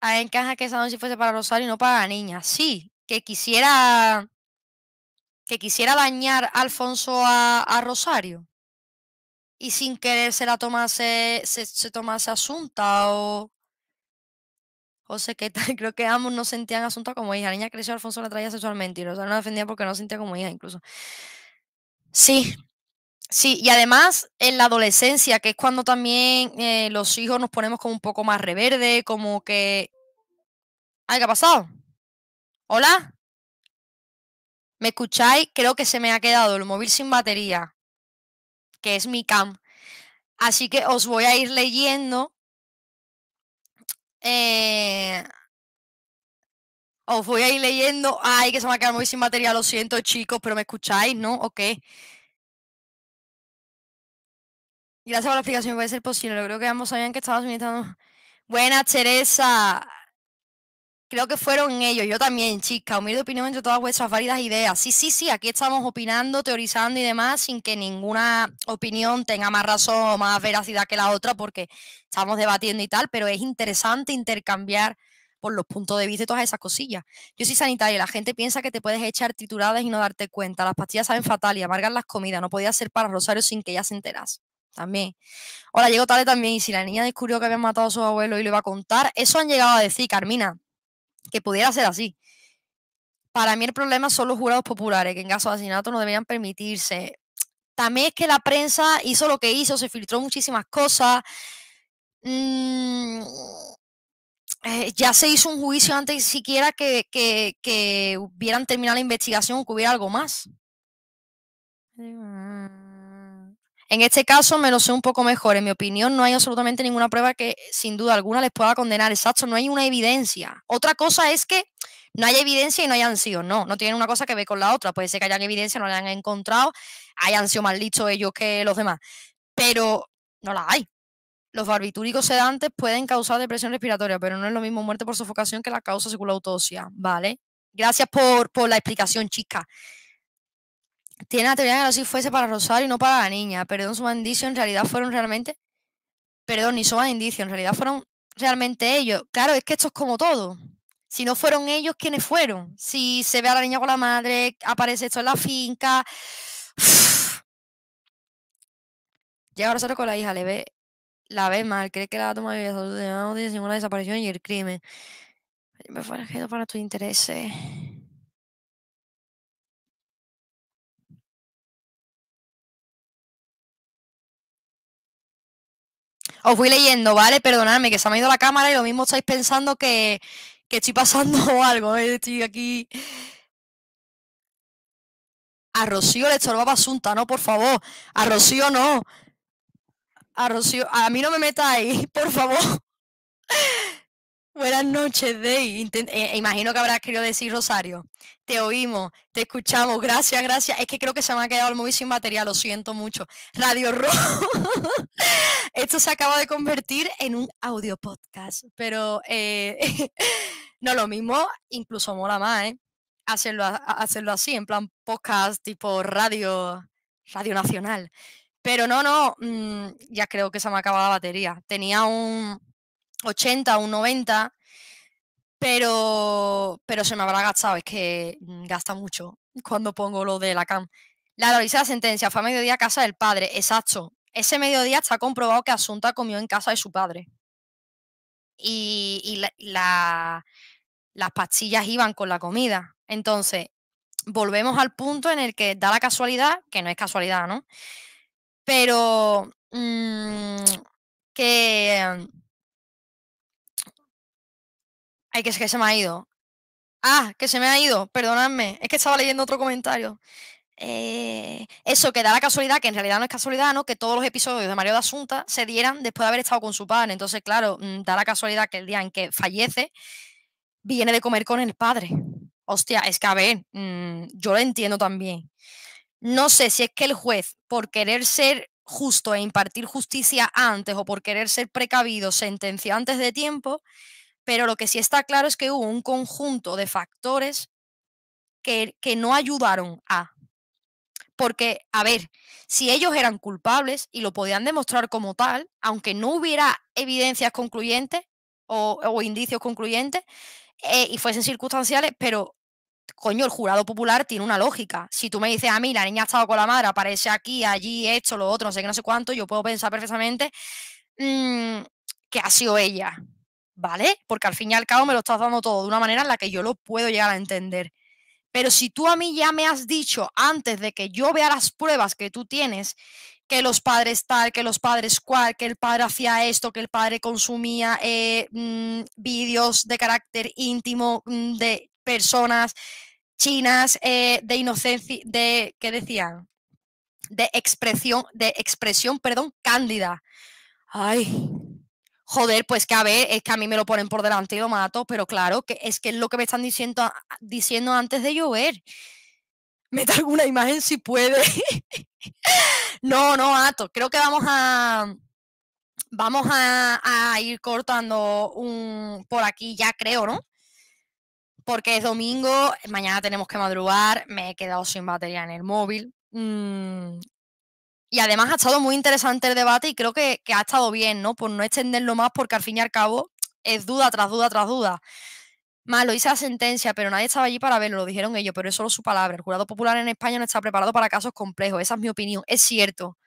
A encaja que esa noche fuese para Rosario y no para la niña. Sí, que quisiera. Que quisiera dañar a Alfonso a, Rosario. Y sin querer se la tomase. se tomase asunta o José, ¿qué tal, creo que ambos no sentían asuntos como hija. La niña creció, Alfonso la traía sexualmente y los no defendía porque no sentía como hija incluso. Sí, sí, y además en la adolescencia, que es cuando también eh, los hijos nos ponemos como un poco más reverde, como que... Ay, ¿qué ha pasado? ¿Hola? ¿Me escucháis? Creo que se me ha quedado el móvil sin batería, que es mi cam. Así que os voy a ir leyendo eh, os voy a ir leyendo. Ay, que se me ha quedado muy sin material, lo siento, chicos, pero me escucháis, ¿no? ¿O qué? Gracias por la explicación, puede ser posible. Creo que ambos sabían que estabas suministrando. Buenas, Teresa creo que fueron ellos, yo también, chica, humilde opinión entre todas vuestras válidas ideas. Sí, sí, sí, aquí estamos opinando, teorizando y demás, sin que ninguna opinión tenga más razón o más veracidad que la otra, porque estamos debatiendo y tal, pero es interesante intercambiar por los puntos de vista y todas esas cosillas. Yo soy sanitaria, la gente piensa que te puedes echar tituladas y no darte cuenta. Las pastillas saben fatal y amargan las comidas. No podía ser para Rosario sin que ella se enterase. También. ahora llegó tarde también. Y si la niña descubrió que habían matado a su abuelo y lo iba a contar, eso han llegado a decir, Carmina que pudiera ser así. Para mí el problema son los jurados populares, que en caso de asesinato no deberían permitirse. También es que la prensa hizo lo que hizo, se filtró muchísimas cosas. Mm, eh, ya se hizo un juicio antes siquiera que, hubieran terminado la investigación, que hubiera algo más. En este caso me lo sé un poco mejor. En mi opinión, no hay absolutamente ninguna prueba que sin duda alguna les pueda condenar. Exacto, no hay una evidencia. Otra cosa es que no haya evidencia y no hay sido. No, no tienen una cosa que ver con la otra. Puede ser que hayan evidencia, no la hayan encontrado, hayan sido más listos ellos que los demás. Pero no la hay. Los barbitúricos sedantes pueden causar depresión respiratoria, pero no es lo mismo muerte por sofocación que la causa según la autopsia. ¿Vale? Gracias por, por la explicación, chica tiene la teoría de que así fuese para Rosario y no para la niña. Perdón, su indicio en realidad fueron realmente. Perdón, ni sus indicios, en realidad fueron realmente ellos. Claro, es que esto es como todo. Si no fueron ellos, ¿quiénes fueron? Si se ve a la niña con la madre, aparece esto en la finca. Llega Rosario con la hija, le ve, la ve mal, cree que la toma de no tiene ninguna desaparición y el crimen. Me fue para tus intereses. Os voy leyendo, ¿vale? Perdonadme que se me ha ido la cámara y lo mismo estáis pensando que, que estoy pasando algo, ¿eh? estoy aquí. A Rocío le estorbaba Asunta, no, por favor. A Rocío no. A Rocío, a mí no me metáis, por favor. Buenas noches, Dey. Eh, imagino que habrás querido decir Rosario. Te oímos, te escuchamos. Gracias, gracias. Es que creo que se me ha quedado el móvil sin batería, lo siento mucho. Radio Rojo. Esto se acaba de convertir en un audio podcast, pero eh, no lo mismo, incluso mola más, ¿eh? Hacerlo, hacerlo así, en plan podcast tipo radio, radio nacional. Pero no, no, mm, ya creo que se me ha acabado la batería. Tenía un, 80, un 90, pero, pero se me habrá gastado, es que mm, gasta mucho cuando pongo lo de la CAM. La de la sentencia fue a mediodía a casa del padre, exacto. Ese mediodía está comprobado que Asunta comió en casa de su padre. Y, la, las pastillas iban con la comida. Entonces, volvemos al punto en el que da la casualidad, que no es casualidad, ¿no? Pero mm, que Ay, que es que se me ha ido. Ah, que se me ha ido, perdonadme. Es que estaba leyendo otro comentario. Eh, eso, que da la casualidad, que en realidad no es casualidad, ¿no? Que todos los episodios de Mario de Asunta se dieran después de haber estado con su padre. Entonces, claro, mm, da la casualidad que el día en que fallece, viene de comer con el padre. Hostia, es que a ver, mm, yo lo entiendo también. No sé si es que el juez, por querer ser justo e impartir justicia antes o por querer ser precavido, sentenció antes de tiempo, pero lo que sí está claro es que hubo un conjunto de factores que, no ayudaron a. Porque, a ver, si ellos eran culpables y lo podían demostrar como tal, aunque no hubiera evidencias concluyentes o, indicios concluyentes eh, y fuesen circunstanciales, pero coño, el jurado popular tiene una lógica. Si tú me dices a mí, la niña ha estado con la madre, aparece aquí, allí, esto, lo otro, no sé qué, no sé cuánto, yo puedo pensar perfectamente mm, que ha sido ella. ¿vale? Porque al fin y al cabo me lo estás dando todo de una manera en la que yo lo puedo llegar a entender. Pero si tú a mí ya me has dicho antes de que yo vea las pruebas que tú tienes, que los padres tal, que los padres cual, que el padre hacía esto, que el padre consumía eh, mm, vídeos de carácter íntimo mm, de personas chinas eh, de inocencia, de, ¿qué decían? De expresión, de expresión, perdón, cándida. Ay, joder, pues que a ver, es que a mí me lo ponen por delante y lo mato, pero claro, que es que es lo que me están diciendo, ah, diciendo antes de llover. da alguna imagen si puede. no, no, Ato, creo que vamos a... Vamos a, ir cortando un por aquí ya, creo, ¿no? porque es domingo, mañana tenemos que madrugar, me he quedado sin batería en el móvil. Mm, y además ha estado muy interesante el debate y creo que, ha estado bien, ¿no? Por no extenderlo más, porque al fin y al cabo es duda tras duda tras duda. Más, lo hice la sentencia, pero nadie estaba allí para verlo, lo dijeron ellos, pero es solo su palabra. El jurado popular en España no está preparado para casos complejos, esa es mi opinión, es cierto.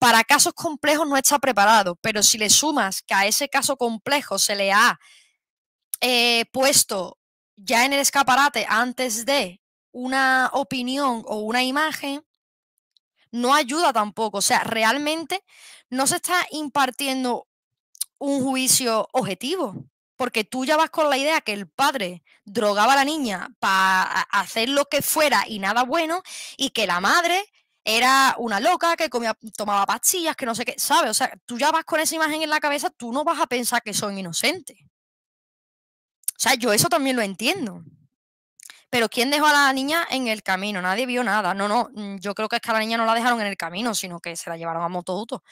Para casos complejos no está preparado, pero si le sumas que a ese caso complejo se le ha eh, puesto ya en el escaparate antes de una opinión o una imagen, no ayuda tampoco. O sea, realmente no se está impartiendo un juicio objetivo, porque tú ya vas con la idea que el padre drogaba a la niña para hacer lo que fuera y nada bueno, y que la madre era una loca que comía, tomaba pastillas, que no sé qué, ¿sabes? O sea, tú ya vas con esa imagen en la cabeza, tú no vas a pensar que son inocentes. O sea, yo eso también lo entiendo pero ¿quién dejó a la niña en el camino? Nadie vio nada. No, no, mm, yo creo que es que a la niña no la dejaron en el camino, sino que se la llevaron a motoduto.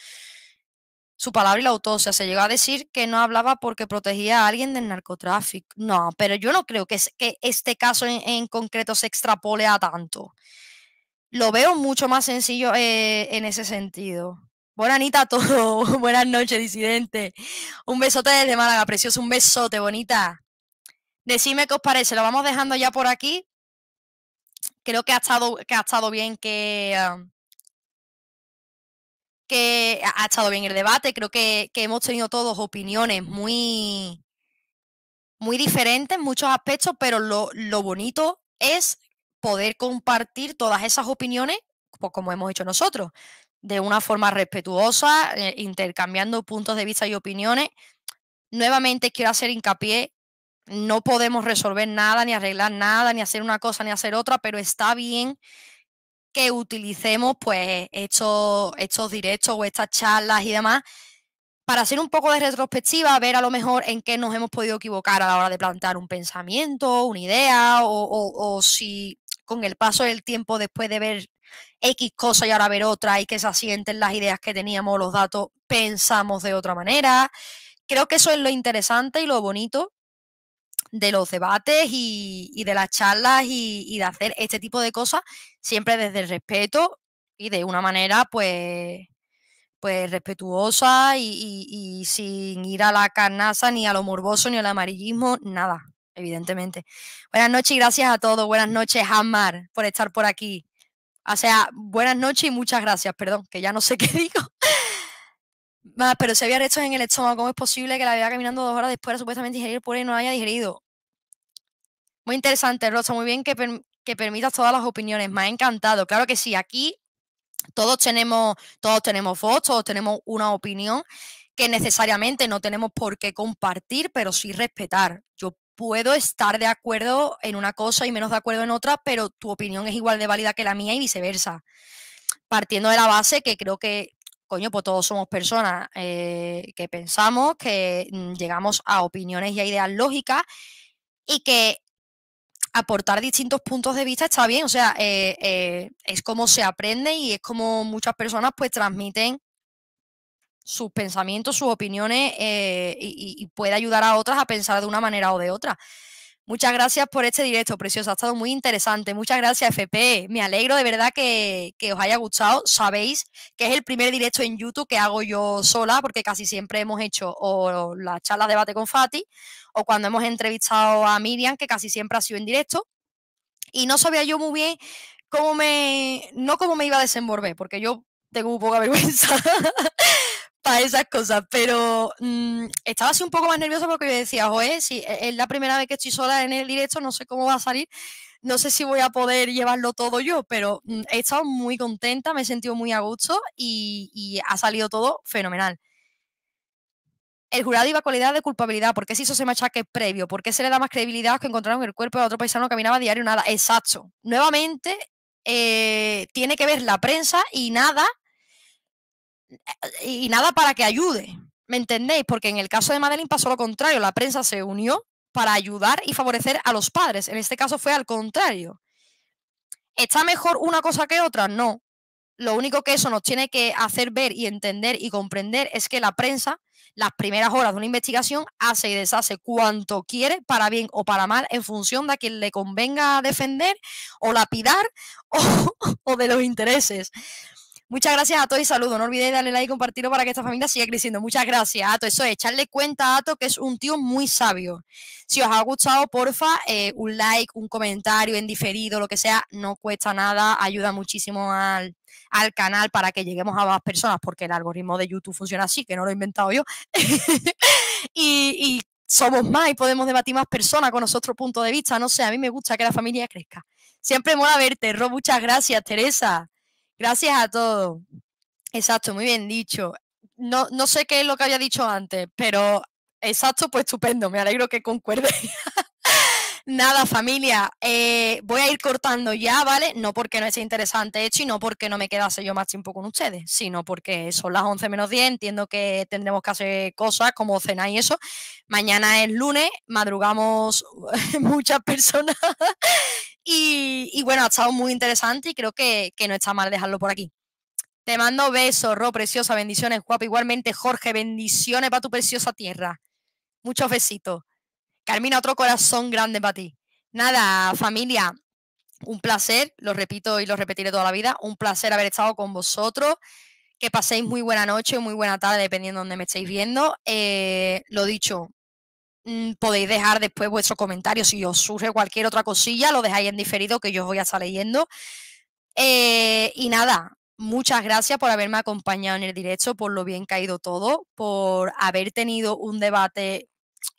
Su palabra y la autopsia. Se llegó a decir que no hablaba porque protegía a alguien del narcotráfico. No, pero yo no creo que, este caso en, concreto se extrapole a tanto. Lo veo mucho más sencillo eh, en ese sentido. Buena Anita a todos. Buenas noches, disidente. Un besote desde Málaga, precioso. Un besote, bonita. Decidme qué os parece, lo vamos dejando ya por aquí. Creo que ha estado, que ha estado bien que, que ha estado bien el debate. Creo que, hemos tenido todos opiniones muy, muy diferentes en muchos aspectos, pero lo, bonito es poder compartir todas esas opiniones, pues, como hemos hecho nosotros, de una forma respetuosa, eh, intercambiando puntos de vista y opiniones. Nuevamente quiero hacer hincapié no podemos resolver nada, ni arreglar nada, ni hacer una cosa, ni hacer otra, pero está bien que utilicemos pues estos, estos directos o estas charlas y demás para hacer un poco de retrospectiva, ver a lo mejor en qué nos hemos podido equivocar a la hora de plantar un pensamiento, una idea, o, o si con el paso del tiempo después de ver X cosa y ahora ver otra y que se asienten las ideas que teníamos, los datos, pensamos de otra manera. Creo que eso es lo interesante y lo bonito de los debates y, de las charlas y, de hacer este tipo de cosas, siempre desde el respeto y de una manera, pues, pues respetuosa y, sin ir a la carnaza, ni a lo morboso, ni al amarillismo, nada, evidentemente. Buenas noches y gracias a todos. Buenas noches, Amar, por estar por aquí. O sea, buenas noches y muchas gracias, perdón, que ya no sé qué digo pero se había restos en el estómago, ¿cómo es posible que la había caminando dos horas después de supuestamente digerir pura y no haya digerido? Muy interesante, Rosa. Muy bien que, que permitas todas las opiniones. Me ha encantado. Claro que sí, aquí todos tenemos, todos tenemos voz, todos tenemos una opinión que necesariamente no tenemos por qué compartir, pero sí respetar. Yo puedo estar de acuerdo en una cosa y menos de acuerdo en otra, pero tu opinión es igual de válida que la mía y viceversa. Partiendo de la base que creo que coño, pues todos somos personas eh, que pensamos, que mm, llegamos a opiniones y a ideas lógicas y que aportar distintos puntos de vista está bien, o sea, eh, eh, es como se aprende y es como muchas personas pues transmiten sus pensamientos, sus opiniones y puede ayudar a otras a pensar de una manera o de otra. Muchas gracias por este directo, precioso. Ha estado muy interesante. Muchas gracias, FP. Me alegro de verdad que, os haya gustado. Sabéis que es el primer directo en YouTube que hago yo sola, porque casi siempre hemos hecho o las charlas de debate con Fati, o cuando hemos entrevistado a Miriam, que casi siempre ha sido en directo. Y no sabía yo muy bien cómo me. no cómo me iba a desenvolver, porque yo tengo un poco de vergüenza para esas cosas, pero mm, estaba así un poco más nerviosa porque yo decía, joder, si e-, es la primera vez que estoy sola en el directo, no sé cómo va a salir, no sé si voy a poder llevarlo todo yo, pero mm, he estado muy contenta, me he sentido muy a gusto y, ha salido todo fenomenal. El jurado iba a cualidad de culpabilidad, ¿por qué se hizo ese machaque previo? ¿Por qué se le da más credibilidad que encontraron el cuerpo de otro paisano que caminaba diario nada? Exacto. Nuevamente, eh, tiene que ver la prensa y nada y nada para que ayude. ¿Me entendéis? Porque en el caso de Madeline pasó lo contrario. La prensa se unió para ayudar y favorecer a los padres. En este caso fue al contrario. ¿Está mejor una cosa que otra? No. Lo único que eso nos tiene que hacer ver y entender y comprender es que la prensa, las primeras horas de una investigación, hace y deshace cuanto quiere, para bien o para mal, en función de a quien le convenga defender o lapidar o de los intereses. Muchas gracias a todos y saludos. No olvidéis darle like y compartirlo para que esta familia siga creciendo. Muchas gracias, a Ato. Eso es, echarle cuenta a Ato que es un tío muy sabio. Si os ha gustado, porfa, eh, un like, un comentario en diferido, lo que sea, no cuesta nada, ayuda muchísimo al, canal para que lleguemos a más personas, porque el algoritmo de YouTube funciona así, que no lo he inventado yo. y, somos más y podemos debatir más personas con nuestro punto de vista. No sé, a mí me gusta que la familia crezca. Siempre mola verte, Rob. muchas gracias, Teresa. Gracias a todos. Exacto, muy bien dicho. No, no sé qué es lo que había dicho antes, pero exacto, pues estupendo. Me alegro que concuerde. Nada, familia, eh, voy a ir cortando ya, ¿vale? No porque no sea interesante hecho y no porque no me quedase yo más tiempo con ustedes, sino porque son las 11 menos 10, entiendo que tendremos que hacer cosas como cena y eso. Mañana es lunes, madrugamos muchas personas y, bueno, ha estado muy interesante y creo que, no está mal dejarlo por aquí. Te mando besos, Ro, preciosa, bendiciones, guapo, Igualmente, Jorge, bendiciones para tu preciosa tierra. Muchos besitos. Carmina, otro corazón grande para ti. Nada, familia, un placer, lo repito y lo repetiré toda la vida, un placer haber estado con vosotros. Que paséis muy buena noche o muy buena tarde, dependiendo de donde me estéis viendo. Eh, lo dicho, mm, podéis dejar después vuestros comentarios. Si os surge cualquier otra cosilla, lo dejáis en diferido, que yo os voy a estar leyendo. Eh, y nada, muchas gracias por haberme acompañado en el directo, por lo bien caído todo, por haber tenido un debate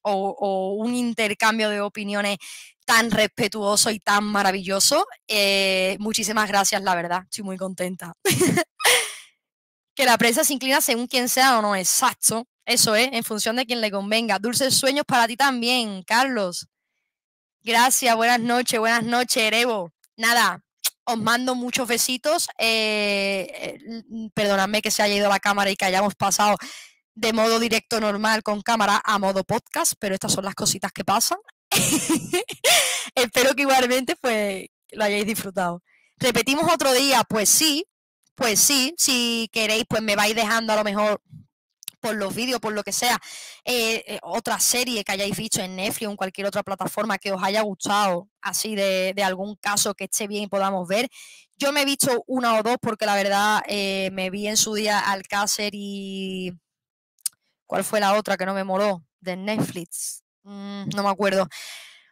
o, un intercambio de opiniones tan respetuoso y tan maravilloso. Eh, muchísimas gracias, la verdad, estoy muy contenta. que la prensa se inclina según quien sea o no, exacto. Eso es, en función de quien le convenga. Dulces sueños para ti también, Carlos. Gracias, buenas noches, buenas noches, Erevo. Nada, os mando muchos besitos. Eh, eh perdonadme que se haya ido la cámara y que hayamos pasado de modo directo normal con cámara a modo podcast, pero estas son las cositas que pasan. Espero que igualmente pues lo hayáis disfrutado. Repetimos otro día, pues sí, pues sí, si queréis pues me vais dejando a lo mejor por los vídeos, por lo que sea, eh, eh, otra serie que hayáis visto en Netflix o en cualquier otra plataforma que os haya gustado, así de, algún caso que esté bien y podamos ver. Yo me he visto una o dos porque la verdad eh, me vi en su día al Alcácer y ¿Cuál fue la otra que no me moró? De Netflix. Mm, no me acuerdo.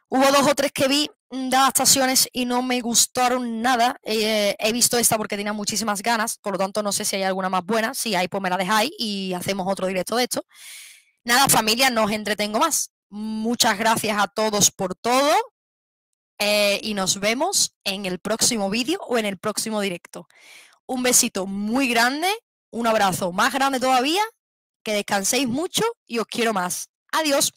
Hubo dos o tres que vi mm, de adaptaciones y no me gustaron nada. Eh, he visto esta porque tenía muchísimas ganas, por lo tanto no sé si hay alguna más buena. Si hay, pues me la dejáis y hacemos otro directo de esto. Nada, familia, no entretengo más. Muchas gracias a todos por todo eh, y nos vemos en el próximo vídeo o en el próximo directo. Un besito muy grande, un abrazo más grande todavía que descanséis mucho y os quiero más. Adiós.